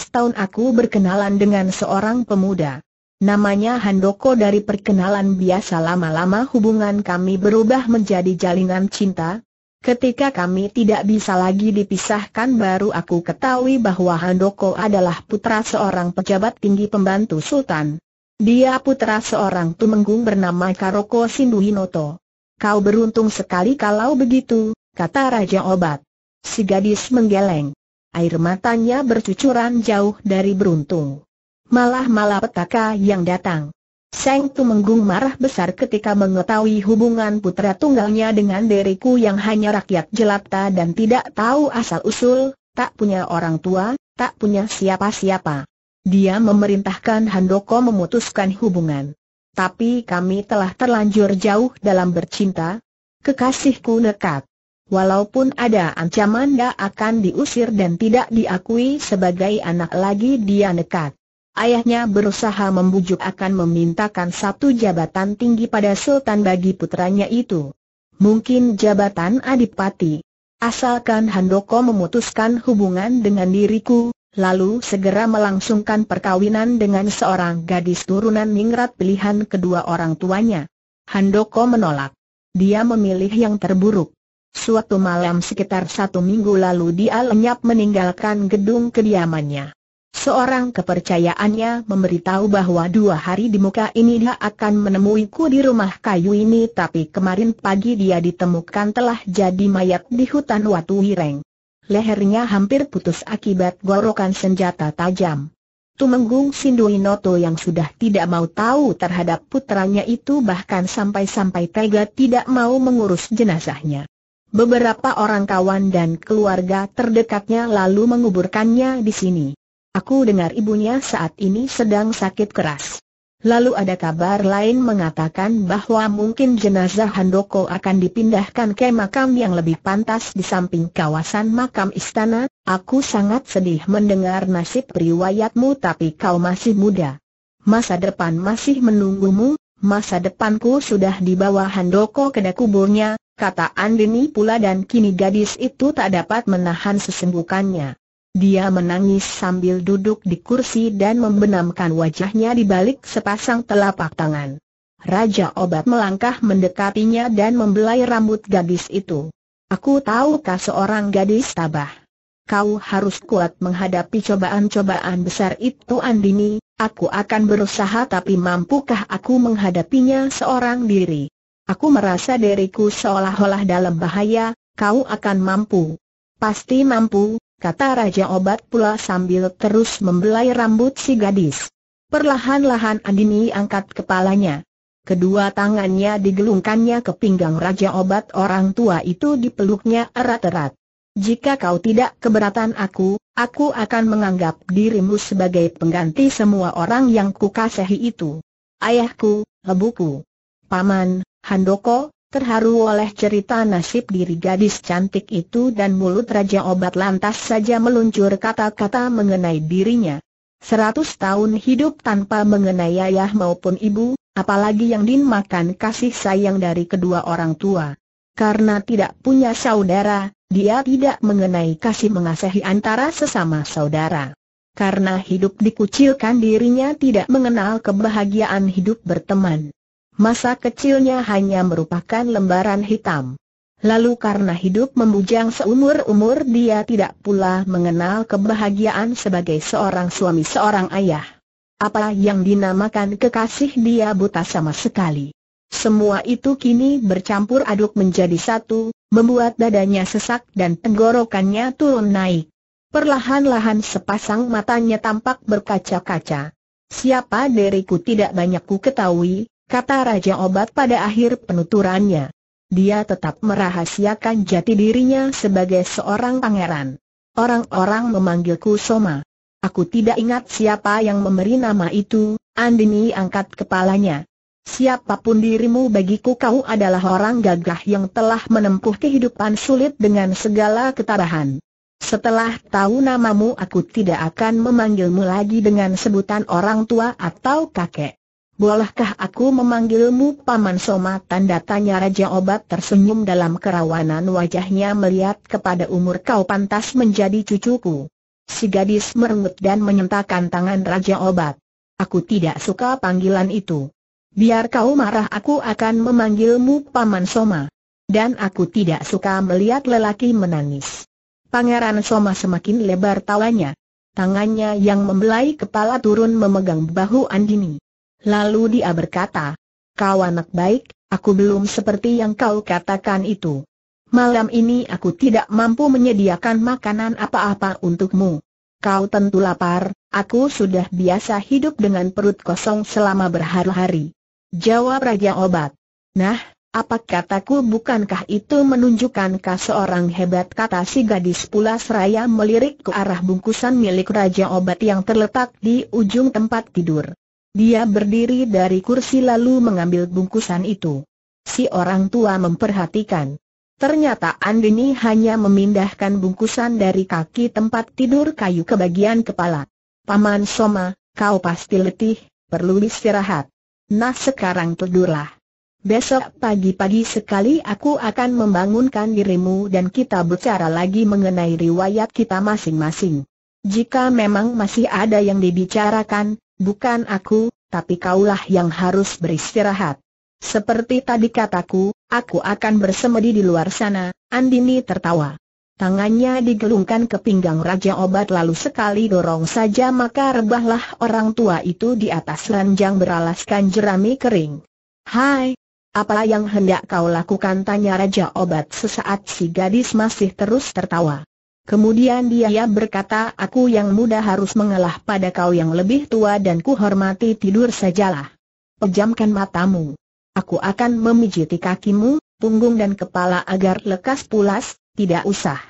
tahun aku berkenalan dengan seorang pemuda. Namanya Handoko dari perkenalan biasa lama-lama hubungan kami berubah menjadi jalinan cinta, Ketika kami tidak bisa lagi dipisahkan baru aku ketahui bahwa Handoko adalah putra seorang pejabat tinggi pembantu Sultan. Dia putra seorang tumenggung bernama Karoko Sinduhinoto. Kau beruntung sekali kalau begitu, kata Raja Obat. Si gadis menggeleng. Air matanya bercucuran jauh dari beruntung. Malah malah petaka yang datang. Seng menggung marah besar ketika mengetahui hubungan putra tunggalnya dengan deriku yang hanya rakyat jelata dan tidak tahu asal-usul, tak punya orang tua, tak punya siapa-siapa. Dia memerintahkan Handoko memutuskan hubungan. Tapi kami telah terlanjur jauh dalam bercinta. Kekasihku nekat. Walaupun ada ancaman dia akan diusir dan tidak diakui sebagai anak lagi dia nekat. Ayahnya berusaha membujuk akan memintakan satu jabatan tinggi pada sultan bagi putranya itu. Mungkin jabatan adipati. Asalkan Handoko memutuskan hubungan dengan diriku, lalu segera melangsungkan perkawinan dengan seorang gadis turunan ningrat pilihan kedua orang tuanya. Handoko menolak. Dia memilih yang terburuk. Suatu malam sekitar satu minggu lalu dia lenyap meninggalkan gedung kediamannya. Seorang kepercayaannya memberitahu bahwa dua hari di muka ini dia akan menemuiku di rumah kayu ini tapi kemarin pagi dia ditemukan telah jadi mayat di hutan Watu Hireng. Lehernya hampir putus akibat gorokan senjata tajam. Tumenggung Sinduinoto yang sudah tidak mau tahu terhadap putranya itu bahkan sampai-sampai tega tidak mau mengurus jenazahnya. Beberapa orang kawan dan keluarga terdekatnya lalu menguburkannya di sini. Aku dengar ibunya saat ini sedang sakit keras. Lalu ada kabar lain mengatakan bahwa mungkin jenazah Handoko akan dipindahkan ke makam yang lebih pantas di samping kawasan makam istana. Aku sangat sedih mendengar nasib riwayatmu tapi kau masih muda. Masa depan masih menunggumu, masa depanku sudah dibawa Handoko ke kuburnya, kata Andini pula dan kini gadis itu tak dapat menahan sesembukannya. Dia menangis sambil duduk di kursi dan membenamkan wajahnya di balik sepasang telapak tangan. Raja Obat melangkah mendekatinya dan membelai rambut gadis itu. Aku tahu kau seorang gadis tabah. Kau harus kuat menghadapi cobaan-cobaan besar itu Andini, aku akan berusaha tapi mampukah aku menghadapinya seorang diri? Aku merasa diriku seolah-olah dalam bahaya, kau akan mampu. Pasti mampu, kata Raja Obat pula sambil terus membelai rambut si gadis. Perlahan-lahan Andini angkat kepalanya. Kedua tangannya digelungkannya ke pinggang Raja Obat orang tua itu dipeluknya erat-erat. Jika kau tidak keberatan aku, aku akan menganggap dirimu sebagai pengganti semua orang yang kukasihi itu. Ayahku, lebuku, paman, handoko, terharu oleh cerita nasib diri gadis cantik itu dan mulut Raja Obat lantas saja meluncur kata-kata mengenai dirinya. Seratus tahun hidup tanpa mengenai ayah maupun ibu, apalagi yang din makan kasih sayang dari kedua orang tua. Karena tidak punya saudara, dia tidak mengenai kasih mengasihi antara sesama saudara. Karena hidup dikucilkan dirinya tidak mengenal kebahagiaan hidup berteman masa kecilnya hanya merupakan lembaran hitam. Lalu karena hidup membujang seumur-umur dia tidak pula mengenal kebahagiaan sebagai seorang suami seorang ayah. Apa yang dinamakan kekasih dia buta sama sekali. Semua itu kini bercampur aduk menjadi satu, membuat dadanya sesak dan tenggorokannya turun naik. Perlahan-lahan sepasang matanya tampak berkaca-kaca. Siapa diriku tidak banyak ku ketahui, kata Raja Obat pada akhir penuturannya. Dia tetap merahasiakan jati dirinya sebagai seorang pangeran. Orang-orang memanggilku Soma. Aku tidak ingat siapa yang memberi nama itu, Andini angkat kepalanya. Siapapun dirimu bagiku kau adalah orang gagah yang telah menempuh kehidupan sulit dengan segala ketabahan. Setelah tahu namamu aku tidak akan memanggilmu lagi dengan sebutan orang tua atau kakek. Bolehkah aku memanggilmu Paman Soma? Tanda tanya Raja Obat tersenyum dalam kerawanan wajahnya melihat kepada umur kau pantas menjadi cucuku. Si gadis merengut dan menyentakkan tangan Raja Obat. Aku tidak suka panggilan itu. Biar kau marah aku akan memanggilmu Paman Soma. Dan aku tidak suka melihat lelaki menangis. Pangeran Soma semakin lebar tawanya. Tangannya yang membelai kepala turun memegang bahu Andini. Lalu dia berkata, Kau anak baik, aku belum seperti yang kau katakan itu. Malam ini aku tidak mampu menyediakan makanan apa-apa untukmu. Kau tentu lapar, aku sudah biasa hidup dengan perut kosong selama berhari-hari. Jawab Raja Obat. Nah, apa kataku bukankah itu menunjukkan kau seorang hebat kata si gadis pula seraya melirik ke arah bungkusan milik Raja Obat yang terletak di ujung tempat tidur. Dia berdiri dari kursi lalu mengambil bungkusan itu. Si orang tua memperhatikan. Ternyata Andini hanya memindahkan bungkusan dari kaki tempat tidur kayu ke bagian kepala. Paman Soma, kau pasti letih, perlu istirahat. Nah sekarang tidurlah. Besok pagi-pagi sekali aku akan membangunkan dirimu dan kita bicara lagi mengenai riwayat kita masing-masing. Jika memang masih ada yang dibicarakan, Bukan aku, tapi kaulah yang harus beristirahat. Seperti tadi kataku, aku akan bersemedi di luar sana, Andini tertawa. Tangannya digelungkan ke pinggang Raja Obat lalu sekali dorong saja maka rebahlah orang tua itu di atas ranjang beralaskan jerami kering. Hai, apa yang hendak kau lakukan tanya Raja Obat sesaat si gadis masih terus tertawa. Kemudian dia berkata aku yang muda harus mengalah pada kau yang lebih tua dan ku hormati tidur sajalah. Pejamkan matamu. Aku akan memijiti kakimu, punggung dan kepala agar lekas pulas, tidak usah.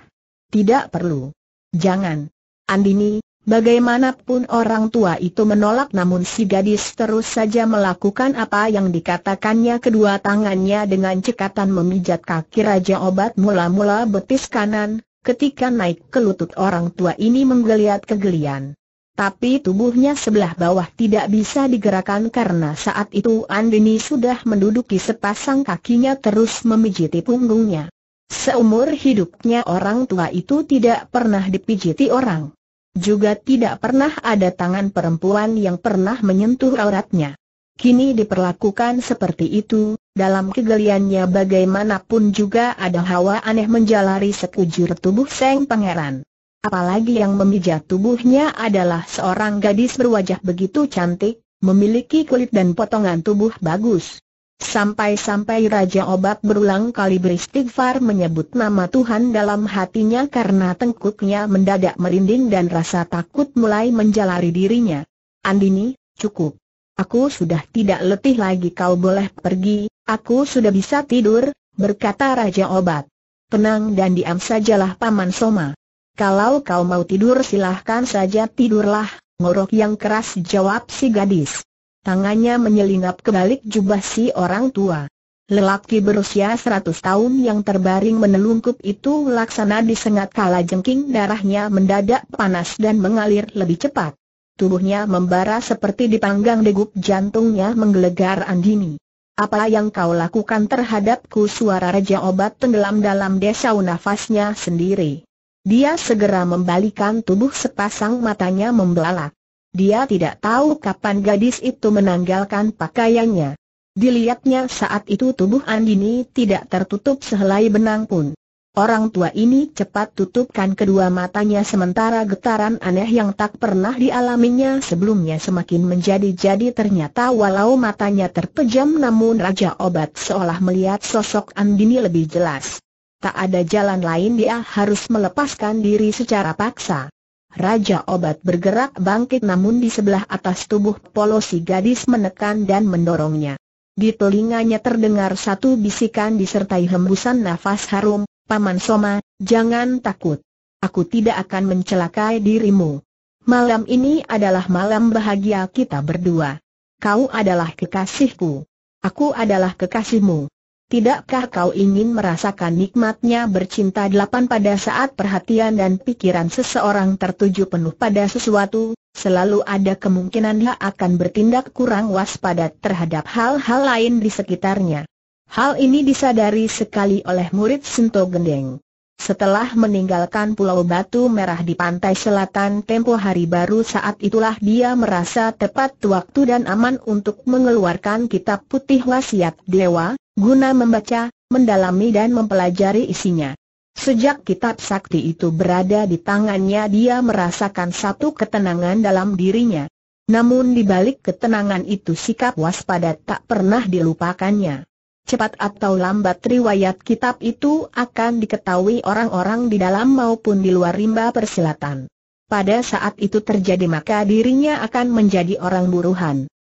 Tidak perlu. Jangan. Andini, bagaimanapun orang tua itu menolak namun si gadis terus saja melakukan apa yang dikatakannya kedua tangannya dengan cekatan memijat kaki Raja Obat mula-mula betis kanan, Ketika naik ke lutut orang tua ini menggeliat kegelian. Tapi tubuhnya sebelah bawah tidak bisa digerakkan karena saat itu Andini sudah menduduki sepasang kakinya terus memijiti punggungnya. Seumur hidupnya orang tua itu tidak pernah dipijiti orang. Juga tidak pernah ada tangan perempuan yang pernah menyentuh auratnya kini diperlakukan seperti itu, dalam kegeliannya bagaimanapun juga ada hawa aneh menjalari sekujur tubuh Seng Pangeran. Apalagi yang memijat tubuhnya adalah seorang gadis berwajah begitu cantik, memiliki kulit dan potongan tubuh bagus. Sampai-sampai Raja Obat berulang kali beristighfar menyebut nama Tuhan dalam hatinya karena tengkuknya mendadak merinding dan rasa takut mulai menjalari dirinya. Andini, cukup. Aku sudah tidak letih lagi kau boleh pergi, aku sudah bisa tidur, berkata Raja Obat. Tenang dan diam sajalah Paman Soma. Kalau kau mau tidur silahkan saja tidurlah, ngorok yang keras jawab si gadis. Tangannya menyelinap ke balik jubah si orang tua. Lelaki berusia seratus tahun yang terbaring menelungkup itu laksana disengat kala jengking darahnya mendadak panas dan mengalir lebih cepat. Tubuhnya membara seperti dipanggang degup jantungnya menggelegar Andini. Apa yang kau lakukan terhadapku suara Raja Obat tenggelam dalam desa nafasnya sendiri. Dia segera membalikan tubuh sepasang matanya membelalak. Dia tidak tahu kapan gadis itu menanggalkan pakaiannya. Dilihatnya saat itu tubuh Andini tidak tertutup sehelai benang pun. Orang tua ini cepat tutupkan kedua matanya sementara getaran aneh yang tak pernah dialaminya sebelumnya semakin menjadi-jadi ternyata walau matanya terpejam namun Raja Obat seolah melihat sosok Andini lebih jelas. Tak ada jalan lain dia harus melepaskan diri secara paksa. Raja Obat bergerak bangkit namun di sebelah atas tubuh polosi gadis menekan dan mendorongnya. Di telinganya terdengar satu bisikan disertai hembusan nafas harum, Paman Soma, jangan takut. Aku tidak akan mencelakai dirimu. Malam ini adalah malam bahagia kita berdua. Kau adalah kekasihku. Aku adalah kekasihmu. Tidakkah kau ingin merasakan nikmatnya bercinta delapan pada saat perhatian dan pikiran seseorang tertuju penuh pada sesuatu, selalu ada kemungkinan dia akan bertindak kurang waspada terhadap hal-hal lain di sekitarnya. Hal ini disadari sekali oleh murid Sento Gendeng. Setelah meninggalkan Pulau Batu Merah di pantai selatan tempo hari baru saat itulah dia merasa tepat waktu dan aman untuk mengeluarkan kitab putih wasiat dewa, guna membaca, mendalami dan mempelajari isinya. Sejak kitab sakti itu berada di tangannya dia merasakan satu ketenangan dalam dirinya. Namun di balik ketenangan itu sikap waspada tak pernah dilupakannya cepat atau lambat riwayat kitab itu akan diketahui orang-orang di dalam maupun di luar rimba persilatan. Pada saat itu terjadi maka dirinya akan menjadi orang buruhan.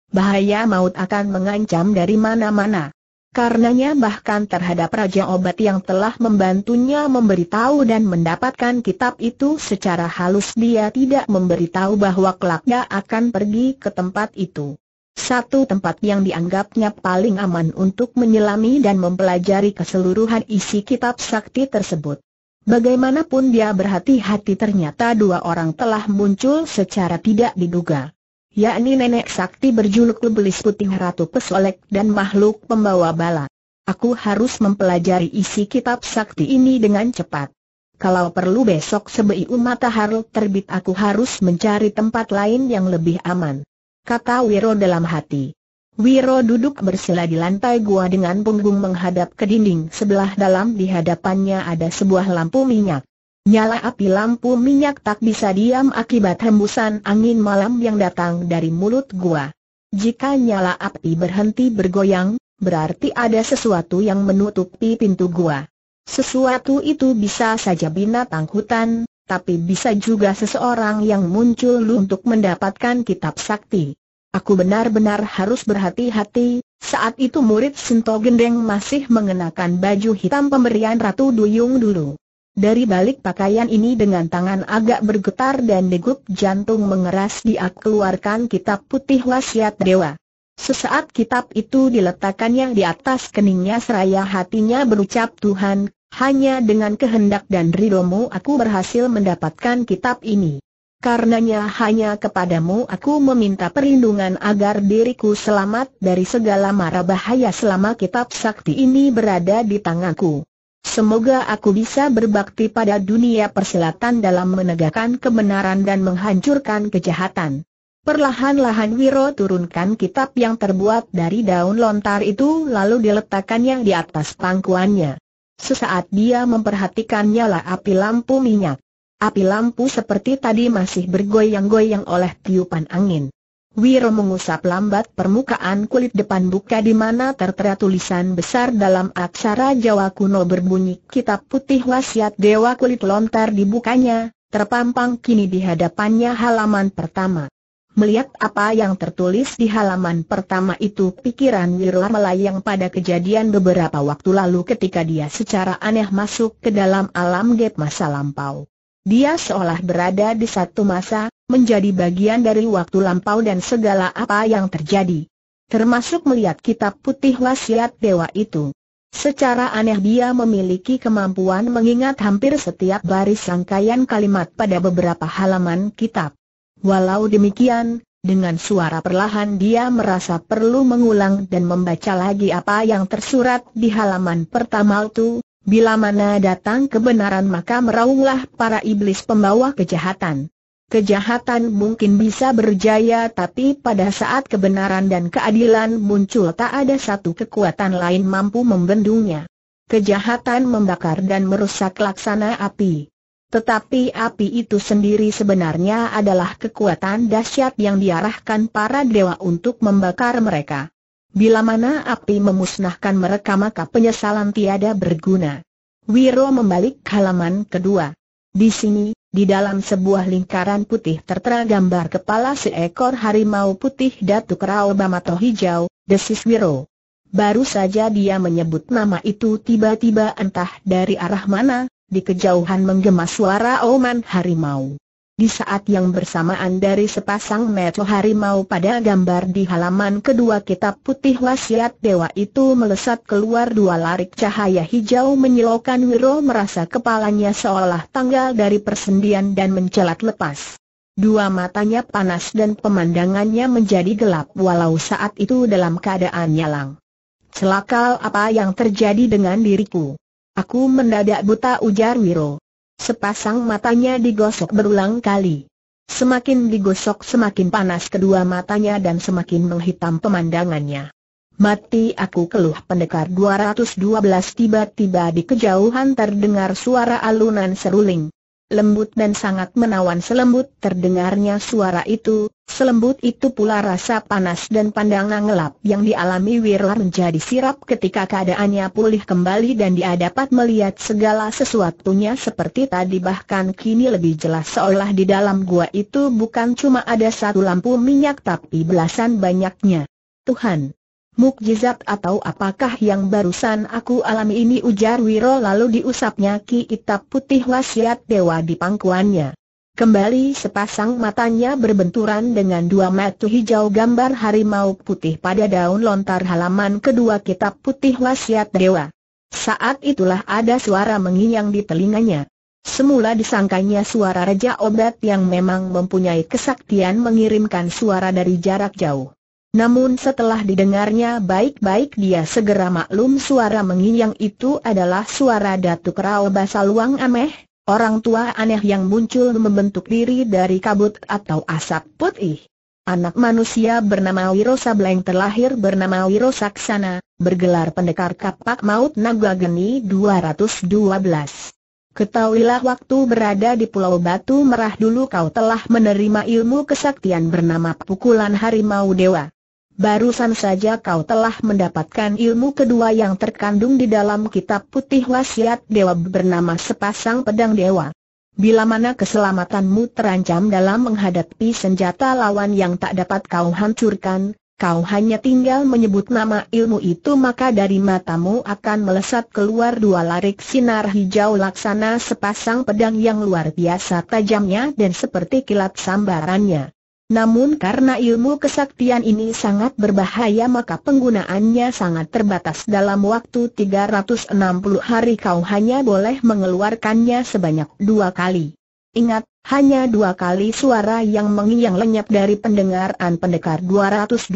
Bahaya maut akan mengancam dari mana-mana. Karenanya bahkan terhadap Raja Obat yang telah membantunya memberitahu dan mendapatkan kitab itu secara halus dia tidak memberitahu bahwa kelaknya akan pergi ke tempat itu satu tempat yang dianggapnya paling aman untuk menyelami dan mempelajari keseluruhan isi kitab sakti tersebut. Bagaimanapun dia berhati-hati ternyata dua orang telah muncul secara tidak diduga. Yakni nenek sakti berjuluk Lebelis puting Ratu Pesolek dan makhluk pembawa bala. Aku harus mempelajari isi kitab sakti ini dengan cepat. Kalau perlu besok sebelum matahari terbit aku harus mencari tempat lain yang lebih aman kata Wiro dalam hati. Wiro duduk bersila di lantai gua dengan punggung menghadap ke dinding sebelah dalam di hadapannya ada sebuah lampu minyak. Nyala api lampu minyak tak bisa diam akibat hembusan angin malam yang datang dari mulut gua. Jika nyala api berhenti bergoyang, berarti ada sesuatu yang menutupi pintu gua. Sesuatu itu bisa saja binatang hutan, tapi bisa juga seseorang yang muncul untuk mendapatkan kitab sakti. Aku benar-benar harus berhati-hati, saat itu murid Sinto Gendeng masih mengenakan baju hitam pemberian Ratu Duyung dulu. Dari balik pakaian ini dengan tangan agak bergetar dan degup jantung mengeras dia keluarkan kitab putih wasiat dewa. Sesaat kitab itu diletakkannya di atas keningnya seraya hatinya berucap Tuhan, hanya dengan kehendak dan ridomu aku berhasil mendapatkan kitab ini. Karenanya hanya kepadamu aku meminta perlindungan agar diriku selamat dari segala mara bahaya selama kitab sakti ini berada di tanganku. Semoga aku bisa berbakti pada dunia persilatan dalam menegakkan kebenaran dan menghancurkan kejahatan. Perlahan-lahan Wiro turunkan kitab yang terbuat dari daun lontar itu lalu diletakkannya di atas pangkuannya. Sesaat dia memperhatikan nyala api lampu minyak. Api lampu seperti tadi masih bergoyang-goyang oleh tiupan angin. Wiro mengusap lambat permukaan kulit depan buka di mana tertera tulisan besar dalam aksara Jawa kuno berbunyi kitab putih wasiat dewa kulit lontar dibukanya, terpampang kini di hadapannya halaman pertama. Melihat apa yang tertulis di halaman pertama itu pikiran Wirla melayang pada kejadian beberapa waktu lalu ketika dia secara aneh masuk ke dalam alam gap masa lampau. Dia seolah berada di satu masa, menjadi bagian dari waktu lampau dan segala apa yang terjadi. Termasuk melihat kitab putih wasiat dewa itu. Secara aneh dia memiliki kemampuan mengingat hampir setiap baris rangkaian kalimat pada beberapa halaman kitab. Walau demikian, dengan suara perlahan dia merasa perlu mengulang dan membaca lagi apa yang tersurat di halaman pertama itu, bila mana datang kebenaran maka meraunglah para iblis pembawa kejahatan. Kejahatan mungkin bisa berjaya tapi pada saat kebenaran dan keadilan muncul tak ada satu kekuatan lain mampu membendungnya. Kejahatan membakar dan merusak laksana api. Tetapi api itu sendiri sebenarnya adalah kekuatan dahsyat yang diarahkan para dewa untuk membakar mereka. Bila mana api memusnahkan mereka maka penyesalan tiada berguna. Wiro membalik halaman kedua. Di sini, di dalam sebuah lingkaran putih tertera gambar kepala seekor harimau putih Datuk Rao Bamato Hijau, desis Wiro. Baru saja dia menyebut nama itu tiba-tiba entah dari arah mana, di kejauhan menggema suara oman harimau. Di saat yang bersamaan dari sepasang metu harimau pada gambar di halaman kedua kitab putih wasiat dewa itu melesat keluar dua larik cahaya hijau menyilaukan Wiro merasa kepalanya seolah tanggal dari persendian dan mencelat lepas. Dua matanya panas dan pemandangannya menjadi gelap walau saat itu dalam keadaan nyalang. Celakal apa yang terjadi dengan diriku? Aku mendadak buta ujar Wiro. Sepasang matanya digosok berulang kali. Semakin digosok semakin panas kedua matanya dan semakin menghitam pemandangannya. Mati aku keluh pendekar 212 tiba-tiba di kejauhan terdengar suara alunan seruling lembut dan sangat menawan selembut terdengarnya suara itu, selembut itu pula rasa panas dan pandangan gelap yang dialami Wirla menjadi sirap ketika keadaannya pulih kembali dan dia dapat melihat segala sesuatunya seperti tadi bahkan kini lebih jelas seolah di dalam gua itu bukan cuma ada satu lampu minyak tapi belasan banyaknya. Tuhan, mukjizat atau apakah yang barusan aku alami ini ujar Wiro lalu diusapnya kitab putih wasiat dewa di pangkuannya. Kembali sepasang matanya berbenturan dengan dua mata hijau gambar harimau putih pada daun lontar halaman kedua kitab putih wasiat dewa. Saat itulah ada suara menginyang di telinganya. Semula disangkanya suara Raja Obat yang memang mempunyai kesaktian mengirimkan suara dari jarak jauh. Namun setelah didengarnya baik-baik dia segera maklum suara menginyang itu adalah suara Datuk Rao Basaluang Ameh, orang tua aneh yang muncul membentuk diri dari kabut atau asap putih. Anak manusia bernama Wirosa Bleng terlahir bernama Wirosaksana, bergelar pendekar kapak maut Naga Geni 212. Ketahuilah waktu berada di Pulau Batu Merah dulu kau telah menerima ilmu kesaktian bernama pukulan harimau dewa barusan saja kau telah mendapatkan ilmu kedua yang terkandung di dalam kitab putih wasiat dewa bernama sepasang pedang dewa. Bila mana keselamatanmu terancam dalam menghadapi senjata lawan yang tak dapat kau hancurkan, kau hanya tinggal menyebut nama ilmu itu maka dari matamu akan melesat keluar dua larik sinar hijau laksana sepasang pedang yang luar biasa tajamnya dan seperti kilat sambarannya. Namun karena ilmu kesaktian ini sangat berbahaya maka penggunaannya sangat terbatas dalam waktu 360 hari kau hanya boleh mengeluarkannya sebanyak dua kali. Ingat, hanya dua kali suara yang mengiang lenyap dari pendengaran pendekar 212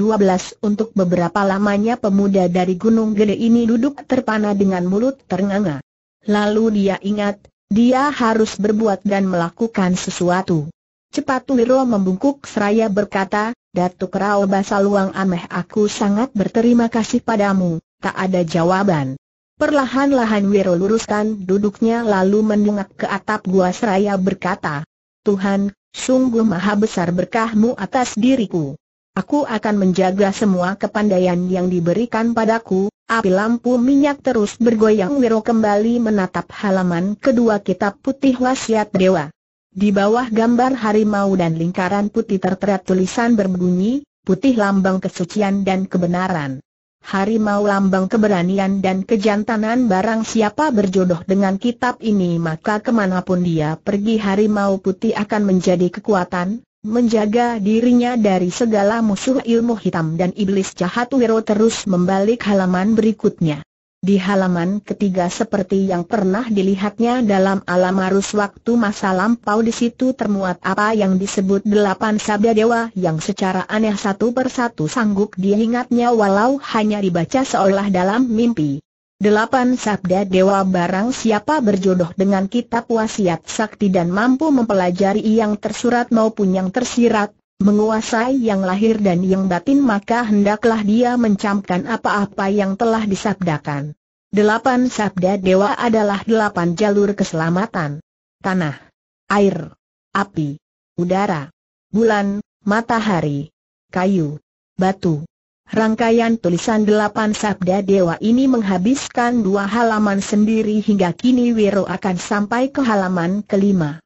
untuk beberapa lamanya pemuda dari Gunung Gede ini duduk terpana dengan mulut ternganga. Lalu dia ingat, dia harus berbuat dan melakukan sesuatu. Cepat Liro membungkuk seraya berkata, Datuk Rao Basaluang Ameh aku sangat berterima kasih padamu, tak ada jawaban. Perlahan-lahan Wiro luruskan duduknya lalu mendungak ke atap gua seraya berkata, Tuhan, sungguh maha besar berkahmu atas diriku. Aku akan menjaga semua kepandaian yang diberikan padaku, api lampu minyak terus bergoyang Wiro kembali menatap halaman kedua kitab putih wasiat dewa. Di bawah gambar harimau dan lingkaran putih tertera tulisan berbunyi, putih lambang kesucian dan kebenaran. Harimau lambang keberanian dan kejantanan barang siapa berjodoh dengan kitab ini maka kemanapun dia pergi harimau putih akan menjadi kekuatan, menjaga dirinya dari segala musuh ilmu hitam dan iblis jahat Wiro terus membalik halaman berikutnya. Di halaman ketiga seperti yang pernah dilihatnya dalam alam arus waktu masa lampau di situ termuat apa yang disebut delapan sabda dewa yang secara aneh satu persatu sanggup diingatnya walau hanya dibaca seolah dalam mimpi. Delapan sabda dewa barang siapa berjodoh dengan kitab wasiat sakti dan mampu mempelajari yang tersurat maupun yang tersirat, menguasai yang lahir dan yang batin maka hendaklah dia mencamkan apa-apa yang telah disabdakan. Delapan sabda dewa adalah delapan jalur keselamatan. Tanah, air, api, udara, bulan, matahari, kayu, batu. Rangkaian tulisan delapan sabda dewa ini menghabiskan dua halaman sendiri hingga kini Wiro akan sampai ke halaman kelima.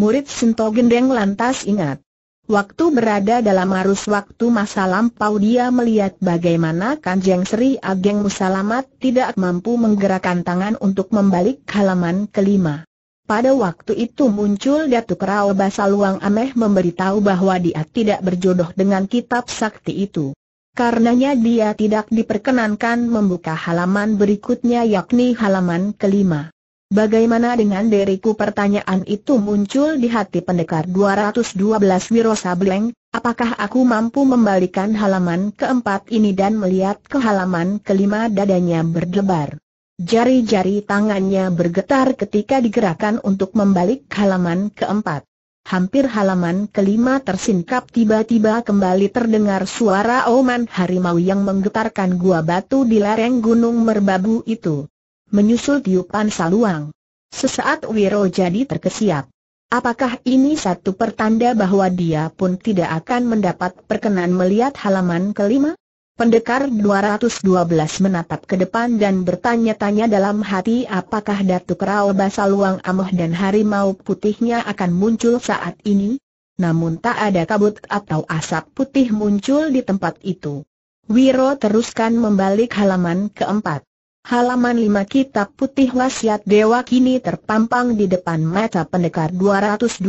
Murid Sinto Gendeng lantas ingat. Waktu berada dalam arus waktu masa lampau dia melihat bagaimana Kanjeng Sri Ageng Musalamat tidak mampu menggerakkan tangan untuk membalik halaman kelima. Pada waktu itu muncul Datuk Rao Basaluang Ameh memberitahu bahwa dia tidak berjodoh dengan kitab sakti itu. Karenanya dia tidak diperkenankan membuka halaman berikutnya yakni halaman kelima. Bagaimana dengan diriku pertanyaan itu muncul di hati pendekar 212 Wiro Sableng, apakah aku mampu membalikan halaman keempat ini dan melihat ke halaman kelima dadanya berdebar. Jari-jari tangannya bergetar ketika digerakkan untuk membalik halaman keempat. Hampir halaman kelima tersingkap tiba-tiba kembali terdengar suara oman harimau yang menggetarkan gua batu di lereng gunung merbabu itu menyusul tiupan saluang. Sesaat Wiro jadi terkesiap. Apakah ini satu pertanda bahwa dia pun tidak akan mendapat perkenan melihat halaman kelima? Pendekar 212 menatap ke depan dan bertanya-tanya dalam hati apakah Datuk Rao Basaluang Amoh dan Harimau Putihnya akan muncul saat ini? Namun tak ada kabut atau asap putih muncul di tempat itu. Wiro teruskan membalik halaman keempat. Halaman lima Kitab Putih Wasiat Dewa kini terpampang di depan mata pendekar 212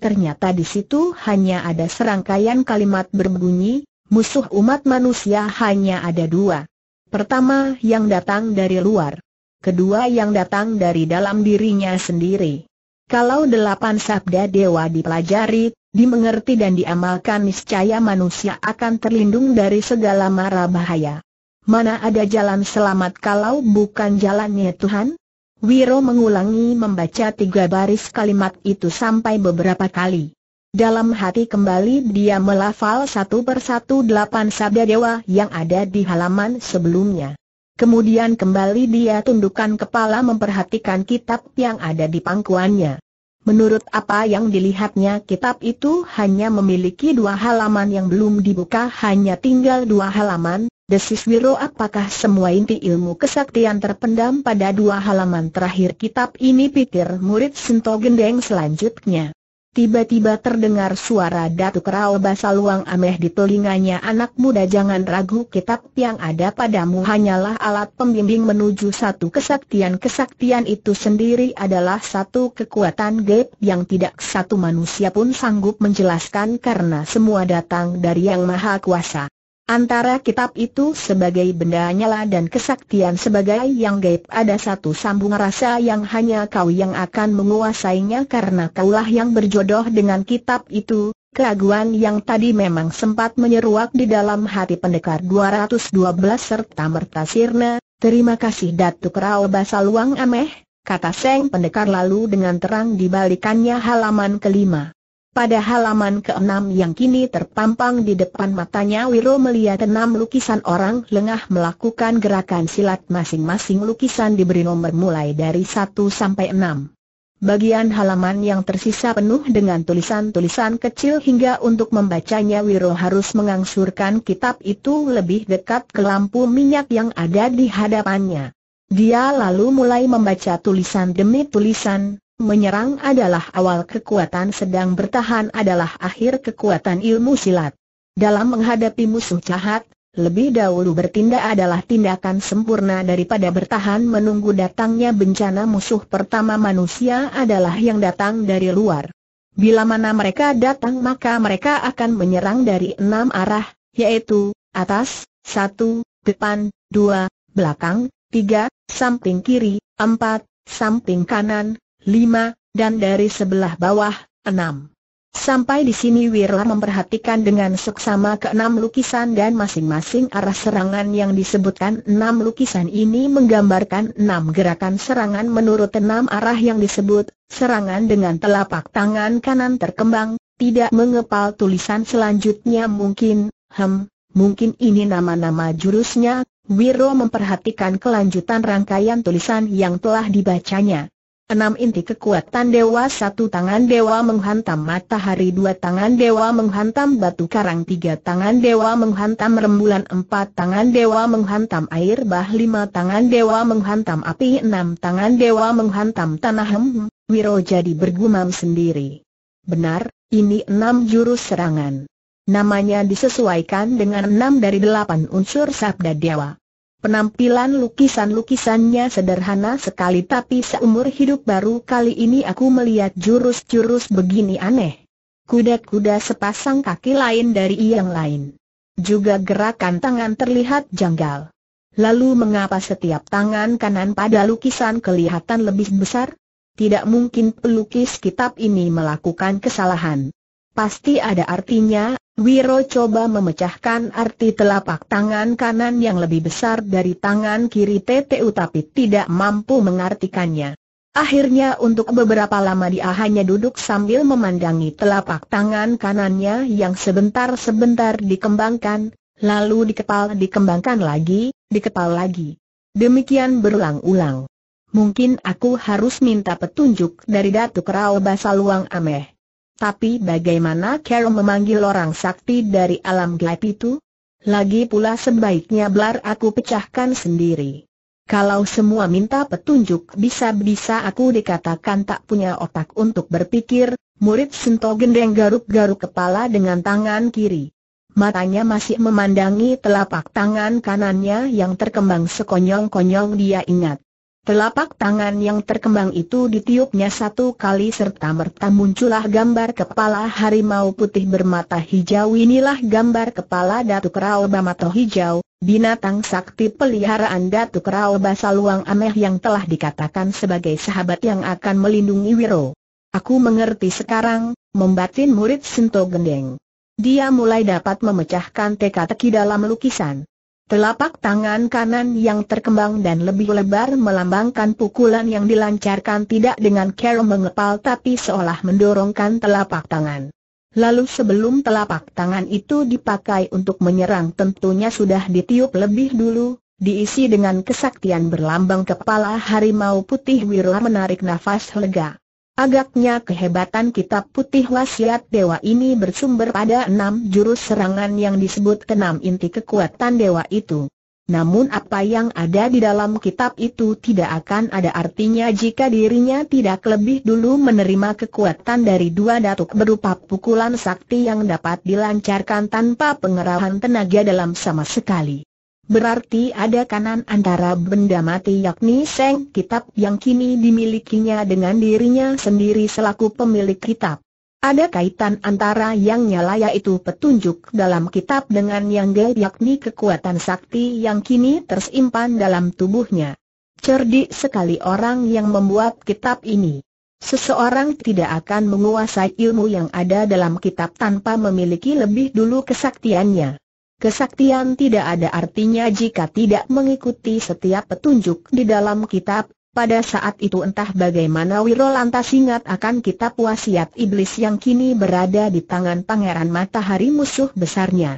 ternyata di situ hanya ada serangkaian kalimat berbunyi, musuh umat manusia hanya ada dua. Pertama yang datang dari luar. Kedua yang datang dari dalam dirinya sendiri. Kalau delapan sabda dewa dipelajari, dimengerti dan diamalkan niscaya manusia akan terlindung dari segala mara bahaya. Mana ada jalan selamat kalau bukan jalannya Tuhan? Wiro mengulangi membaca tiga baris kalimat itu sampai beberapa kali. Dalam hati kembali dia melafal satu persatu delapan sabda dewa yang ada di halaman sebelumnya. Kemudian kembali dia tundukkan kepala memperhatikan kitab yang ada di pangkuannya. Menurut apa yang dilihatnya kitab itu hanya memiliki dua halaman yang belum dibuka hanya tinggal dua halaman, Desis Wiro apakah semua inti ilmu kesaktian terpendam pada dua halaman terakhir kitab ini pikir murid Sinto Gendeng selanjutnya. Tiba-tiba terdengar suara Datuk Rao Basaluang Ameh di telinganya anak muda jangan ragu kitab yang ada padamu hanyalah alat pembimbing menuju satu kesaktian Kesaktian itu sendiri adalah satu kekuatan gaib yang tidak satu manusia pun sanggup menjelaskan karena semua datang dari yang maha kuasa Antara kitab itu sebagai benda nyala dan kesaktian sebagai yang gaib ada satu sambung rasa yang hanya kau yang akan menguasainya karena kaulah yang berjodoh dengan kitab itu. Keraguan yang tadi memang sempat menyeruak di dalam hati pendekar 212 serta merta sirna, terima kasih Datuk Rao Basaluang Ameh, kata Seng Pendekar lalu dengan terang dibalikannya halaman kelima. Pada halaman keenam yang kini terpampang di depan matanya Wiro melihat enam lukisan orang lengah melakukan gerakan silat masing-masing lukisan diberi nomor mulai dari 1 sampai 6. Bagian halaman yang tersisa penuh dengan tulisan-tulisan kecil hingga untuk membacanya Wiro harus mengangsurkan kitab itu lebih dekat ke lampu minyak yang ada di hadapannya. Dia lalu mulai membaca tulisan demi tulisan, Menyerang adalah awal kekuatan sedang bertahan adalah akhir kekuatan ilmu silat. Dalam menghadapi musuh jahat, lebih dahulu bertindak adalah tindakan sempurna daripada bertahan menunggu datangnya bencana musuh pertama manusia adalah yang datang dari luar. Bila mana mereka datang maka mereka akan menyerang dari enam arah, yaitu atas, satu, depan, dua, belakang, tiga, samping kiri, empat, samping kanan, lima, dan dari sebelah bawah, enam. Sampai di sini Wirla memperhatikan dengan seksama keenam lukisan dan masing-masing arah serangan yang disebutkan enam lukisan ini menggambarkan enam gerakan serangan menurut enam arah yang disebut, serangan dengan telapak tangan kanan terkembang, tidak mengepal tulisan selanjutnya mungkin, hem, mungkin ini nama-nama jurusnya, Wiro memperhatikan kelanjutan rangkaian tulisan yang telah dibacanya. Enam inti kekuatan dewa satu tangan dewa menghantam matahari dua tangan dewa menghantam batu karang tiga tangan dewa menghantam rembulan empat tangan dewa menghantam air bah lima tangan dewa menghantam api enam tangan dewa menghantam tanah hem, Wiro jadi bergumam sendiri. Benar, ini enam jurus serangan. Namanya disesuaikan dengan enam dari delapan unsur sabda dewa. Penampilan lukisan-lukisannya sederhana sekali tapi seumur hidup baru kali ini aku melihat jurus-jurus begini aneh. Kuda-kuda sepasang kaki lain dari yang lain. Juga gerakan tangan terlihat janggal. Lalu mengapa setiap tangan kanan pada lukisan kelihatan lebih besar? Tidak mungkin pelukis kitab ini melakukan kesalahan. Pasti ada artinya, Wiro coba memecahkan arti telapak tangan kanan yang lebih besar dari tangan kiri TTU tapi tidak mampu mengartikannya. Akhirnya untuk beberapa lama dia hanya duduk sambil memandangi telapak tangan kanannya yang sebentar-sebentar dikembangkan, lalu dikepal dikembangkan lagi, dikepal lagi. Demikian berulang-ulang. Mungkin aku harus minta petunjuk dari Datuk Rao Basaluang Ameh. Tapi bagaimana Carol memanggil orang sakti dari alam gelap itu? Lagi pula sebaiknya belar aku pecahkan sendiri. Kalau semua minta petunjuk bisa-bisa aku dikatakan tak punya otak untuk berpikir, murid Sento Gendeng garuk-garuk kepala dengan tangan kiri. Matanya masih memandangi telapak tangan kanannya yang terkembang sekonyong-konyong dia ingat. Telapak tangan yang terkembang itu ditiupnya satu kali serta merta muncullah gambar kepala harimau putih bermata hijau inilah gambar kepala Datuk Rao Bamato Hijau, binatang sakti peliharaan Datuk Rao Basaluang Ameh yang telah dikatakan sebagai sahabat yang akan melindungi Wiro. Aku mengerti sekarang, membatin murid Sinto Gendeng. Dia mulai dapat memecahkan teka-teki dalam lukisan. Telapak tangan kanan yang terkembang dan lebih lebar melambangkan pukulan yang dilancarkan tidak dengan cara mengepal tapi seolah mendorongkan telapak tangan. Lalu sebelum telapak tangan itu dipakai untuk menyerang tentunya sudah ditiup lebih dulu, diisi dengan kesaktian berlambang kepala harimau putih Wira menarik nafas lega. Agaknya kehebatan kitab putih wasiat dewa ini bersumber pada enam jurus serangan yang disebut enam inti kekuatan dewa itu. Namun apa yang ada di dalam kitab itu tidak akan ada artinya jika dirinya tidak lebih dulu menerima kekuatan dari dua datuk berupa pukulan sakti yang dapat dilancarkan tanpa pengerahan tenaga dalam sama sekali. Berarti ada kanan antara benda mati yakni Seng Kitab yang kini dimilikinya dengan dirinya sendiri selaku pemilik kitab. Ada kaitan antara yang nyala yaitu petunjuk dalam kitab dengan yang gel yakni kekuatan sakti yang kini tersimpan dalam tubuhnya. Cerdik sekali orang yang membuat kitab ini. Seseorang tidak akan menguasai ilmu yang ada dalam kitab tanpa memiliki lebih dulu kesaktiannya. Kesaktian tidak ada artinya jika tidak mengikuti setiap petunjuk di dalam kitab, pada saat itu entah bagaimana Wirolanta ingat akan kitab wasiat iblis yang kini berada di tangan pangeran matahari musuh besarnya.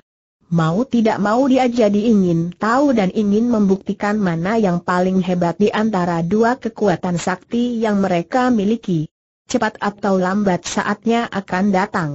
Mau tidak mau dia jadi ingin tahu dan ingin membuktikan mana yang paling hebat di antara dua kekuatan sakti yang mereka miliki. Cepat atau lambat saatnya akan datang.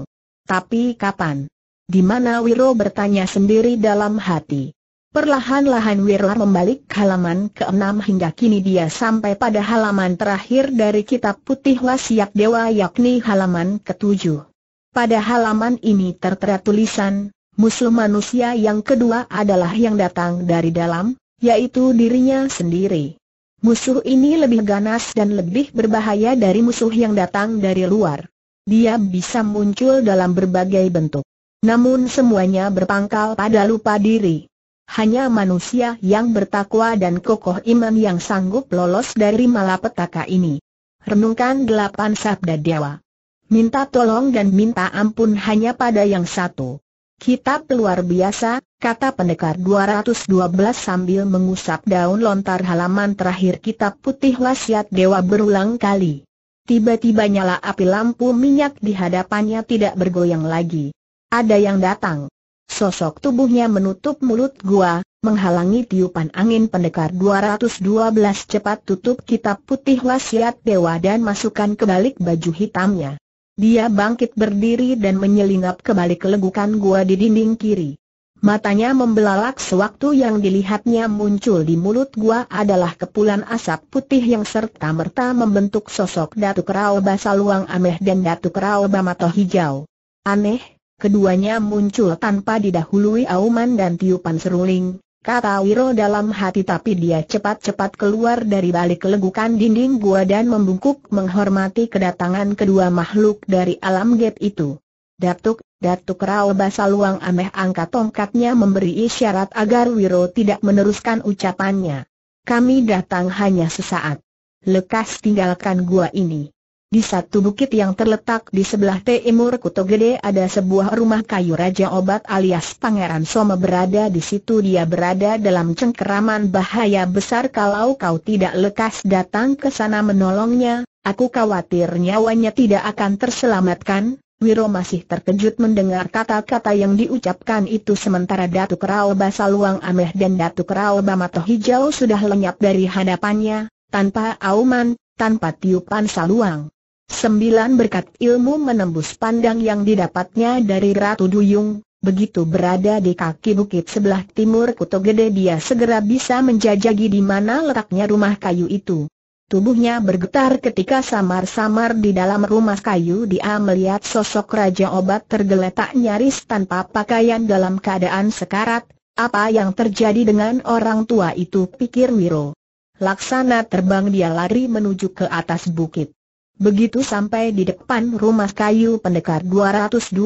Tapi kapan? Di mana Wiro bertanya sendiri dalam hati. Perlahan-lahan Wiro membalik halaman ke enam hingga kini dia sampai pada halaman terakhir dari kitab putih wasiat dewa yakni halaman ketujuh. Pada halaman ini tertera tulisan, musuh manusia yang kedua adalah yang datang dari dalam, yaitu dirinya sendiri. Musuh ini lebih ganas dan lebih berbahaya dari musuh yang datang dari luar. Dia bisa muncul dalam berbagai bentuk. Namun semuanya berpangkal pada lupa diri. Hanya manusia yang bertakwa dan kokoh iman yang sanggup lolos dari malapetaka ini. Renungkan delapan sabda dewa. Minta tolong dan minta ampun hanya pada yang satu. Kitab luar biasa, kata pendekar 212 sambil mengusap daun lontar halaman terakhir kitab putih wasiat dewa berulang kali. Tiba-tiba nyala api lampu minyak di hadapannya tidak bergoyang lagi. Ada yang datang. Sosok tubuhnya menutup mulut gua, menghalangi tiupan angin pendekar 212 cepat tutup kitab putih wasiat dewa dan masukkan ke balik baju hitamnya. Dia bangkit berdiri dan menyelinap ke balik legukan gua di dinding kiri. Matanya membelalak sewaktu yang dilihatnya muncul di mulut gua adalah kepulan asap putih yang serta-merta membentuk sosok Datuk Rao Basaluang Ameh dan Datuk Rao Bamato Hijau. Aneh, Keduanya muncul tanpa didahului auman dan tiupan seruling, kata Wiro dalam hati tapi dia cepat-cepat keluar dari balik legukan dinding gua dan membungkuk menghormati kedatangan kedua makhluk dari alam gap itu. Datuk, Datuk Rao Basaluang Ameh angkat tongkatnya memberi isyarat agar Wiro tidak meneruskan ucapannya. Kami datang hanya sesaat. Lekas tinggalkan gua ini. Di satu bukit yang terletak di sebelah timur Kuto Gede ada sebuah rumah kayu Raja Obat alias Pangeran Soma berada di situ dia berada dalam cengkeraman bahaya besar kalau kau tidak lekas datang ke sana menolongnya, aku khawatir nyawanya tidak akan terselamatkan. Wiro masih terkejut mendengar kata-kata yang diucapkan itu sementara Datuk kerau Basaluang Ameh dan Datuk kerau Bamato Hijau sudah lenyap dari hadapannya, tanpa auman, tanpa tiupan saluang. Sembilan berkat ilmu menembus pandang yang didapatnya dari Ratu Duyung, begitu berada di kaki bukit sebelah timur Kuto Gede dia segera bisa menjajagi di mana letaknya rumah kayu itu. Tubuhnya bergetar ketika samar-samar di dalam rumah kayu dia melihat sosok Raja Obat tergeletak nyaris tanpa pakaian dalam keadaan sekarat, apa yang terjadi dengan orang tua itu pikir Wiro. Laksana terbang dia lari menuju ke atas bukit. Begitu sampai di depan rumah kayu pendekar 212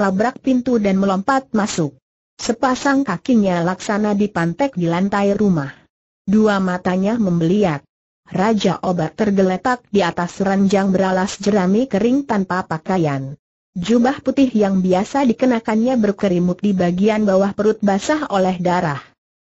melabrak pintu dan melompat masuk. Sepasang kakinya laksana dipantek di lantai rumah. Dua matanya membeliak. Raja obat tergeletak di atas ranjang beralas jerami kering tanpa pakaian. Jubah putih yang biasa dikenakannya berkerimut di bagian bawah perut basah oleh darah.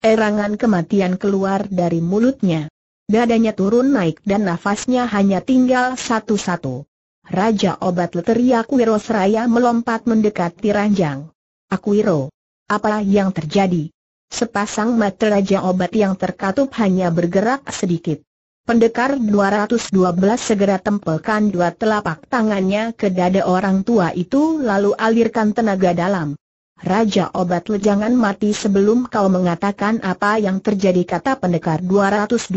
Erangan kematian keluar dari mulutnya. Dadanya turun naik dan nafasnya hanya tinggal satu-satu. Raja obat leteriak Seraya melompat mendekati ranjang. Akuiro, apa yang terjadi? Sepasang mata raja obat yang terkatup hanya bergerak sedikit. Pendekar 212 segera tempelkan dua telapak tangannya ke dada orang tua itu lalu alirkan tenaga dalam. Raja obat lejangan mati sebelum kau mengatakan apa yang terjadi kata pendekar 212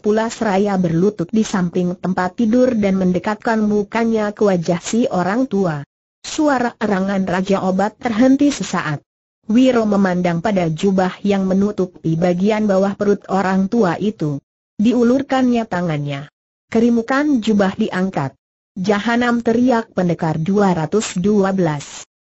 pula seraya berlutut di samping tempat tidur dan mendekatkan mukanya ke wajah si orang tua. Suara erangan Raja obat terhenti sesaat. Wiro memandang pada jubah yang menutupi bagian bawah perut orang tua itu. Diulurkannya tangannya. Kerimukan jubah diangkat. Jahanam teriak pendekar 212.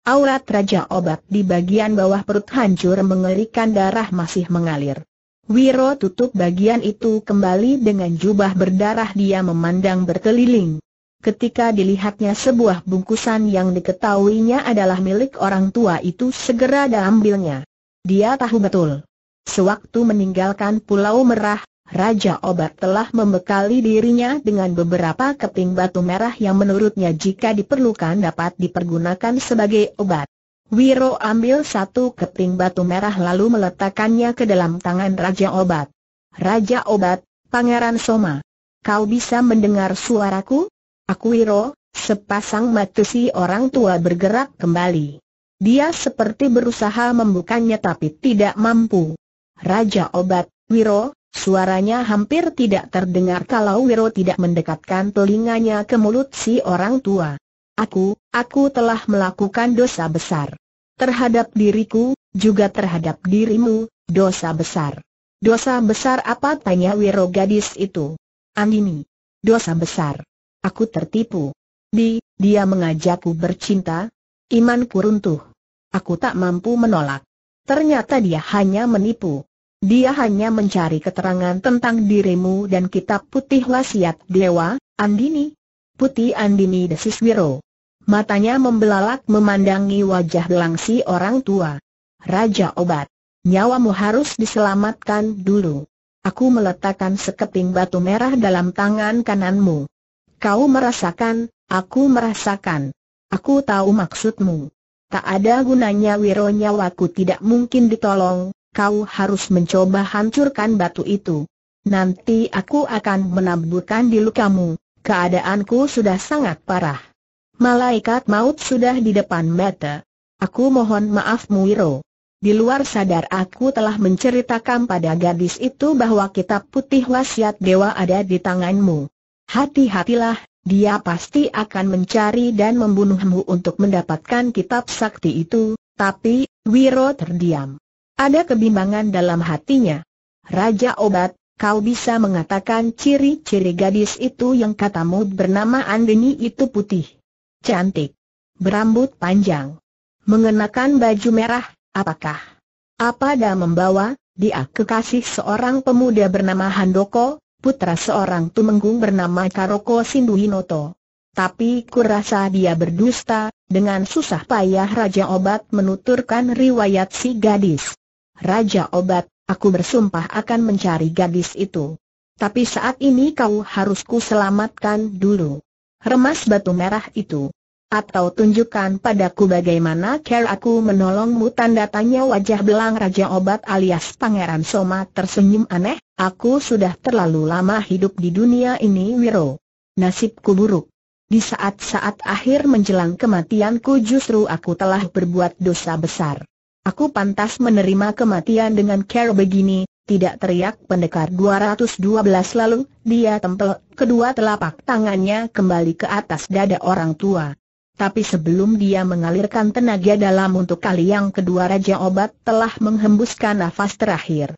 Aurat Raja Obat di bagian bawah perut hancur mengerikan darah masih mengalir. Wiro tutup bagian itu kembali dengan jubah berdarah dia memandang berkeliling. Ketika dilihatnya sebuah bungkusan yang diketahuinya adalah milik orang tua itu segera diambilnya. Dia tahu betul. Sewaktu meninggalkan Pulau Merah, Raja Obat telah membekali dirinya dengan beberapa keping batu merah yang menurutnya jika diperlukan dapat dipergunakan sebagai obat. Wiro ambil satu keping batu merah lalu meletakkannya ke dalam tangan Raja Obat. Raja Obat, Pangeran Soma. Kau bisa mendengar suaraku? Aku Wiro, sepasang mata si orang tua bergerak kembali. Dia seperti berusaha membukanya tapi tidak mampu. Raja Obat, Wiro, Suaranya hampir tidak terdengar kalau Wiro tidak mendekatkan telinganya ke mulut si orang tua. Aku, aku telah melakukan dosa besar. Terhadap diriku, juga terhadap dirimu, dosa besar. Dosa besar apa tanya Wiro gadis itu? Andini. Dosa besar. Aku tertipu. Di, dia mengajakku bercinta. Imanku runtuh. Aku tak mampu menolak. Ternyata dia hanya menipu. Dia hanya mencari keterangan tentang dirimu dan kitab putih wasiat Dewa, Andini. Putih Andini Desis Wiro. Matanya membelalak memandangi wajah belangsi orang tua. Raja obat. Nyawamu harus diselamatkan dulu. Aku meletakkan sekeping batu merah dalam tangan kananmu. Kau merasakan, aku merasakan. Aku tahu maksudmu. Tak ada gunanya wiro nyawaku tidak mungkin ditolong, kau harus mencoba hancurkan batu itu. Nanti aku akan menaburkan di lukamu. Keadaanku sudah sangat parah. Malaikat maut sudah di depan mata. Aku mohon maaf Muiro. Di luar sadar aku telah menceritakan pada gadis itu bahwa kitab putih wasiat dewa ada di tanganmu. Hati-hatilah, dia pasti akan mencari dan membunuhmu untuk mendapatkan kitab sakti itu, tapi, Wiro terdiam. Ada kebimbangan dalam hatinya. Raja obat, kau bisa mengatakan ciri-ciri gadis itu yang katamu bernama Andini itu putih. Cantik. Berambut panjang. Mengenakan baju merah, apakah? Apa dah membawa, dia kekasih seorang pemuda bernama Handoko, putra seorang tumenggung bernama Karoko Sinduhinoto. Tapi kurasa dia berdusta, dengan susah payah Raja Obat menuturkan riwayat si gadis. Raja Obat, aku bersumpah akan mencari gadis itu. Tapi saat ini kau harus ku selamatkan dulu. Remas batu merah itu. Atau tunjukkan padaku bagaimana care aku menolongmu tanda tanya wajah belang Raja Obat alias Pangeran Soma tersenyum aneh, aku sudah terlalu lama hidup di dunia ini Wiro. Nasibku buruk. Di saat-saat akhir menjelang kematianku justru aku telah berbuat dosa besar. Aku pantas menerima kematian dengan care begini, tidak teriak pendekar 212 lalu, dia tempel kedua telapak tangannya kembali ke atas dada orang tua. Tapi sebelum dia mengalirkan tenaga dalam untuk kali yang kedua Raja Obat telah menghembuskan nafas terakhir.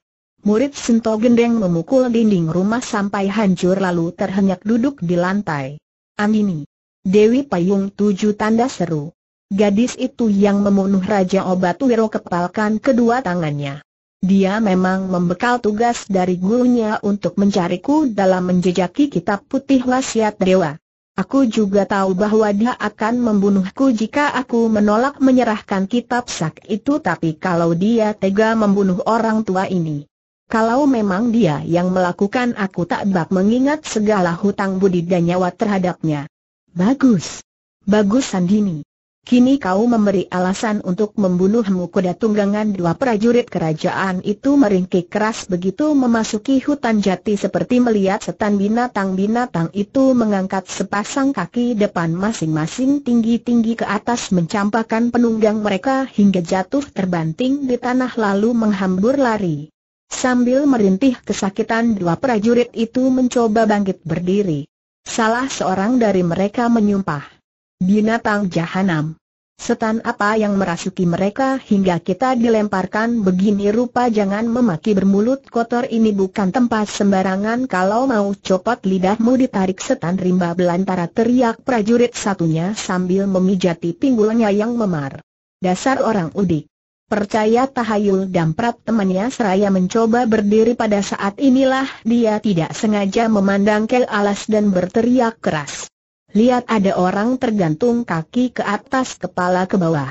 Murid Sento Gendeng memukul dinding rumah sampai hancur lalu terhenyak duduk di lantai. Andini. Dewi Payung tujuh tanda seru. Gadis itu yang membunuh Raja Obat Wiro kepalkan kedua tangannya. Dia memang membekal tugas dari gurunya untuk mencariku dalam menjejaki kitab putih wasiat dewa. Aku juga tahu bahwa dia akan membunuhku jika aku menolak menyerahkan kitab sak itu tapi kalau dia tega membunuh orang tua ini. Kalau memang dia yang melakukan aku tak bak mengingat segala hutang budi dan nyawa terhadapnya. Bagus. Bagus Sandini. Kini kau memberi alasan untuk membunuhmu kuda tunggangan dua prajurit kerajaan itu meringkik keras begitu memasuki hutan jati seperti melihat setan binatang-binatang itu mengangkat sepasang kaki depan masing-masing tinggi-tinggi ke atas mencampakkan penunggang mereka hingga jatuh terbanting di tanah lalu menghambur lari. Sambil merintih kesakitan dua prajurit itu mencoba bangkit berdiri. Salah seorang dari mereka menyumpah. Binatang jahanam. Setan apa yang merasuki mereka hingga kita dilemparkan begini rupa jangan memaki bermulut kotor ini bukan tempat sembarangan kalau mau copot lidahmu ditarik setan rimba belantara teriak prajurit satunya sambil memijati pinggulnya yang memar. Dasar orang udik. Percaya tahayul dan damprat temannya seraya mencoba berdiri pada saat inilah dia tidak sengaja memandang kel alas dan berteriak keras lihat ada orang tergantung kaki ke atas kepala ke bawah.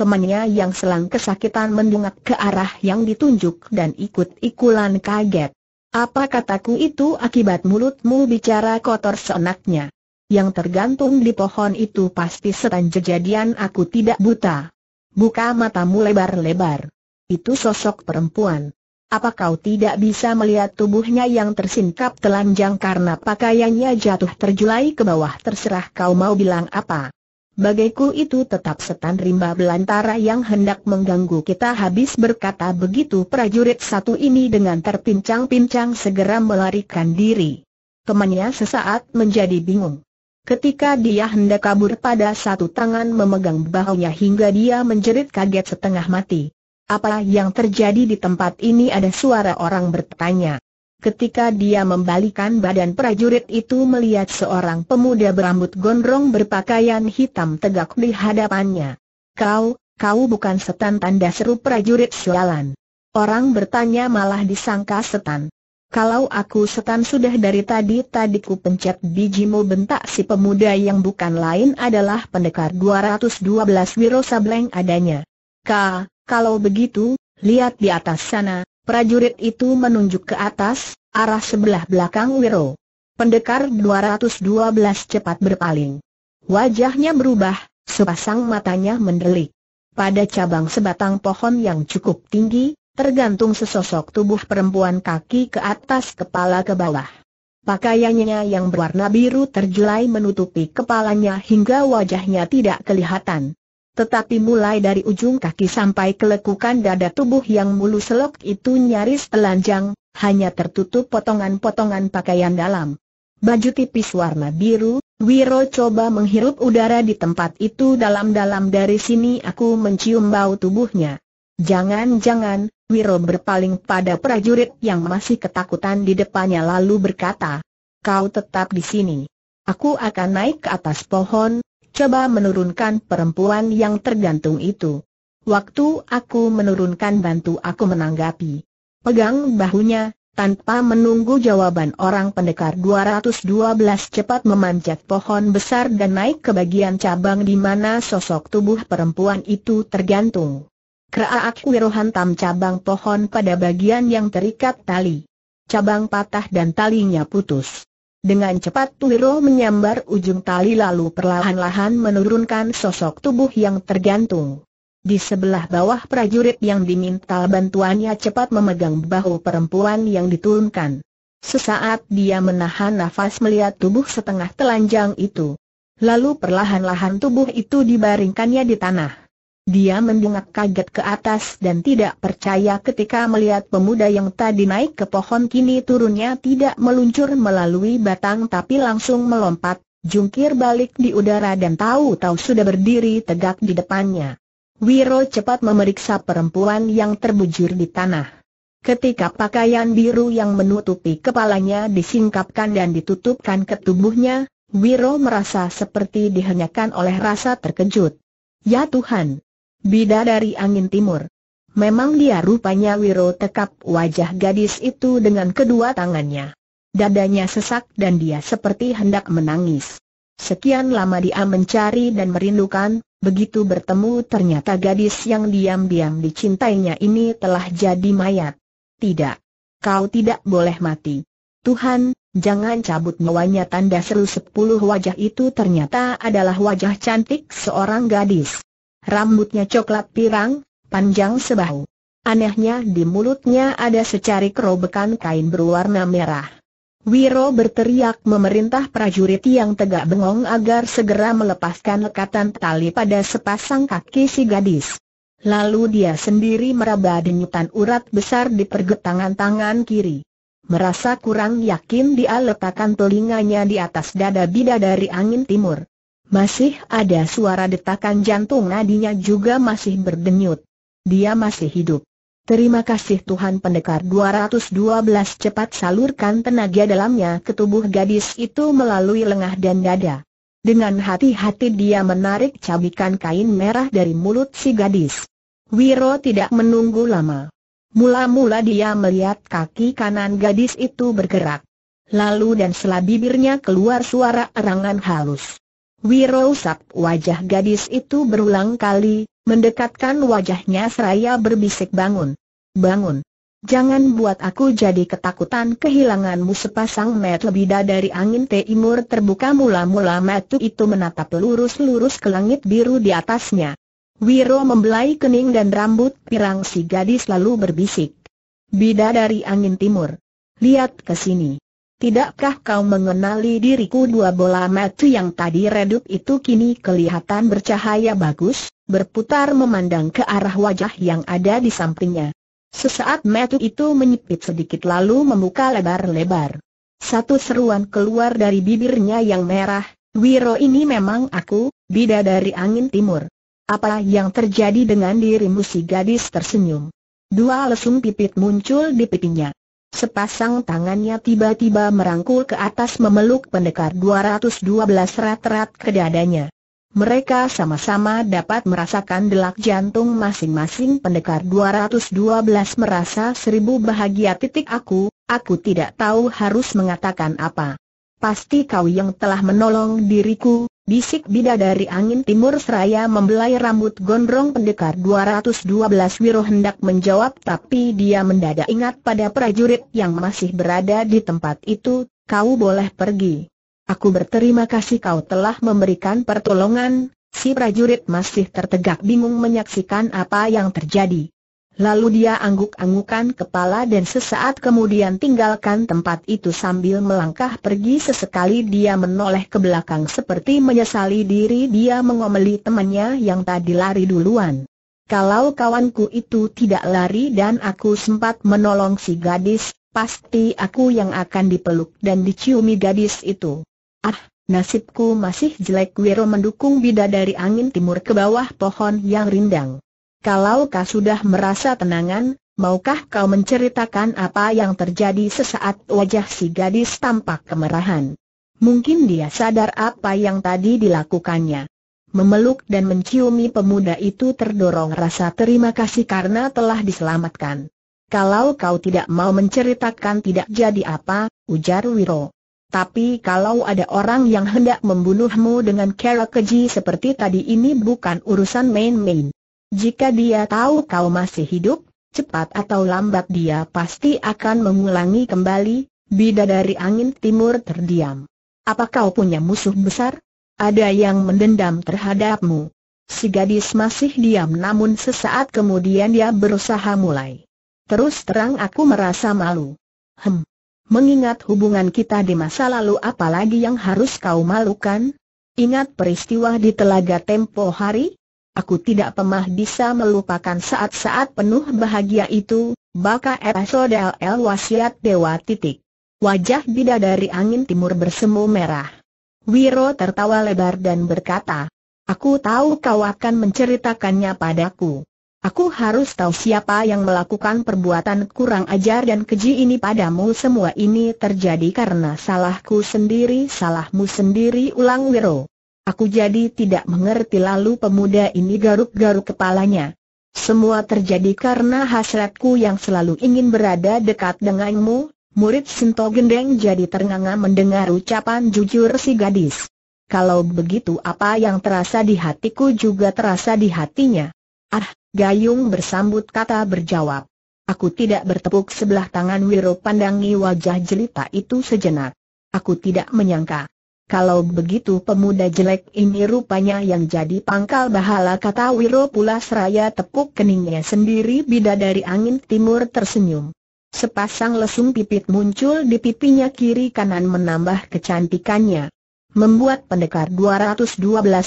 Temannya yang selang kesakitan mendungak ke arah yang ditunjuk dan ikut-ikulan kaget. Apa kataku itu akibat mulutmu bicara kotor seenaknya. Yang tergantung di pohon itu pasti setan jejadian aku tidak buta. Buka matamu lebar-lebar. Itu sosok perempuan. Apa kau tidak bisa melihat tubuhnya yang tersingkap telanjang karena pakaiannya jatuh terjulai ke bawah terserah kau mau bilang apa? Bagiku itu tetap setan rimba belantara yang hendak mengganggu kita habis berkata begitu prajurit satu ini dengan terpincang-pincang segera melarikan diri. Temannya sesaat menjadi bingung. Ketika dia hendak kabur pada satu tangan memegang bahunya hingga dia menjerit kaget setengah mati. Apa yang terjadi di tempat ini ada suara orang bertanya. Ketika dia membalikan badan prajurit itu melihat seorang pemuda berambut gondrong berpakaian hitam tegak di hadapannya. Kau, kau bukan setan tanda seru prajurit sualan. Orang bertanya malah disangka setan. Kalau aku setan sudah dari tadi tadiku pencet bijimu bentak si pemuda yang bukan lain adalah pendekar 212 Wiro Sableng adanya. Ka, kalau begitu, lihat di atas sana, prajurit itu menunjuk ke atas, arah sebelah belakang Wiro. Pendekar 212 cepat berpaling. Wajahnya berubah, sepasang matanya mendelik. Pada cabang sebatang pohon yang cukup tinggi, tergantung sesosok tubuh perempuan kaki ke atas kepala ke bawah. Pakaiannya yang berwarna biru terjelai menutupi kepalanya hingga wajahnya tidak kelihatan tetapi mulai dari ujung kaki sampai kelekukan dada tubuh yang mulus selok itu nyaris telanjang, hanya tertutup potongan-potongan pakaian dalam. Baju tipis warna biru, Wiro coba menghirup udara di tempat itu dalam-dalam dari sini aku mencium bau tubuhnya. Jangan-jangan, Wiro berpaling pada prajurit yang masih ketakutan di depannya lalu berkata, Kau tetap di sini. Aku akan naik ke atas pohon, coba menurunkan perempuan yang tergantung itu. Waktu aku menurunkan bantu aku menanggapi. Pegang bahunya, tanpa menunggu jawaban orang pendekar 212 cepat memanjat pohon besar dan naik ke bagian cabang di mana sosok tubuh perempuan itu tergantung. Kera aku Keraak tam cabang pohon pada bagian yang terikat tali. Cabang patah dan talinya putus. Dengan cepat Tuiro menyambar ujung tali lalu perlahan-lahan menurunkan sosok tubuh yang tergantung. Di sebelah bawah prajurit yang diminta bantuannya cepat memegang bahu perempuan yang diturunkan. Sesaat dia menahan nafas melihat tubuh setengah telanjang itu. Lalu perlahan-lahan tubuh itu dibaringkannya di tanah. Dia mendengar kaget ke atas dan tidak percaya ketika melihat pemuda yang tadi naik ke pohon kini turunnya tidak meluncur melalui batang tapi langsung melompat, jungkir balik di udara dan tahu-tahu sudah berdiri tegak di depannya. Wiro cepat memeriksa perempuan yang terbujur di tanah. Ketika pakaian biru yang menutupi kepalanya disingkapkan dan ditutupkan ke tubuhnya, Wiro merasa seperti dihanyakan oleh rasa terkejut. Ya Tuhan, Bida dari angin timur. Memang dia rupanya Wiro tekap wajah gadis itu dengan kedua tangannya. Dadanya sesak dan dia seperti hendak menangis. Sekian lama dia mencari dan merindukan, begitu bertemu ternyata gadis yang diam-diam dicintainya ini telah jadi mayat. Tidak. Kau tidak boleh mati. Tuhan, jangan cabut nyawanya tanda seru sepuluh wajah itu ternyata adalah wajah cantik seorang gadis. Rambutnya coklat pirang, panjang sebahu. Anehnya di mulutnya ada secari kerobekan kain berwarna merah. Wiro berteriak memerintah prajurit yang tegak bengong agar segera melepaskan lekatan tali pada sepasang kaki si gadis. Lalu dia sendiri meraba denyutan urat besar di pergetangan tangan kiri. Merasa kurang yakin dia letakkan telinganya di atas dada bidadari angin timur. Masih ada suara detakan jantung nadinya juga masih berdenyut. Dia masih hidup. Terima kasih Tuhan pendekar 212 cepat salurkan tenaga dalamnya ke tubuh gadis itu melalui lengah dan dada. Dengan hati-hati dia menarik cabikan kain merah dari mulut si gadis. Wiro tidak menunggu lama. Mula-mula dia melihat kaki kanan gadis itu bergerak. Lalu dan selah bibirnya keluar suara erangan halus. Wiro usap wajah gadis itu berulang kali, mendekatkan wajahnya seraya berbisik bangun. Bangun. Jangan buat aku jadi ketakutan kehilanganmu sepasang mat lebih dari angin timur terbuka mula-mula metu itu menatap lurus-lurus ke langit biru di atasnya. Wiro membelai kening dan rambut pirang si gadis lalu berbisik. Bida dari angin timur. Lihat ke sini. Tidakkah kau mengenali diriku dua bola mata yang tadi redup itu kini kelihatan bercahaya bagus, berputar memandang ke arah wajah yang ada di sampingnya. Sesaat mata itu menyipit sedikit lalu membuka lebar-lebar. Satu seruan keluar dari bibirnya yang merah, Wiro ini memang aku, bida dari angin timur. Apa yang terjadi dengan dirimu si gadis tersenyum. Dua lesung pipit muncul di pipinya. Sepasang tangannya tiba-tiba merangkul ke atas memeluk pendekar 212 rat-rat ke dadanya. Mereka sama-sama dapat merasakan delak jantung masing-masing pendekar 212 merasa seribu bahagia titik aku, aku tidak tahu harus mengatakan apa. Pasti kau yang telah menolong diriku, Bisik bidadari angin timur seraya membelai rambut gondrong pendekar 212 Wiro hendak menjawab tapi dia mendadak ingat pada prajurit yang masih berada di tempat itu, kau boleh pergi. Aku berterima kasih kau telah memberikan pertolongan, si prajurit masih tertegak bingung menyaksikan apa yang terjadi. Lalu dia angguk-anggukan kepala dan sesaat kemudian tinggalkan tempat itu sambil melangkah pergi sesekali dia menoleh ke belakang seperti menyesali diri dia mengomeli temannya yang tadi lari duluan. Kalau kawanku itu tidak lari dan aku sempat menolong si gadis, pasti aku yang akan dipeluk dan diciumi gadis itu. Ah, nasibku masih jelek Wiro mendukung bidadari angin timur ke bawah pohon yang rindang kalau kau sudah merasa tenangan, maukah kau menceritakan apa yang terjadi sesaat wajah si gadis tampak kemerahan? Mungkin dia sadar apa yang tadi dilakukannya. Memeluk dan menciumi pemuda itu terdorong rasa terima kasih karena telah diselamatkan. Kalau kau tidak mau menceritakan tidak jadi apa, ujar Wiro. Tapi kalau ada orang yang hendak membunuhmu dengan cara keji seperti tadi ini bukan urusan main-main. Jika dia tahu kau masih hidup, cepat atau lambat dia pasti akan mengulangi kembali, bidadari angin timur terdiam. Apa kau punya musuh besar? Ada yang mendendam terhadapmu. Si gadis masih diam namun sesaat kemudian dia berusaha mulai. Terus terang aku merasa malu. Hem. Mengingat hubungan kita di masa lalu apalagi yang harus kau malukan? Ingat peristiwa di telaga tempo hari? aku tidak pernah bisa melupakan saat-saat penuh bahagia itu, baka episode LL wasiat dewa titik. Wajah bidadari angin timur bersemu merah. Wiro tertawa lebar dan berkata, Aku tahu kau akan menceritakannya padaku. Aku harus tahu siapa yang melakukan perbuatan kurang ajar dan keji ini padamu Semua ini terjadi karena salahku sendiri Salahmu sendiri ulang Wiro Aku jadi tidak mengerti lalu pemuda ini garuk-garuk kepalanya. Semua terjadi karena hasratku yang selalu ingin berada dekat denganmu, murid Sinto Gendeng jadi ternganga mendengar ucapan jujur si gadis. Kalau begitu apa yang terasa di hatiku juga terasa di hatinya. Ah, Gayung bersambut kata berjawab. Aku tidak bertepuk sebelah tangan Wiro pandangi wajah jelita itu sejenak. Aku tidak menyangka, kalau begitu pemuda jelek ini rupanya yang jadi pangkal bahala kata Wiro pula seraya tepuk keningnya sendiri bida dari angin timur tersenyum. Sepasang lesung pipit muncul di pipinya kiri kanan menambah kecantikannya. Membuat pendekar 212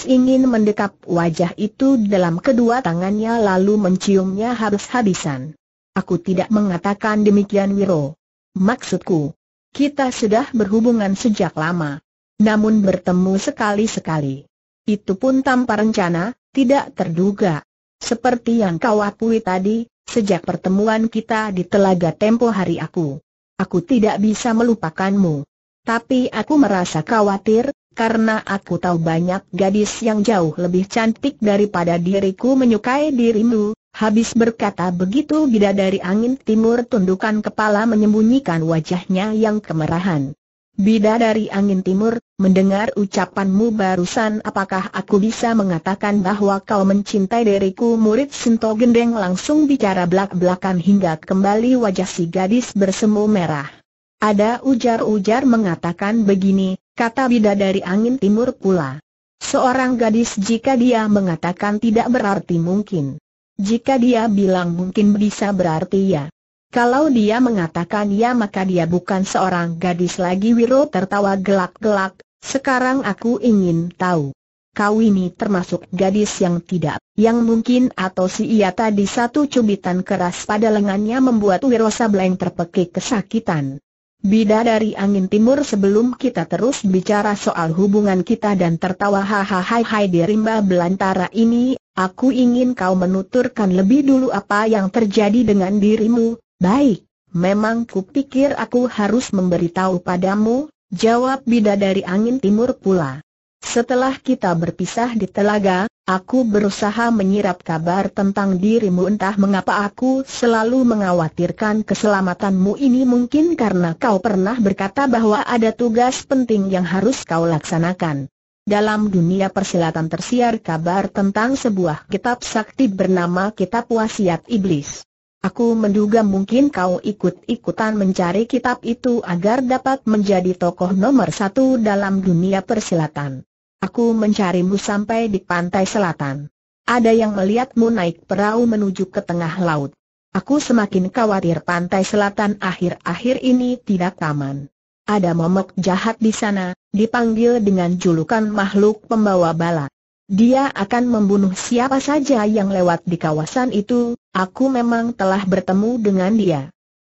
ingin mendekap wajah itu dalam kedua tangannya lalu menciumnya habis-habisan. Aku tidak mengatakan demikian Wiro. Maksudku, kita sudah berhubungan sejak lama. Namun bertemu sekali-sekali. Itu pun tanpa rencana, tidak terduga. Seperti yang kau akui tadi, sejak pertemuan kita di telaga tempo hari aku. Aku tidak bisa melupakanmu. Tapi aku merasa khawatir, karena aku tahu banyak gadis yang jauh lebih cantik daripada diriku menyukai dirimu. Habis berkata begitu bidadari angin timur tundukan kepala menyembunyikan wajahnya yang kemerahan. Bida dari angin timur, mendengar ucapanmu barusan apakah aku bisa mengatakan bahwa kau mencintai diriku murid Sinto Gendeng langsung bicara belak-belakan hingga kembali wajah si gadis bersemu merah. Ada ujar-ujar mengatakan begini, kata Bida dari angin timur pula. Seorang gadis jika dia mengatakan tidak berarti mungkin. Jika dia bilang mungkin bisa berarti ya. Kalau dia mengatakan ya maka dia bukan seorang gadis lagi Wiro tertawa gelak-gelak, sekarang aku ingin tahu. Kau ini termasuk gadis yang tidak, yang mungkin atau si ia tadi satu cubitan keras pada lengannya membuat Wiro Sableng terpekik kesakitan. Bida dari angin timur sebelum kita terus bicara soal hubungan kita dan tertawa hahaha hai di rimba belantara ini, aku ingin kau menuturkan lebih dulu apa yang terjadi dengan dirimu, Baik, memang kupikir aku harus memberitahu padamu, jawab bidadari angin timur pula. Setelah kita berpisah di telaga, aku berusaha menyirap kabar tentang dirimu entah mengapa aku selalu mengawatirkan keselamatanmu ini mungkin karena kau pernah berkata bahwa ada tugas penting yang harus kau laksanakan. Dalam dunia persilatan tersiar kabar tentang sebuah kitab sakti bernama Kitab Wasiat Iblis. Aku menduga mungkin kau ikut-ikutan mencari kitab itu agar dapat menjadi tokoh nomor satu dalam dunia persilatan. Aku mencarimu sampai di pantai selatan. Ada yang melihatmu naik perahu menuju ke tengah laut. Aku semakin khawatir pantai selatan akhir-akhir ini tidak aman. Ada momok jahat di sana, dipanggil dengan julukan makhluk pembawa bala. Dia akan membunuh siapa saja yang lewat di kawasan itu, aku memang telah bertemu dengan dia.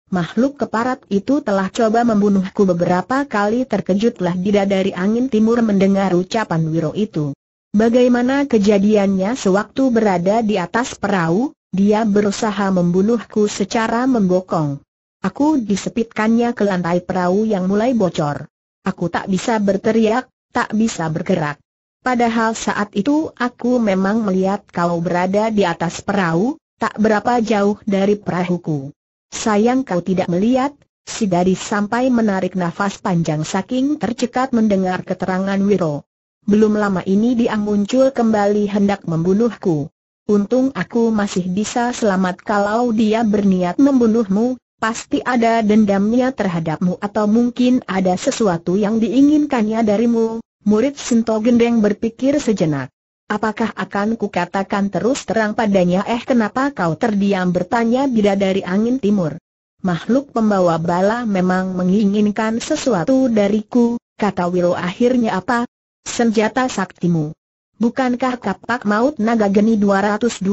Makhluk keparat itu telah coba membunuhku beberapa kali terkejutlah Dida dari angin timur mendengar ucapan Wiro itu. Bagaimana kejadiannya sewaktu berada di atas perahu, dia berusaha membunuhku secara membokong. Aku disepitkannya ke lantai perahu yang mulai bocor. Aku tak bisa berteriak, tak bisa bergerak. Padahal saat itu aku memang melihat kau berada di atas perahu, tak berapa jauh dari perahuku. Sayang kau tidak melihat, si gadis sampai menarik nafas panjang saking tercekat mendengar keterangan Wiro. Belum lama ini dia muncul kembali hendak membunuhku. Untung aku masih bisa selamat kalau dia berniat membunuhmu, pasti ada dendamnya terhadapmu atau mungkin ada sesuatu yang diinginkannya darimu, Murid Sinto Gendeng berpikir sejenak. Apakah akan katakan terus terang padanya eh kenapa kau terdiam bertanya bidadari angin timur. Makhluk pembawa bala memang menginginkan sesuatu dariku, kata Wiro akhirnya apa? Senjata saktimu. Bukankah kapak maut naga geni 212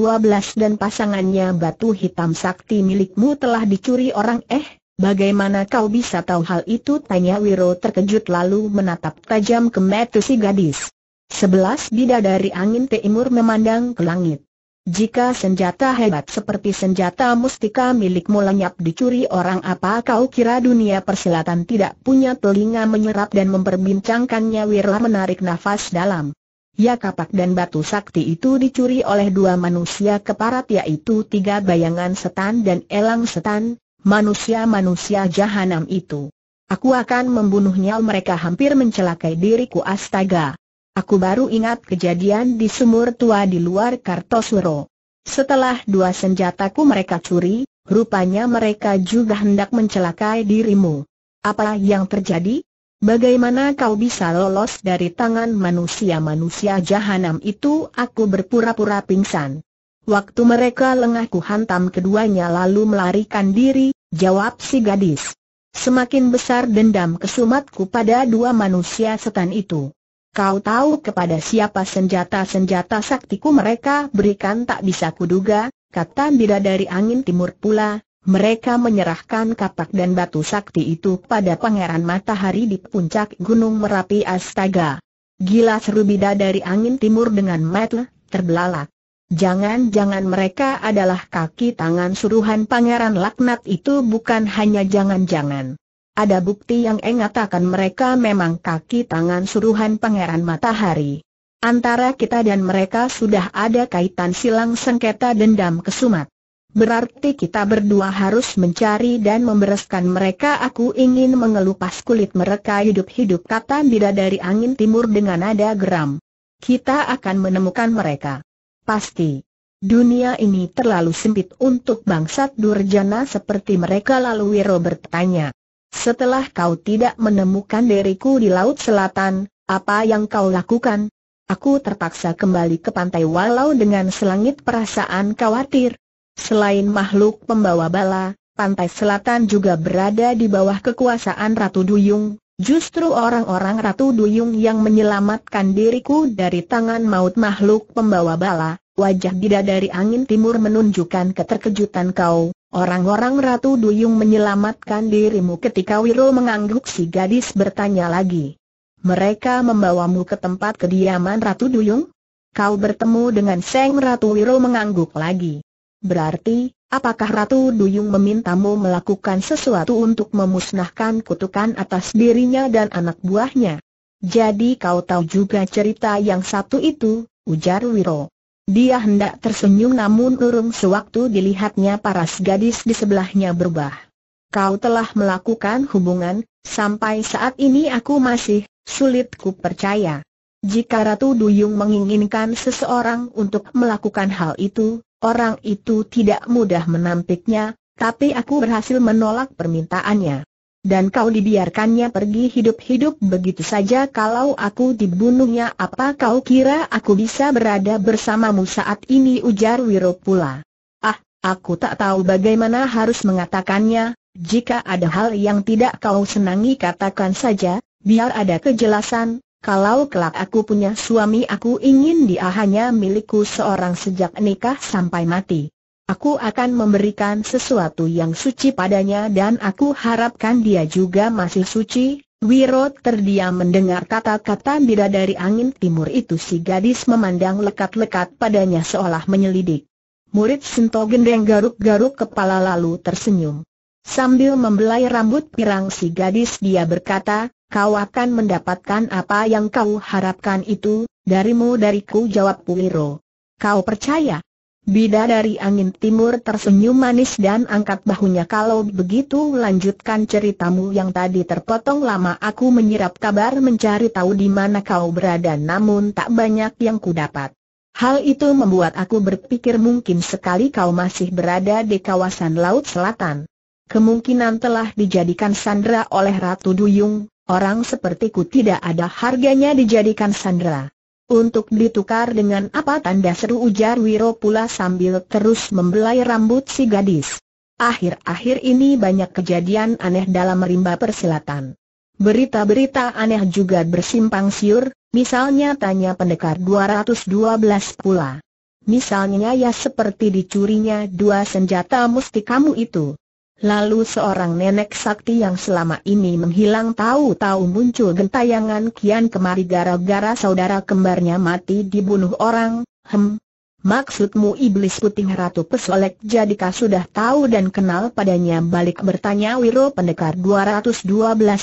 dan pasangannya batu hitam sakti milikmu telah dicuri orang eh? Bagaimana kau bisa tahu hal itu? Tanya Wiro terkejut lalu menatap tajam ke mata si gadis. Sebelas bidadari angin timur memandang ke langit. Jika senjata hebat seperti senjata mustika milikmu lenyap dicuri orang apa kau kira dunia persilatan tidak punya telinga menyerap dan memperbincangkannya Wirla menarik nafas dalam. Ya kapak dan batu sakti itu dicuri oleh dua manusia keparat yaitu tiga bayangan setan dan elang setan, manusia-manusia jahanam itu. Aku akan membunuhnya mereka hampir mencelakai diriku astaga. Aku baru ingat kejadian di sumur tua di luar Kartosuro. Setelah dua senjataku mereka curi, rupanya mereka juga hendak mencelakai dirimu. Apa yang terjadi? Bagaimana kau bisa lolos dari tangan manusia-manusia jahanam itu? Aku berpura-pura pingsan. Waktu mereka lengah, ku hantam keduanya lalu melarikan diri, Jawab si gadis. Semakin besar dendam kesumatku pada dua manusia setan itu. Kau tahu kepada siapa senjata-senjata saktiku mereka berikan tak bisa kuduga, kata dari angin timur pula, mereka menyerahkan kapak dan batu sakti itu pada pangeran matahari di puncak gunung Merapi Astaga. Gila seru dari angin timur dengan metel, terbelalak. Jangan-jangan mereka adalah kaki tangan suruhan pangeran laknat itu bukan hanya jangan-jangan. Ada bukti yang engatakan mereka memang kaki tangan suruhan pangeran matahari. Antara kita dan mereka sudah ada kaitan silang sengketa dendam kesumat. Berarti kita berdua harus mencari dan membereskan mereka Aku ingin mengelupas kulit mereka hidup-hidup kata bidadari angin timur dengan nada geram. Kita akan menemukan mereka. Pasti. Dunia ini terlalu sempit untuk bangsat durjana seperti mereka lalu Wiro bertanya. Setelah kau tidak menemukan diriku di Laut Selatan, apa yang kau lakukan? Aku terpaksa kembali ke pantai walau dengan selangit perasaan khawatir. Selain makhluk pembawa bala, pantai selatan juga berada di bawah kekuasaan Ratu Duyung, Justru orang-orang Ratu Duyung yang menyelamatkan diriku dari tangan maut makhluk pembawa bala, wajah bidadari angin timur menunjukkan keterkejutan kau. Orang-orang Ratu Duyung menyelamatkan dirimu ketika Wiro mengangguk si gadis bertanya lagi. Mereka membawamu ke tempat kediaman Ratu Duyung? Kau bertemu dengan Seng Ratu Wiro mengangguk lagi. Berarti, apakah Ratu Duyung memintamu melakukan sesuatu untuk memusnahkan kutukan atas dirinya dan anak buahnya? Jadi kau tahu juga cerita yang satu itu, ujar Wiro. Dia hendak tersenyum namun urung sewaktu dilihatnya paras gadis di sebelahnya berubah. Kau telah melakukan hubungan, sampai saat ini aku masih sulit ku percaya. Jika Ratu Duyung menginginkan seseorang untuk melakukan hal itu, Orang itu tidak mudah menampiknya, tapi aku berhasil menolak permintaannya. Dan kau dibiarkannya pergi hidup-hidup begitu saja kalau aku dibunuhnya apa kau kira aku bisa berada bersamamu saat ini ujar Wiro pula. Ah, aku tak tahu bagaimana harus mengatakannya, jika ada hal yang tidak kau senangi katakan saja, biar ada kejelasan, kalau kelak aku punya suami aku ingin dia hanya milikku seorang sejak nikah sampai mati. Aku akan memberikan sesuatu yang suci padanya dan aku harapkan dia juga masih suci. Wiro terdiam mendengar kata-kata bidadari angin timur itu si gadis memandang lekat-lekat padanya seolah menyelidik. Murid Sento Gendeng garuk-garuk kepala lalu tersenyum. Sambil membelai rambut pirang si gadis dia berkata, kau akan mendapatkan apa yang kau harapkan itu, darimu dariku jawab Puiro. Kau percaya? Bida dari angin timur tersenyum manis dan angkat bahunya kalau begitu lanjutkan ceritamu yang tadi terpotong lama aku menyerap kabar mencari tahu di mana kau berada namun tak banyak yang kudapat. Hal itu membuat aku berpikir mungkin sekali kau masih berada di kawasan Laut Selatan kemungkinan telah dijadikan sandera oleh Ratu Duyung, orang sepertiku tidak ada harganya dijadikan sandera. Untuk ditukar dengan apa tanda seru ujar Wiro pula sambil terus membelai rambut si gadis. Akhir-akhir ini banyak kejadian aneh dalam rimba persilatan. Berita-berita aneh juga bersimpang siur, misalnya tanya pendekar 212 pula. Misalnya ya seperti dicurinya dua senjata mustikamu itu. Lalu seorang nenek sakti yang selama ini menghilang tahu-tahu muncul gentayangan kian kemari gara-gara saudara kembarnya mati dibunuh orang, hem. Maksudmu iblis putih Ratu Pesolek jadikah sudah tahu dan kenal padanya balik bertanya Wiro Pendekar 212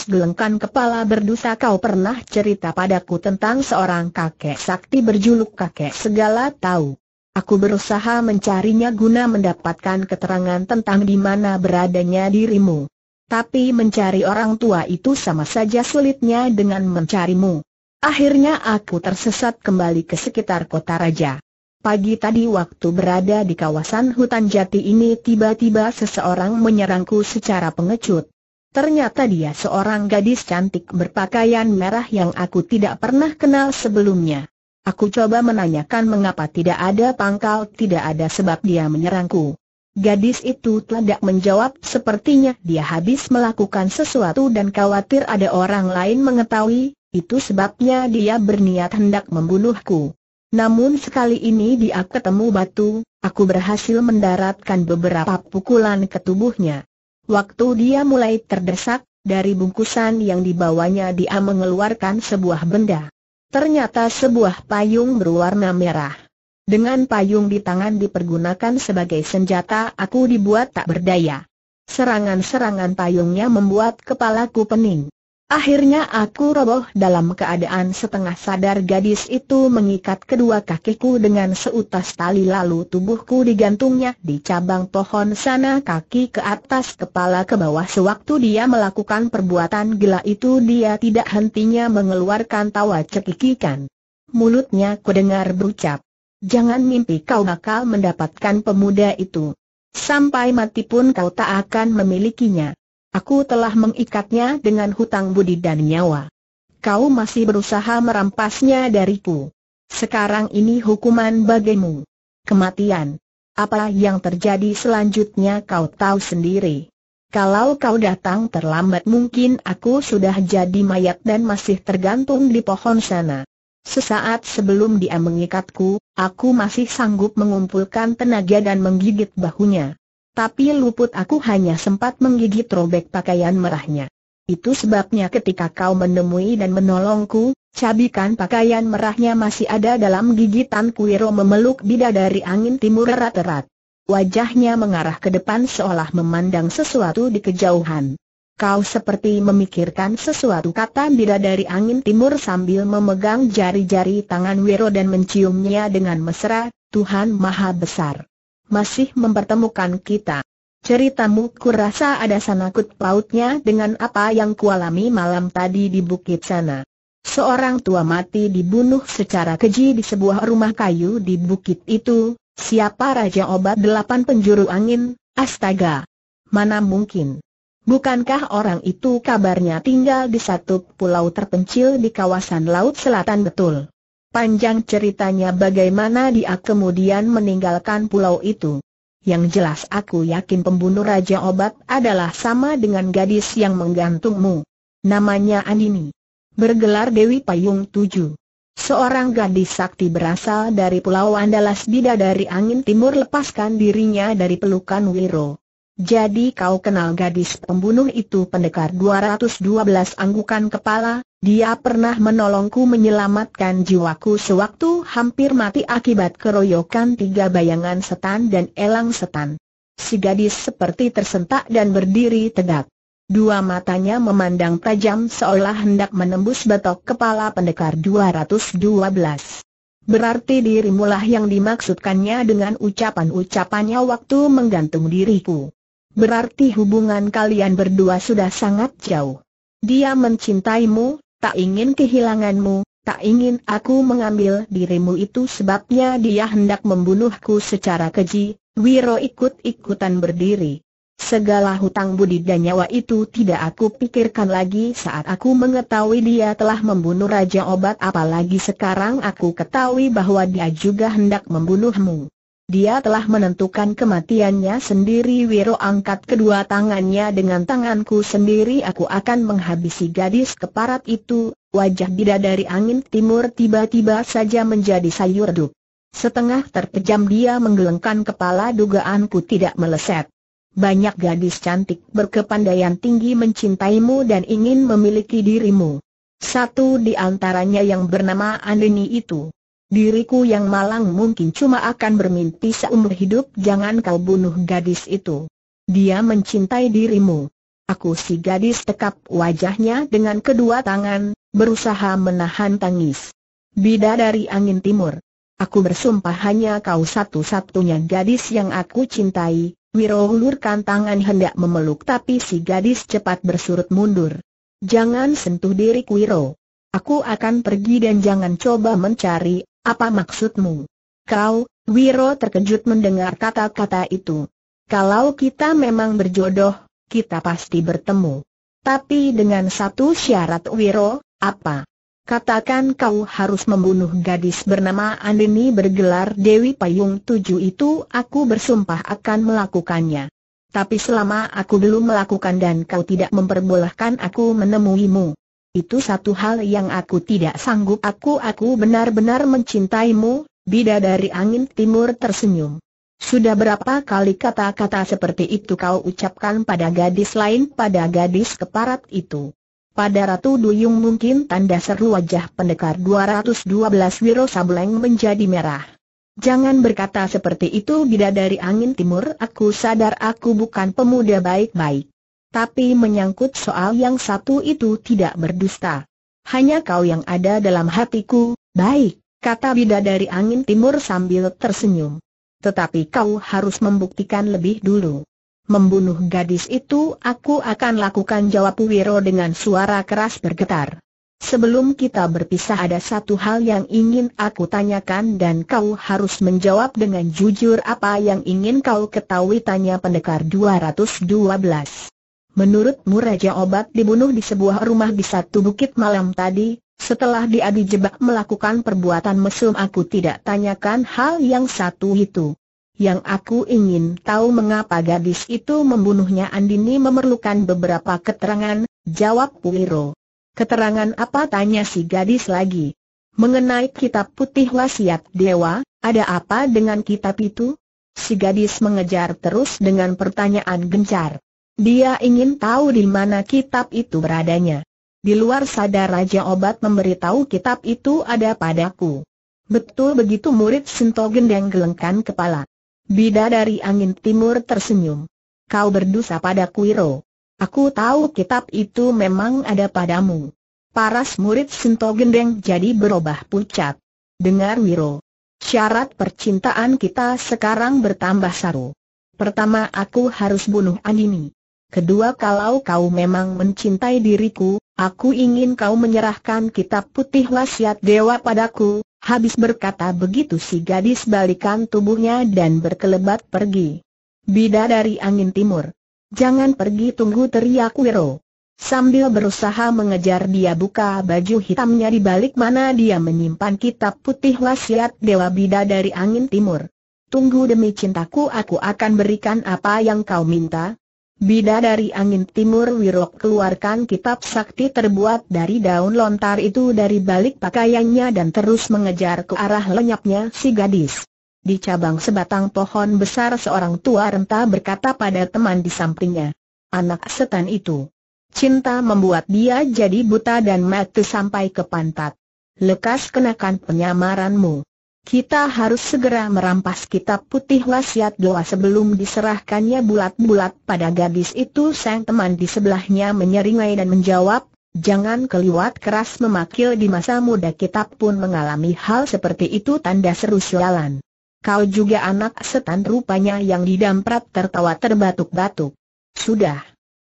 gelengkan kepala berdosa kau pernah cerita padaku tentang seorang kakek sakti berjuluk kakek segala tahu. Aku berusaha mencarinya guna mendapatkan keterangan tentang di mana beradanya dirimu. Tapi mencari orang tua itu sama saja sulitnya dengan mencarimu. Akhirnya aku tersesat kembali ke sekitar kota raja. Pagi tadi waktu berada di kawasan hutan jati ini tiba-tiba seseorang menyerangku secara pengecut. Ternyata dia seorang gadis cantik berpakaian merah yang aku tidak pernah kenal sebelumnya. Aku coba menanyakan mengapa tidak ada pangkal, tidak ada sebab dia menyerangku. Gadis itu tidak menjawab, sepertinya dia habis melakukan sesuatu dan khawatir ada orang lain mengetahui, itu sebabnya dia berniat hendak membunuhku. Namun sekali ini dia ketemu batu, aku berhasil mendaratkan beberapa pukulan ke tubuhnya. Waktu dia mulai terdesak, dari bungkusan yang dibawanya dia mengeluarkan sebuah benda. Ternyata sebuah payung berwarna merah. Dengan payung di tangan dipergunakan sebagai senjata aku dibuat tak berdaya. Serangan-serangan payungnya membuat kepalaku pening. Akhirnya aku roboh dalam keadaan setengah sadar gadis itu mengikat kedua kakiku dengan seutas tali lalu tubuhku digantungnya di cabang pohon sana kaki ke atas kepala ke bawah sewaktu dia melakukan perbuatan gila itu dia tidak hentinya mengeluarkan tawa cekikikan. Mulutnya kudengar berucap, jangan mimpi kau bakal mendapatkan pemuda itu. Sampai mati pun kau tak akan memilikinya. Aku telah mengikatnya dengan hutang budi dan nyawa. Kau masih berusaha merampasnya dariku. Sekarang ini hukuman bagimu. Kematian. Apa yang terjadi selanjutnya kau tahu sendiri. Kalau kau datang terlambat mungkin aku sudah jadi mayat dan masih tergantung di pohon sana. Sesaat sebelum dia mengikatku, aku masih sanggup mengumpulkan tenaga dan menggigit bahunya tapi luput aku hanya sempat menggigit robek pakaian merahnya. Itu sebabnya ketika kau menemui dan menolongku, cabikan pakaian merahnya masih ada dalam gigitan Kuiro memeluk bidadari angin timur erat-erat. Wajahnya mengarah ke depan seolah memandang sesuatu di kejauhan. Kau seperti memikirkan sesuatu kata bidadari angin timur sambil memegang jari-jari tangan Wiro dan menciumnya dengan mesra, Tuhan Maha Besar masih mempertemukan kita. Ceritamu kurasa ada sanakut pautnya dengan apa yang kualami malam tadi di bukit sana. Seorang tua mati dibunuh secara keji di sebuah rumah kayu di bukit itu, siapa Raja Obat Delapan Penjuru Angin, astaga! Mana mungkin? Bukankah orang itu kabarnya tinggal di satu pulau terpencil di kawasan laut selatan betul? Panjang ceritanya bagaimana dia kemudian meninggalkan pulau itu. Yang jelas aku yakin pembunuh Raja Obat adalah sama dengan gadis yang menggantungmu. Namanya Anini, Bergelar Dewi Payung Tujuh. Seorang gadis sakti berasal dari Pulau Andalas Bidadari Angin Timur lepaskan dirinya dari pelukan Wiro. Jadi kau kenal gadis pembunuh itu pendekar 212 anggukan kepala, dia pernah menolongku menyelamatkan jiwaku sewaktu hampir mati akibat keroyokan tiga bayangan setan dan elang setan. Si gadis seperti tersentak dan berdiri tegak. Dua matanya memandang tajam seolah hendak menembus batok kepala pendekar 212. Berarti dirimulah yang dimaksudkannya dengan ucapan-ucapannya waktu menggantung diriku. Berarti hubungan kalian berdua sudah sangat jauh. Dia mencintaimu, tak ingin kehilanganmu, tak ingin aku mengambil dirimu itu sebabnya dia hendak membunuhku secara keji, Wiro ikut-ikutan berdiri. Segala hutang budi dan nyawa itu tidak aku pikirkan lagi saat aku mengetahui dia telah membunuh Raja Obat apalagi sekarang aku ketahui bahwa dia juga hendak membunuhmu. Dia telah menentukan kematiannya sendiri Wiro angkat kedua tangannya dengan tanganku sendiri aku akan menghabisi gadis keparat itu Wajah bidadari angin timur tiba-tiba saja menjadi sayur duk Setengah terpejam dia menggelengkan kepala dugaanku tidak meleset Banyak gadis cantik berkepandaian tinggi mencintaimu dan ingin memiliki dirimu Satu di antaranya yang bernama Andini itu Diriku yang malang mungkin cuma akan bermimpi seumur hidup jangan kau bunuh gadis itu. Dia mencintai dirimu. Aku si gadis tekap wajahnya dengan kedua tangan, berusaha menahan tangis. Bida dari angin timur. Aku bersumpah hanya kau satu-satunya gadis yang aku cintai. Wiro hulurkan tangan hendak memeluk tapi si gadis cepat bersurut mundur. Jangan sentuh diriku Wiro. Aku akan pergi dan jangan coba mencari, apa maksudmu? Kau, Wiro terkejut mendengar kata-kata itu. Kalau kita memang berjodoh, kita pasti bertemu. Tapi dengan satu syarat Wiro, apa? Katakan kau harus membunuh gadis bernama Andini bergelar Dewi Payung Tujuh itu aku bersumpah akan melakukannya. Tapi selama aku belum melakukan dan kau tidak memperbolehkan aku menemuimu, itu satu hal yang aku tidak sanggup aku-aku benar-benar mencintaimu, Bida dari angin timur tersenyum. Sudah berapa kali kata-kata seperti itu kau ucapkan pada gadis lain pada gadis keparat itu? Pada Ratu Duyung mungkin tanda seru wajah pendekar 212 Wiro Sableng menjadi merah. Jangan berkata seperti itu bidadari angin timur aku sadar aku bukan pemuda baik-baik. Tapi menyangkut soal yang satu itu tidak berdusta. Hanya kau yang ada dalam hatiku, baik, kata bidadari angin timur sambil tersenyum. Tetapi kau harus membuktikan lebih dulu. Membunuh gadis itu aku akan lakukan jawab Wiro dengan suara keras bergetar. Sebelum kita berpisah ada satu hal yang ingin aku tanyakan dan kau harus menjawab dengan jujur apa yang ingin kau ketahui tanya pendekar 212. Menurutmu Raja Obat dibunuh di sebuah rumah di satu bukit malam tadi, setelah dia dijebak melakukan perbuatan mesum aku tidak tanyakan hal yang satu itu. Yang aku ingin tahu mengapa gadis itu membunuhnya Andini memerlukan beberapa keterangan, jawab Puiro. Keterangan apa tanya si gadis lagi? Mengenai kitab putih wasiat dewa, ada apa dengan kitab itu? Si gadis mengejar terus dengan pertanyaan gencar. Dia ingin tahu di mana kitab itu beradanya. Di luar sadar Raja Obat memberitahu kitab itu ada padaku. Betul begitu murid Sinto Gendeng gelengkan kepala. Bida dari angin timur tersenyum. Kau berdosa pada Kuiro. Aku tahu kitab itu memang ada padamu. Paras murid Sinto Gendeng jadi berubah pucat. Dengar Wiro. Syarat percintaan kita sekarang bertambah saru. Pertama aku harus bunuh Andini. Kedua kalau kau memang mencintai diriku, aku ingin kau menyerahkan kitab putih wasiat dewa padaku. Habis berkata begitu si gadis balikan tubuhnya dan berkelebat pergi. Bida dari angin timur. Jangan pergi tunggu teriak Wiro. Sambil berusaha mengejar dia buka baju hitamnya di balik mana dia menyimpan kitab putih wasiat Dewa Bida dari angin timur. Tunggu demi cintaku aku akan berikan apa yang kau minta, Bida dari angin timur Wirok keluarkan kitab sakti terbuat dari daun lontar itu dari balik pakaiannya dan terus mengejar ke arah lenyapnya si gadis. Di cabang sebatang pohon besar seorang tua renta berkata pada teman di sampingnya. Anak setan itu. Cinta membuat dia jadi buta dan mati sampai ke pantat. Lekas kenakan penyamaranmu. Kita harus segera merampas kitab putih wasiat doa sebelum diserahkannya bulat-bulat pada gadis itu Sang teman di sebelahnya menyeringai dan menjawab, Jangan keliwat keras memakil di masa muda kita pun mengalami hal seperti itu tanda seru sialan. Kau juga anak setan rupanya yang didamprat tertawa terbatuk-batuk. Sudah.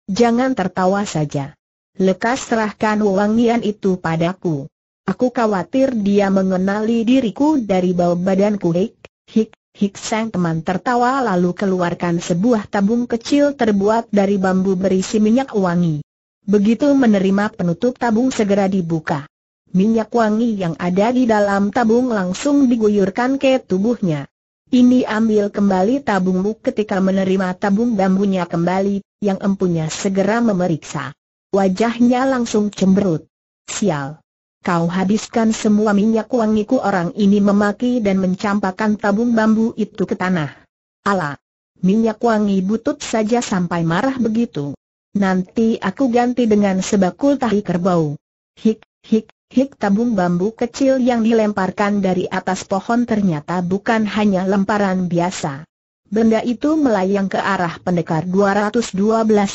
Jangan tertawa saja. Lekas serahkan wangian itu padaku. Aku khawatir dia mengenali diriku dari bau badanku hik, hik, hik sang teman tertawa lalu keluarkan sebuah tabung kecil terbuat dari bambu berisi minyak wangi. Begitu menerima penutup tabung segera dibuka. Minyak wangi yang ada di dalam tabung langsung diguyurkan ke tubuhnya. Ini ambil kembali tabungmu ketika menerima tabung bambunya kembali, yang empunya segera memeriksa. Wajahnya langsung cemberut. Sial. Kau habiskan semua minyak wangiku orang ini memaki dan mencampakkan tabung bambu itu ke tanah. Ala, minyak wangi butut saja sampai marah begitu. Nanti aku ganti dengan sebakul tahi kerbau. Hik, hik, Hik tabung bambu kecil yang dilemparkan dari atas pohon ternyata bukan hanya lemparan biasa. Benda itu melayang ke arah pendekar 212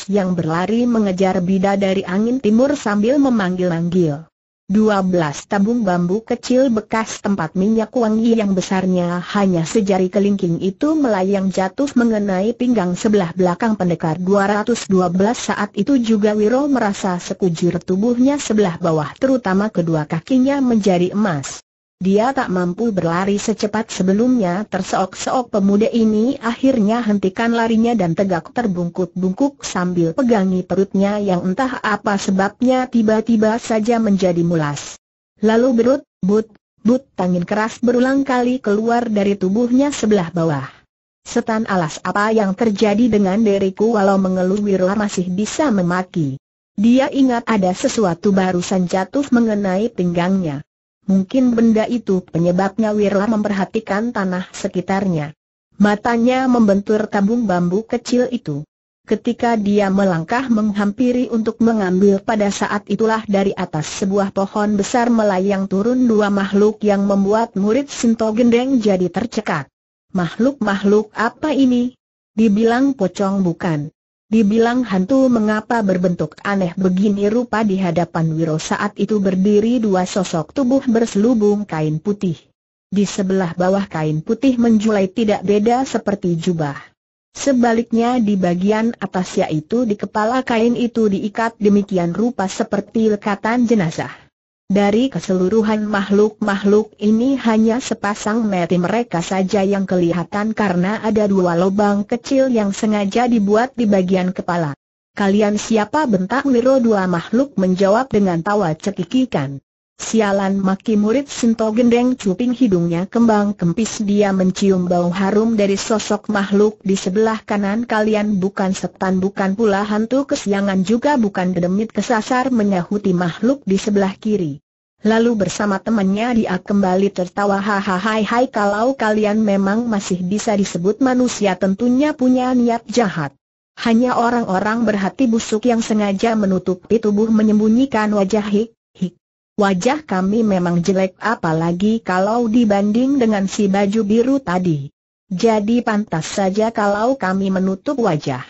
yang berlari mengejar bida dari angin timur sambil memanggil-manggil. 12 tabung bambu kecil bekas tempat minyak wangi yang besarnya hanya sejari kelingking itu melayang jatuh mengenai pinggang sebelah belakang pendekar 212 saat itu juga Wiro merasa sekujur tubuhnya sebelah bawah terutama kedua kakinya menjadi emas. Dia tak mampu berlari secepat sebelumnya terseok-seok pemuda ini akhirnya hentikan larinya dan tegak terbungkuk-bungkuk sambil pegangi perutnya yang entah apa sebabnya tiba-tiba saja menjadi mulas. Lalu berut, but, but tangin keras berulang kali keluar dari tubuhnya sebelah bawah. Setan alas apa yang terjadi dengan diriku walau mengeluh Wirla masih bisa memaki. Dia ingat ada sesuatu barusan jatuh mengenai pinggangnya. Mungkin benda itu penyebabnya Wirla memperhatikan tanah sekitarnya. Matanya membentur tabung bambu kecil itu. Ketika dia melangkah menghampiri untuk mengambil pada saat itulah dari atas sebuah pohon besar melayang turun dua makhluk yang membuat murid Sinto Gendeng jadi tercekat. Makhluk-makhluk apa ini? Dibilang pocong bukan. Dibilang hantu mengapa berbentuk aneh begini rupa di hadapan Wiro saat itu berdiri dua sosok tubuh berselubung kain putih. Di sebelah bawah kain putih menjulai tidak beda seperti jubah. Sebaliknya di bagian atas yaitu di kepala kain itu diikat demikian rupa seperti lekatan jenazah. Dari keseluruhan makhluk-makhluk ini hanya sepasang mata mereka saja yang kelihatan karena ada dua lubang kecil yang sengaja dibuat di bagian kepala. Kalian siapa bentak Wiro dua makhluk menjawab dengan tawa cekikikan. Sialan maki murid Sinto gendeng cuping hidungnya kembang kempis dia mencium bau harum dari sosok makhluk di sebelah kanan kalian bukan setan bukan pula hantu kesiangan juga bukan demit kesasar menyahuti makhluk di sebelah kiri. Lalu bersama temannya dia kembali tertawa hahaha hai kalau kalian memang masih bisa disebut manusia tentunya punya niat jahat. Hanya orang-orang berhati busuk yang sengaja menutupi tubuh menyembunyikan wajah hik, hik. Wajah kami memang jelek apalagi kalau dibanding dengan si baju biru tadi. Jadi pantas saja kalau kami menutup wajah.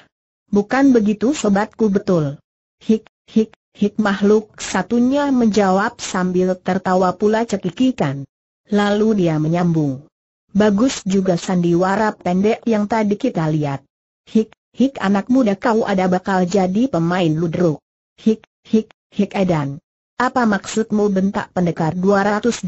Bukan begitu sobatku betul. Hik, hik, hik makhluk satunya menjawab sambil tertawa pula cekikikan. Lalu dia menyambung. Bagus juga sandiwara pendek yang tadi kita lihat. Hik, hik anak muda kau ada bakal jadi pemain ludruk. Hik, hik, hik edan. Apa maksudmu bentak pendekar 212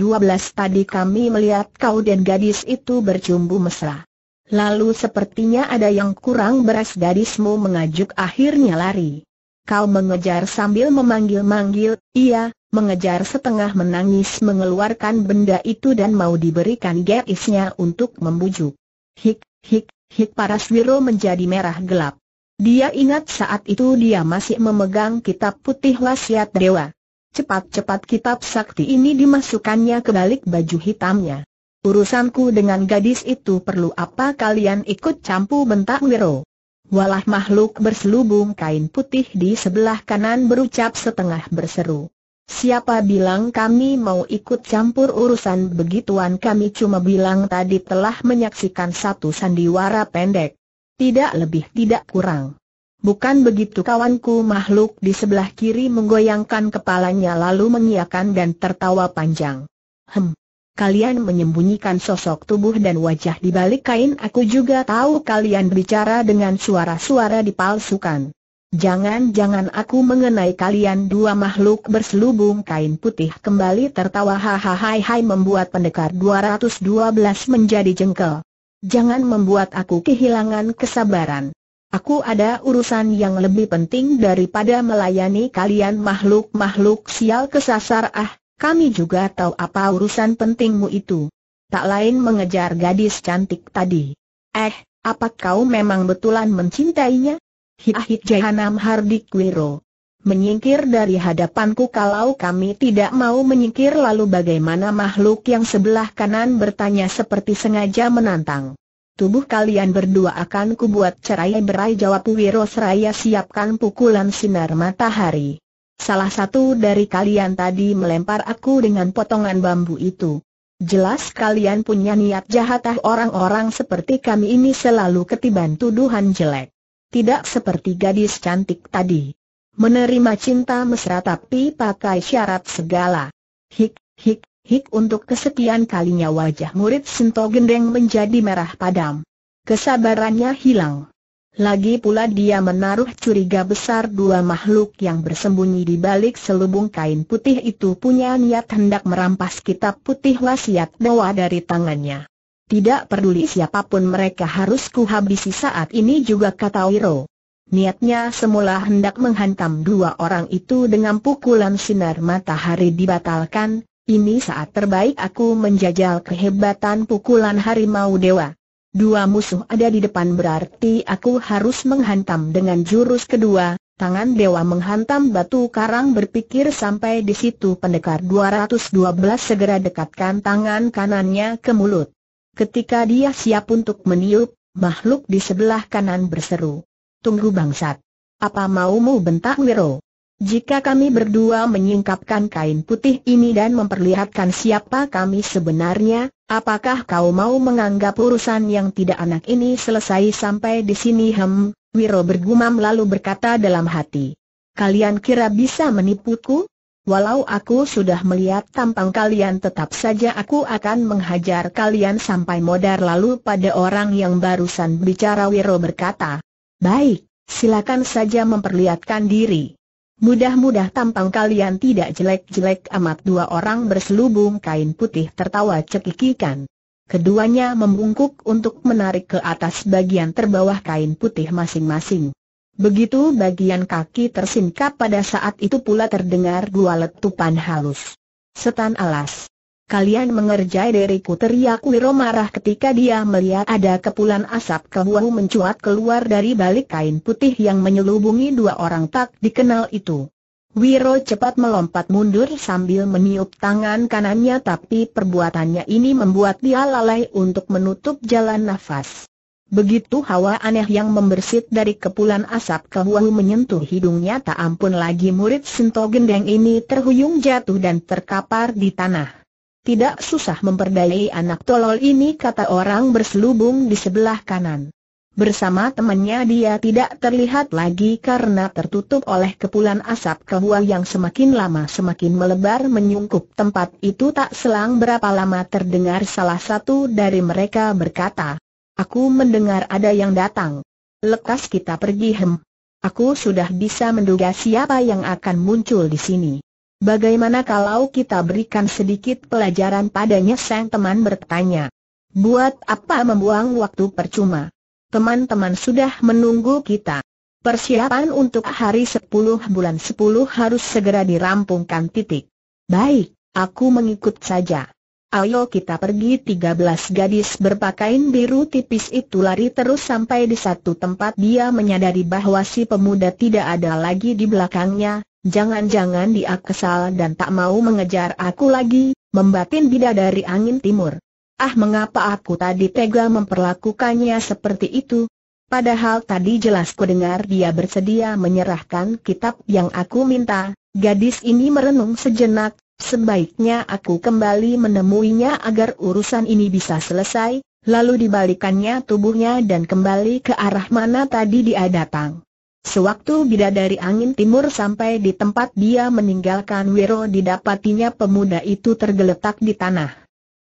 tadi kami melihat kau dan gadis itu bercumbu mesra. Lalu sepertinya ada yang kurang Beras gadismu mengajuk akhirnya lari. Kau mengejar sambil memanggil-manggil, iya, mengejar setengah menangis mengeluarkan benda itu dan mau diberikan gadisnya untuk membujuk. Hik, hik, hik Paraswiro menjadi merah gelap. Dia ingat saat itu dia masih memegang kitab putih wasiat dewa. Cepat-cepat kitab sakti ini dimasukkannya ke balik baju hitamnya. Urusanku dengan gadis itu perlu apa kalian ikut campur bentak Wiro. Walah makhluk berselubung kain putih di sebelah kanan berucap setengah berseru. Siapa bilang kami mau ikut campur urusan begituan kami cuma bilang tadi telah menyaksikan satu sandiwara pendek. Tidak lebih tidak kurang. Bukan begitu kawanku makhluk di sebelah kiri menggoyangkan kepalanya lalu mengiakan dan tertawa panjang. Hem. Kalian menyembunyikan sosok tubuh dan wajah di balik kain aku juga tahu kalian bicara dengan suara-suara dipalsukan. Jangan-jangan aku mengenai kalian dua makhluk berselubung kain putih kembali tertawa hahaha membuat pendekar 212 menjadi jengkel. Jangan membuat aku kehilangan kesabaran. Aku ada urusan yang lebih penting daripada melayani kalian makhluk-makhluk sial kesasar ah, kami juga tahu apa urusan pentingmu itu. Tak lain mengejar gadis cantik tadi. Eh, apa kau memang betulan mencintainya? Hiahit Jahanam Hardik Wiro menyingkir dari hadapanku kalau kami tidak mau menyingkir lalu bagaimana makhluk yang sebelah kanan bertanya seperti sengaja menantang. Tubuh kalian berdua akan kubuat cerai berai jawab Wiro Seraya siapkan pukulan sinar matahari. Salah satu dari kalian tadi melempar aku dengan potongan bambu itu. Jelas kalian punya niat jahat ah orang-orang seperti kami ini selalu ketiban tuduhan jelek. Tidak seperti gadis cantik tadi. Menerima cinta mesra tapi pakai syarat segala. Hik, hik, Hik untuk kesekian kalinya wajah murid Sento Gendeng menjadi merah padam. Kesabarannya hilang. Lagi pula dia menaruh curiga besar dua makhluk yang bersembunyi di balik selubung kain putih itu punya niat hendak merampas kitab putih wasiat Dewa dari tangannya. Tidak peduli siapapun mereka harus kuhabisi saat ini juga kata Wiro. Niatnya semula hendak menghantam dua orang itu dengan pukulan sinar matahari dibatalkan, ini saat terbaik aku menjajal kehebatan pukulan harimau dewa. Dua musuh ada di depan berarti aku harus menghantam dengan jurus kedua, tangan dewa menghantam batu karang berpikir sampai di situ pendekar 212 segera dekatkan tangan kanannya ke mulut. Ketika dia siap untuk meniup, makhluk di sebelah kanan berseru. Tunggu bangsat. Apa maumu bentak Wiro? Jika kami berdua menyingkapkan kain putih ini dan memperlihatkan siapa kami sebenarnya, apakah kau mau menganggap urusan yang tidak anak ini selesai sampai di sini hem? Wiro bergumam lalu berkata dalam hati. Kalian kira bisa menipuku? Walau aku sudah melihat tampang kalian tetap saja aku akan menghajar kalian sampai modar lalu pada orang yang barusan bicara Wiro berkata. Baik, silakan saja memperlihatkan diri. Mudah-mudah tampang kalian tidak jelek-jelek amat dua orang berselubung kain putih tertawa cekikikan. Keduanya membungkuk untuk menarik ke atas bagian terbawah kain putih masing-masing. Begitu bagian kaki tersingkap pada saat itu pula terdengar dua letupan halus. Setan alas kalian mengerjai diriku teriak Wiro marah ketika dia melihat ada kepulan asap kehuahu mencuat keluar dari balik kain putih yang menyelubungi dua orang tak dikenal itu. Wiro cepat melompat mundur sambil meniup tangan kanannya tapi perbuatannya ini membuat dia lalai untuk menutup jalan nafas. Begitu hawa aneh yang membersit dari kepulan asap kehuau menyentuh hidungnya tak ampun lagi murid sento gendeng ini terhuyung jatuh dan terkapar di tanah. Tidak susah memperdayai anak tolol ini kata orang berselubung di sebelah kanan. Bersama temannya dia tidak terlihat lagi karena tertutup oleh kepulan asap kehua yang semakin lama semakin melebar menyungkup tempat itu tak selang berapa lama terdengar salah satu dari mereka berkata, Aku mendengar ada yang datang. Lekas kita pergi hem. Aku sudah bisa menduga siapa yang akan muncul di sini. Bagaimana kalau kita berikan sedikit pelajaran padanya sang teman bertanya. Buat apa membuang waktu percuma? Teman-teman sudah menunggu kita. Persiapan untuk hari 10 bulan 10 harus segera dirampungkan titik. Baik, aku mengikut saja. Ayo kita pergi Tiga belas gadis berpakaian biru tipis itu lari terus sampai di satu tempat dia menyadari bahwa si pemuda tidak ada lagi di belakangnya, Jangan-jangan dia kesal dan tak mau mengejar aku lagi, membatin bidadari angin timur. Ah mengapa aku tadi tega memperlakukannya seperti itu? Padahal tadi jelas kudengar dia bersedia menyerahkan kitab yang aku minta, gadis ini merenung sejenak, sebaiknya aku kembali menemuinya agar urusan ini bisa selesai, lalu dibalikannya tubuhnya dan kembali ke arah mana tadi dia datang. Sewaktu bidadari angin timur sampai di tempat dia meninggalkan Wiro didapatinya pemuda itu tergeletak di tanah.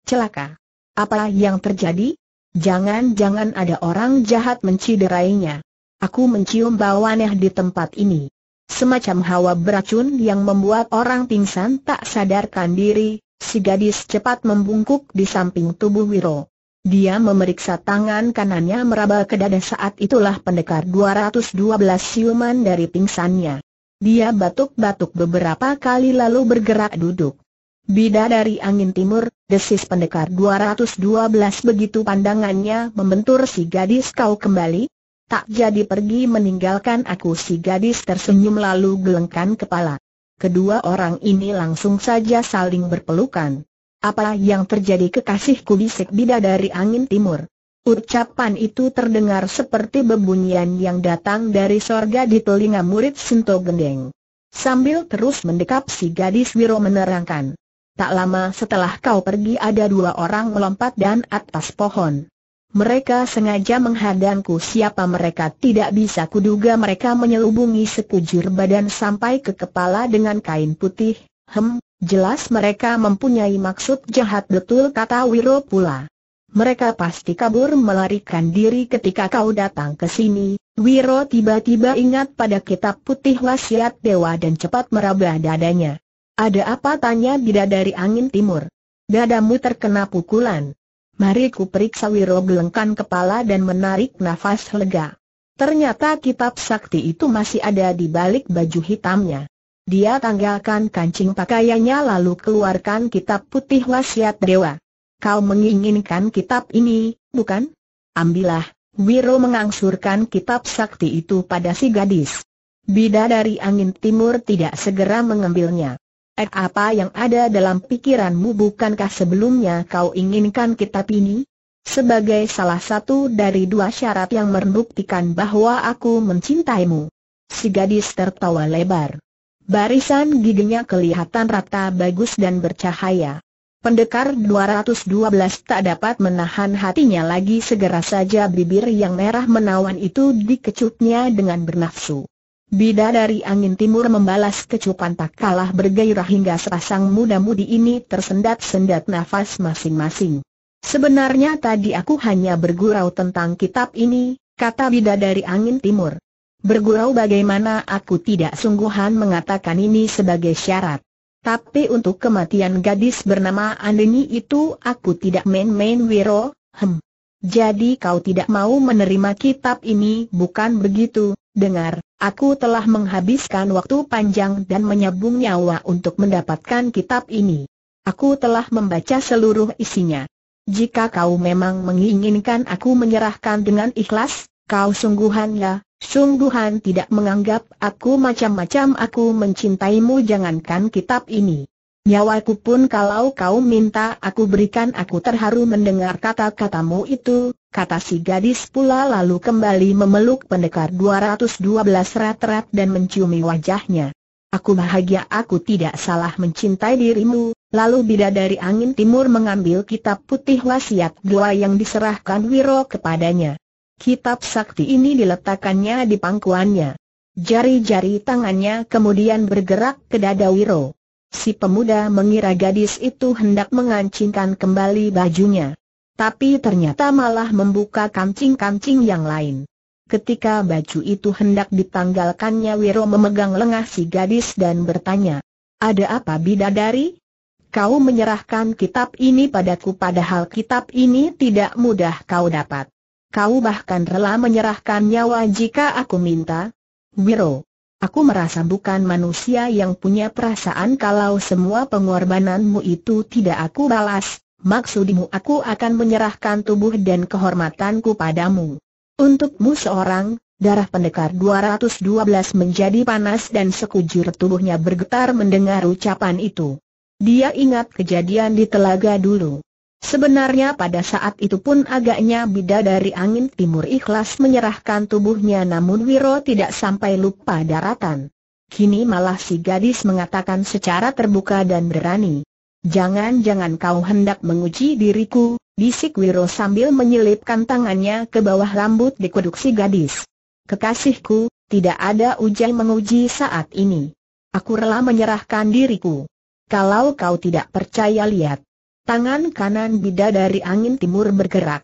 Celaka. Apa yang terjadi? Jangan-jangan ada orang jahat menciderainya. Aku mencium bau aneh di tempat ini. Semacam hawa beracun yang membuat orang pingsan tak sadarkan diri, si gadis cepat membungkuk di samping tubuh Wiro. Dia memeriksa tangan kanannya meraba ke dada saat itulah pendekar 212 siuman dari pingsannya. Dia batuk-batuk beberapa kali lalu bergerak duduk. Bida dari angin timur, desis pendekar 212 begitu pandangannya membentur si gadis kau kembali? Tak jadi pergi meninggalkan aku si gadis tersenyum lalu gelengkan kepala. Kedua orang ini langsung saja saling berpelukan. Apa yang terjadi kekasihku bisik bidadari angin timur? Ucapan itu terdengar seperti bebunyian yang datang dari sorga di telinga murid Sinto Gendeng. Sambil terus mendekap si gadis Wiro menerangkan. Tak lama setelah kau pergi ada dua orang melompat dan atas pohon. Mereka sengaja menghadangku siapa mereka tidak bisa kuduga mereka menyelubungi sekujur badan sampai ke kepala dengan kain putih, hem, Jelas mereka mempunyai maksud jahat betul kata Wiro pula. Mereka pasti kabur melarikan diri ketika kau datang ke sini. Wiro tiba-tiba ingat pada kitab putih wasiat dewa dan cepat meraba dadanya. Ada apa tanya bidadari angin timur? Dadamu terkena pukulan. Mari ku periksa Wiro gelengkan kepala dan menarik nafas lega. Ternyata kitab sakti itu masih ada di balik baju hitamnya. Dia tanggalkan kancing pakaiannya lalu keluarkan kitab putih wasiat dewa. Kau menginginkan kitab ini, bukan? Ambillah, Wiro mengangsurkan kitab sakti itu pada si gadis. Bida dari angin timur tidak segera mengambilnya. Eh apa yang ada dalam pikiranmu bukankah sebelumnya kau inginkan kitab ini? Sebagai salah satu dari dua syarat yang membuktikan bahwa aku mencintaimu. Si gadis tertawa lebar. Barisan giginya kelihatan rata bagus dan bercahaya. Pendekar 212 tak dapat menahan hatinya lagi segera saja bibir yang merah menawan itu dikecutnya dengan bernafsu. Bida dari angin timur membalas kecupan tak kalah bergairah hingga sepasang muda-mudi ini tersendat-sendat nafas masing-masing. Sebenarnya tadi aku hanya bergurau tentang kitab ini, kata bida dari angin timur. Bergurau bagaimana aku tidak sungguhan mengatakan ini sebagai syarat. Tapi untuk kematian gadis bernama Andeni itu aku tidak main-main wiro, hem. Jadi kau tidak mau menerima kitab ini bukan begitu, dengar, aku telah menghabiskan waktu panjang dan menyabung nyawa untuk mendapatkan kitab ini. Aku telah membaca seluruh isinya. Jika kau memang menginginkan aku menyerahkan dengan ikhlas, Kau sungguhan ya, sungguhan tidak menganggap aku macam-macam aku mencintaimu jangankan kitab ini. Nyawaku pun kalau kau minta aku berikan aku terharu mendengar kata-katamu itu, kata si gadis pula lalu kembali memeluk pendekar 212 rat-rat dan menciumi wajahnya. Aku bahagia aku tidak salah mencintai dirimu, lalu dari angin timur mengambil kitab putih wasiat dua yang diserahkan Wiro kepadanya. Kitab sakti ini diletakkannya di pangkuannya. Jari-jari tangannya kemudian bergerak ke dada Wiro. Si pemuda mengira gadis itu hendak mengancingkan kembali bajunya. Tapi ternyata malah membuka kancing-kancing yang lain. Ketika baju itu hendak ditanggalkannya Wiro memegang lengah si gadis dan bertanya, Ada apa bidadari? Kau menyerahkan kitab ini padaku padahal kitab ini tidak mudah kau dapat. Kau bahkan rela menyerahkan nyawa jika aku minta? Wiro, aku merasa bukan manusia yang punya perasaan kalau semua pengorbananmu itu tidak aku balas, maksudmu aku akan menyerahkan tubuh dan kehormatanku padamu. Untukmu seorang, darah pendekar 212 menjadi panas dan sekujur tubuhnya bergetar mendengar ucapan itu. Dia ingat kejadian di telaga dulu. Sebenarnya pada saat itu pun agaknya bida dari angin timur ikhlas menyerahkan tubuhnya namun Wiro tidak sampai lupa daratan. Kini malah si gadis mengatakan secara terbuka dan berani. Jangan-jangan kau hendak menguji diriku, bisik Wiro sambil menyelipkan tangannya ke bawah rambut di kuduk si gadis. Kekasihku, tidak ada ujian menguji saat ini. Aku rela menyerahkan diriku. Kalau kau tidak percaya lihat. Tangan kanan Bida dari angin timur bergerak.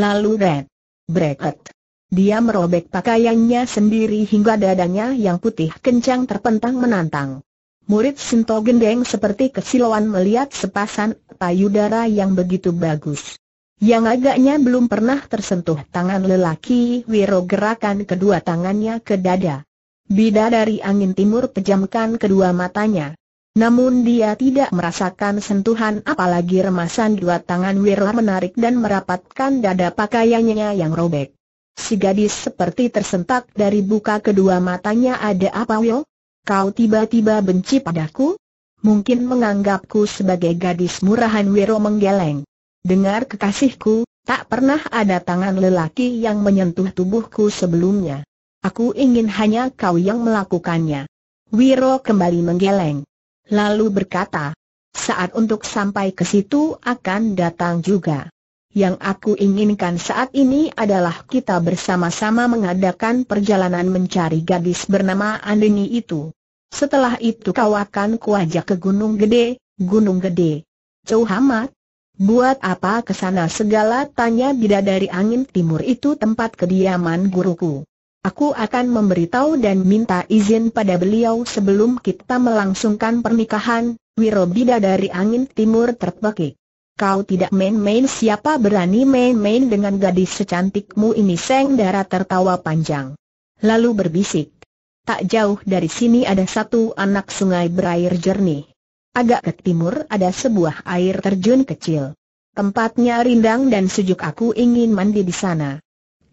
Lalu red. Bracket. Dia merobek pakaiannya sendiri hingga dadanya yang putih kencang terpentang menantang. Murid Sinto Gendeng seperti kesilauan melihat sepasan payudara yang begitu bagus. Yang agaknya belum pernah tersentuh tangan lelaki Wiro gerakan kedua tangannya ke dada. Bida dari angin timur pejamkan kedua matanya. Namun dia tidak merasakan sentuhan apalagi remasan dua tangan Wiro menarik dan merapatkan dada pakaiannya yang robek. Si gadis seperti tersentak dari buka kedua matanya ada apa Wil? Kau tiba-tiba benci padaku? Mungkin menganggapku sebagai gadis murahan Wiro menggeleng. Dengar kekasihku, tak pernah ada tangan lelaki yang menyentuh tubuhku sebelumnya. Aku ingin hanya kau yang melakukannya. Wiro kembali menggeleng. Lalu berkata, saat untuk sampai ke situ akan datang juga. Yang aku inginkan saat ini adalah kita bersama-sama mengadakan perjalanan mencari gadis bernama Andini itu. Setelah itu kau akan kuajak ke Gunung Gede, Gunung Gede. Chow Hamat, Buat apa ke sana segala tanya bidadari angin timur itu tempat kediaman guruku. Aku akan memberitahu dan minta izin pada beliau sebelum kita melangsungkan pernikahan, Wiro bida dari angin timur terpekik. Kau tidak main-main siapa berani main-main dengan gadis secantikmu ini Seng Dara tertawa panjang. Lalu berbisik. Tak jauh dari sini ada satu anak sungai berair jernih. Agak ke timur ada sebuah air terjun kecil. Tempatnya rindang dan sejuk aku ingin mandi di sana.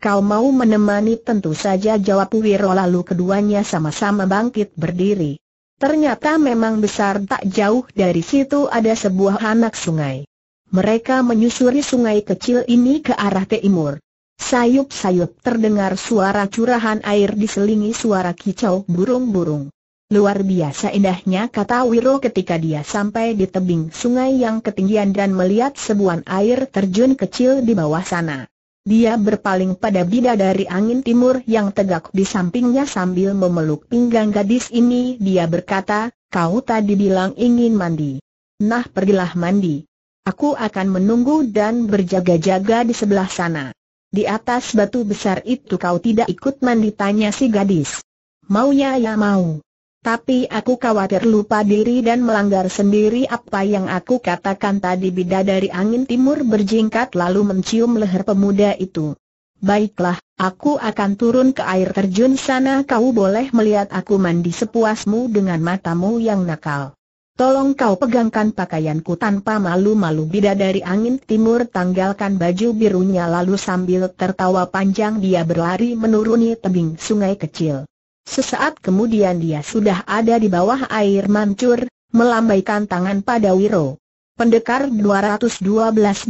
Kau mau menemani tentu saja jawab Wiro lalu keduanya sama-sama bangkit berdiri. Ternyata memang besar tak jauh dari situ ada sebuah anak sungai. Mereka menyusuri sungai kecil ini ke arah timur. Sayup-sayup terdengar suara curahan air diselingi suara kicau burung-burung. Luar biasa indahnya kata Wiro ketika dia sampai di tebing sungai yang ketinggian dan melihat sebuah air terjun kecil di bawah sana. Dia berpaling pada bidadari angin timur yang tegak di sampingnya sambil memeluk pinggang gadis ini dia berkata, kau tadi bilang ingin mandi. Nah pergilah mandi. Aku akan menunggu dan berjaga-jaga di sebelah sana. Di atas batu besar itu kau tidak ikut mandi tanya si gadis. Maunya ya mau. Tapi aku khawatir lupa diri dan melanggar sendiri apa yang aku katakan tadi bida dari angin timur berjingkat lalu mencium leher pemuda itu. Baiklah, aku akan turun ke air terjun sana kau boleh melihat aku mandi sepuasmu dengan matamu yang nakal. Tolong kau pegangkan pakaianku tanpa malu-malu bidadari angin timur tanggalkan baju birunya lalu sambil tertawa panjang dia berlari menuruni tebing sungai kecil. Sesaat kemudian dia sudah ada di bawah air mancur, melambaikan tangan pada Wiro. Pendekar 212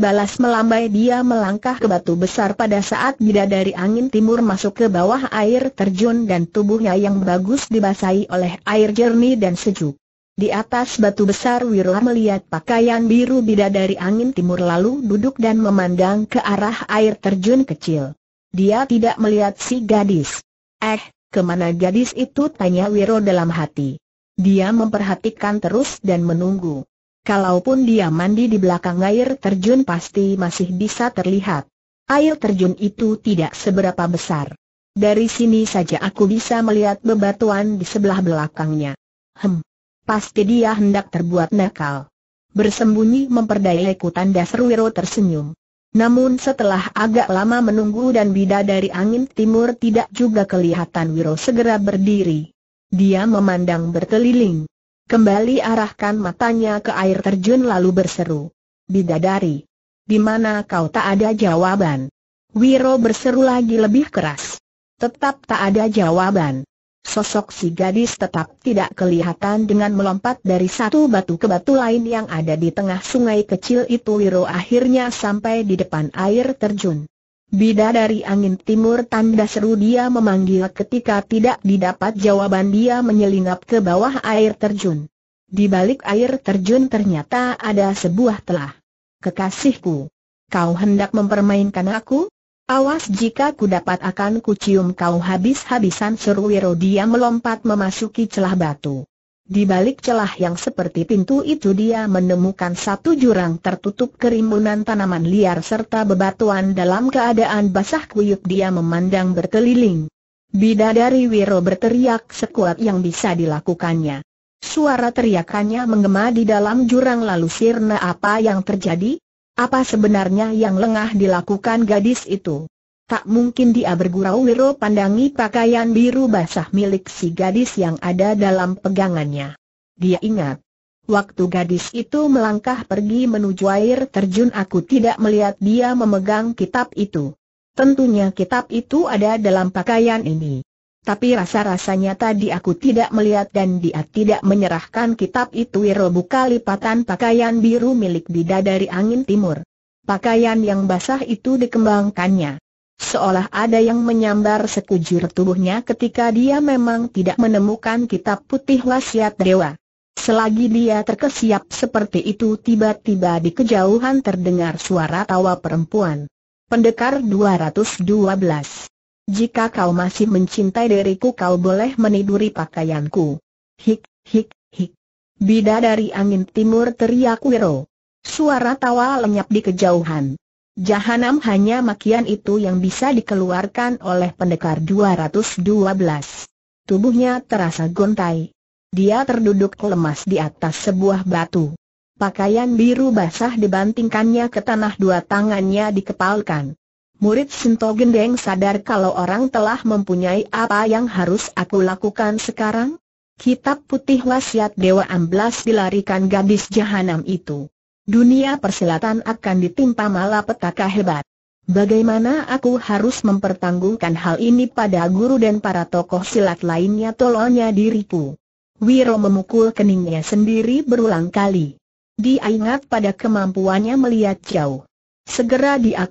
balas melambai dia melangkah ke batu besar pada saat bidadari angin timur masuk ke bawah air terjun dan tubuhnya yang bagus dibasahi oleh air jernih dan sejuk. Di atas batu besar Wiro melihat pakaian biru bidadari angin timur lalu duduk dan memandang ke arah air terjun kecil. Dia tidak melihat si gadis. Eh, Kemana gadis itu tanya Wiro dalam hati. Dia memperhatikan terus dan menunggu. Kalaupun dia mandi di belakang air terjun pasti masih bisa terlihat. Air terjun itu tidak seberapa besar. Dari sini saja aku bisa melihat bebatuan di sebelah belakangnya. Hem. Pasti dia hendak terbuat nakal. Bersembunyi memperdaya ikutan dasar Wiro tersenyum. Namun setelah agak lama menunggu dan bida dari angin timur tidak juga kelihatan Wiro segera berdiri. Dia memandang berkeliling. Kembali arahkan matanya ke air terjun lalu berseru. Bidadari. Di mana kau tak ada jawaban? Wiro berseru lagi lebih keras. Tetap tak ada jawaban sosok si gadis tetap tidak kelihatan dengan melompat dari satu batu ke batu lain yang ada di tengah sungai kecil itu Wiro akhirnya sampai di depan air terjun. Bida dari angin timur tanda seru dia memanggil ketika tidak didapat jawaban dia menyelinap ke bawah air terjun. Di balik air terjun ternyata ada sebuah telah. Kekasihku, kau hendak mempermainkan aku? Awas jika ku dapat akan ku cium kau habis-habisan seru Wiro dia melompat memasuki celah batu. Di balik celah yang seperti pintu itu dia menemukan satu jurang tertutup kerimbunan tanaman liar serta bebatuan dalam keadaan basah kuyup dia memandang berkeliling. Bidadari Wiro berteriak sekuat yang bisa dilakukannya. Suara teriakannya menggema di dalam jurang lalu sirna apa yang terjadi? Apa sebenarnya yang lengah dilakukan gadis itu? Tak mungkin dia bergurau wiro pandangi pakaian biru basah milik si gadis yang ada dalam pegangannya. Dia ingat. Waktu gadis itu melangkah pergi menuju air terjun aku tidak melihat dia memegang kitab itu. Tentunya kitab itu ada dalam pakaian ini. Tapi rasa-rasanya tadi aku tidak melihat dan dia tidak menyerahkan kitab itu Wiro buka lipatan pakaian biru milik bidadari angin timur. Pakaian yang basah itu dikembangkannya. Seolah ada yang menyambar sekujur tubuhnya ketika dia memang tidak menemukan kitab putih wasiat dewa. Selagi dia terkesiap seperti itu tiba-tiba di kejauhan terdengar suara tawa perempuan. Pendekar 212 jika kau masih mencintai diriku kau boleh meniduri pakaianku. Hik, hik, hik. Bida dari angin timur teriak Wiro. Suara tawa lenyap di kejauhan. Jahanam hanya makian itu yang bisa dikeluarkan oleh pendekar 212. Tubuhnya terasa gontai. Dia terduduk lemas di atas sebuah batu. Pakaian biru basah dibantingkannya ke tanah dua tangannya dikepalkan. Murid Sinto Gendeng sadar kalau orang telah mempunyai apa yang harus aku lakukan sekarang? Kitab putih wasiat Dewa Amblas dilarikan gadis jahanam itu. Dunia persilatan akan ditimpa malapetaka hebat. Bagaimana aku harus mempertanggungkan hal ini pada guru dan para tokoh silat lainnya tolonya diriku. Wiro memukul keningnya sendiri berulang kali. Dia ingat pada kemampuannya melihat jauh. Segera dia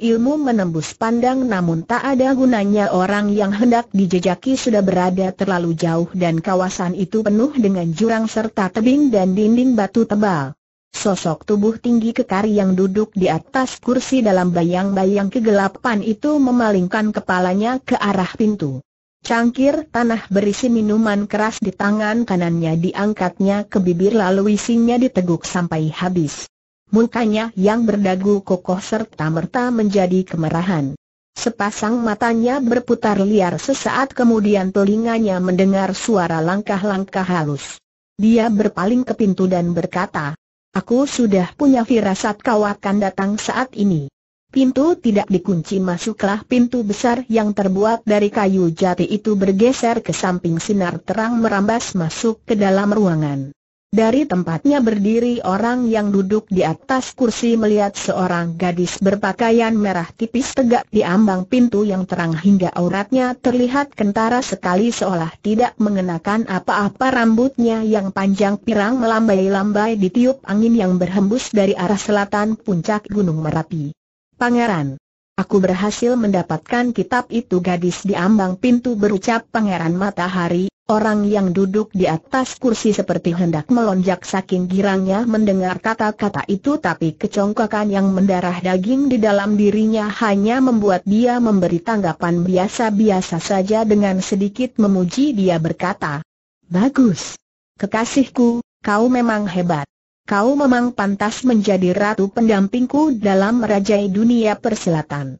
ilmu menembus pandang namun tak ada gunanya orang yang hendak dijejaki sudah berada terlalu jauh dan kawasan itu penuh dengan jurang serta tebing dan dinding batu tebal. Sosok tubuh tinggi kekar yang duduk di atas kursi dalam bayang-bayang kegelapan itu memalingkan kepalanya ke arah pintu. Cangkir tanah berisi minuman keras di tangan kanannya diangkatnya ke bibir lalu isinya diteguk sampai habis. Mukanya yang berdagu kokoh serta merta menjadi kemerahan. Sepasang matanya berputar liar sesaat kemudian telinganya mendengar suara langkah-langkah halus. Dia berpaling ke pintu dan berkata, Aku sudah punya firasat kau akan datang saat ini. Pintu tidak dikunci masuklah pintu besar yang terbuat dari kayu jati itu bergeser ke samping sinar terang merambas masuk ke dalam ruangan. Dari tempatnya berdiri orang yang duduk di atas kursi melihat seorang gadis berpakaian merah tipis tegak di ambang pintu yang terang hingga auratnya terlihat kentara sekali seolah tidak mengenakan apa-apa rambutnya yang panjang pirang melambai-lambai ditiup angin yang berhembus dari arah selatan puncak Gunung Merapi. Pangeran Aku berhasil mendapatkan kitab itu gadis di ambang pintu berucap Pangeran Matahari, Orang yang duduk di atas kursi seperti hendak melonjak saking girangnya mendengar kata-kata itu tapi kecongkakan yang mendarah daging di dalam dirinya hanya membuat dia memberi tanggapan biasa-biasa saja dengan sedikit memuji dia berkata, Bagus! Kekasihku, kau memang hebat. Kau memang pantas menjadi ratu pendampingku dalam merajai dunia persilatan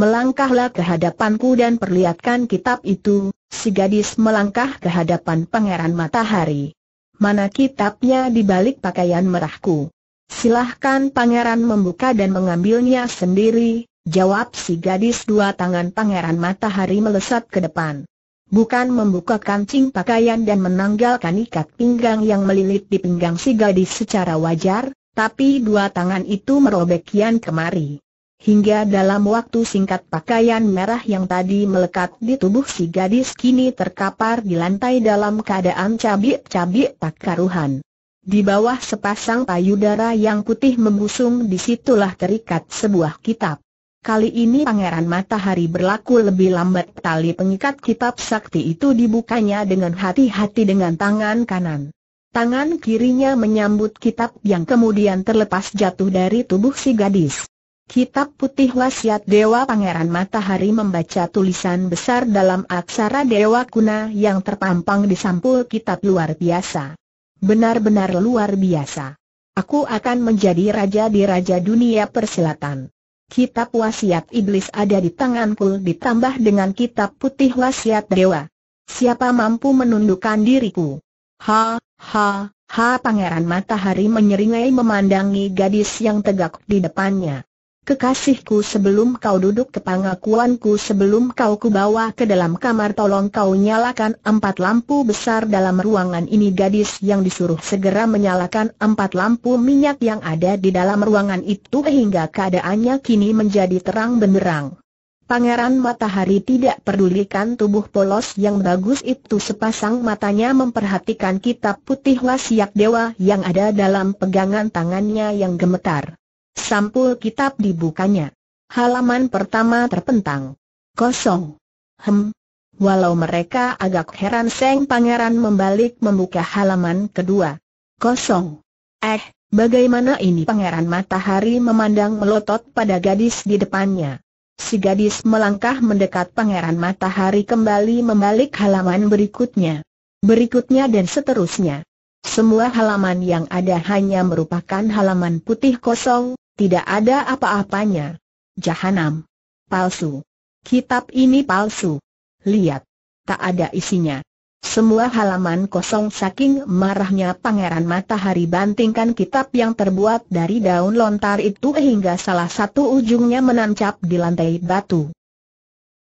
melangkahlah ke hadapanku dan perlihatkan kitab itu, si gadis melangkah ke hadapan pangeran matahari. Mana kitabnya di balik pakaian merahku? Silahkan pangeran membuka dan mengambilnya sendiri, jawab si gadis dua tangan pangeran matahari melesat ke depan. Bukan membuka kancing pakaian dan menanggalkan ikat pinggang yang melilit di pinggang si gadis secara wajar, tapi dua tangan itu merobek kian kemari. Hingga dalam waktu singkat pakaian merah yang tadi melekat di tubuh si gadis kini terkapar di lantai dalam keadaan cabik-cabik tak karuhan. Di bawah sepasang payudara yang putih membusung disitulah terikat sebuah kitab. Kali ini Pangeran Matahari berlaku lebih lambat tali pengikat kitab sakti itu dibukanya dengan hati-hati dengan tangan kanan. Tangan kirinya menyambut kitab yang kemudian terlepas jatuh dari tubuh si gadis. Kitab putih wasiat Dewa Pangeran Matahari membaca tulisan besar dalam aksara Dewa Kuna yang terpampang di sampul kitab luar biasa. Benar-benar luar biasa. Aku akan menjadi raja di raja dunia persilatan. Kitab wasiat iblis ada di tanganku ditambah dengan kitab putih wasiat dewa. Siapa mampu menundukkan diriku? Ha, ha, ha pangeran matahari menyeringai memandangi gadis yang tegak di depannya. Kekasihku sebelum kau duduk ke pangakuanku, sebelum kau kubawa ke dalam kamar tolong kau nyalakan empat lampu besar dalam ruangan ini Gadis yang disuruh segera menyalakan empat lampu minyak yang ada di dalam ruangan itu hingga keadaannya kini menjadi terang benderang Pangeran Matahari tidak pedulikan tubuh polos yang bagus itu sepasang matanya memperhatikan kitab putih wasiat dewa yang ada dalam pegangan tangannya yang gemetar Sampul kitab dibukanya. Halaman pertama terpentang. Kosong. Hem. Walau mereka agak heran Seng Pangeran membalik membuka halaman kedua. Kosong. Eh, bagaimana ini Pangeran Matahari memandang melotot pada gadis di depannya. Si gadis melangkah mendekat Pangeran Matahari kembali membalik halaman berikutnya. Berikutnya dan seterusnya. Semua halaman yang ada hanya merupakan halaman putih kosong, tidak ada apa-apanya. Jahanam. Palsu. Kitab ini palsu. Lihat. Tak ada isinya. Semua halaman kosong saking marahnya Pangeran Matahari bantingkan kitab yang terbuat dari daun lontar itu hingga salah satu ujungnya menancap di lantai batu.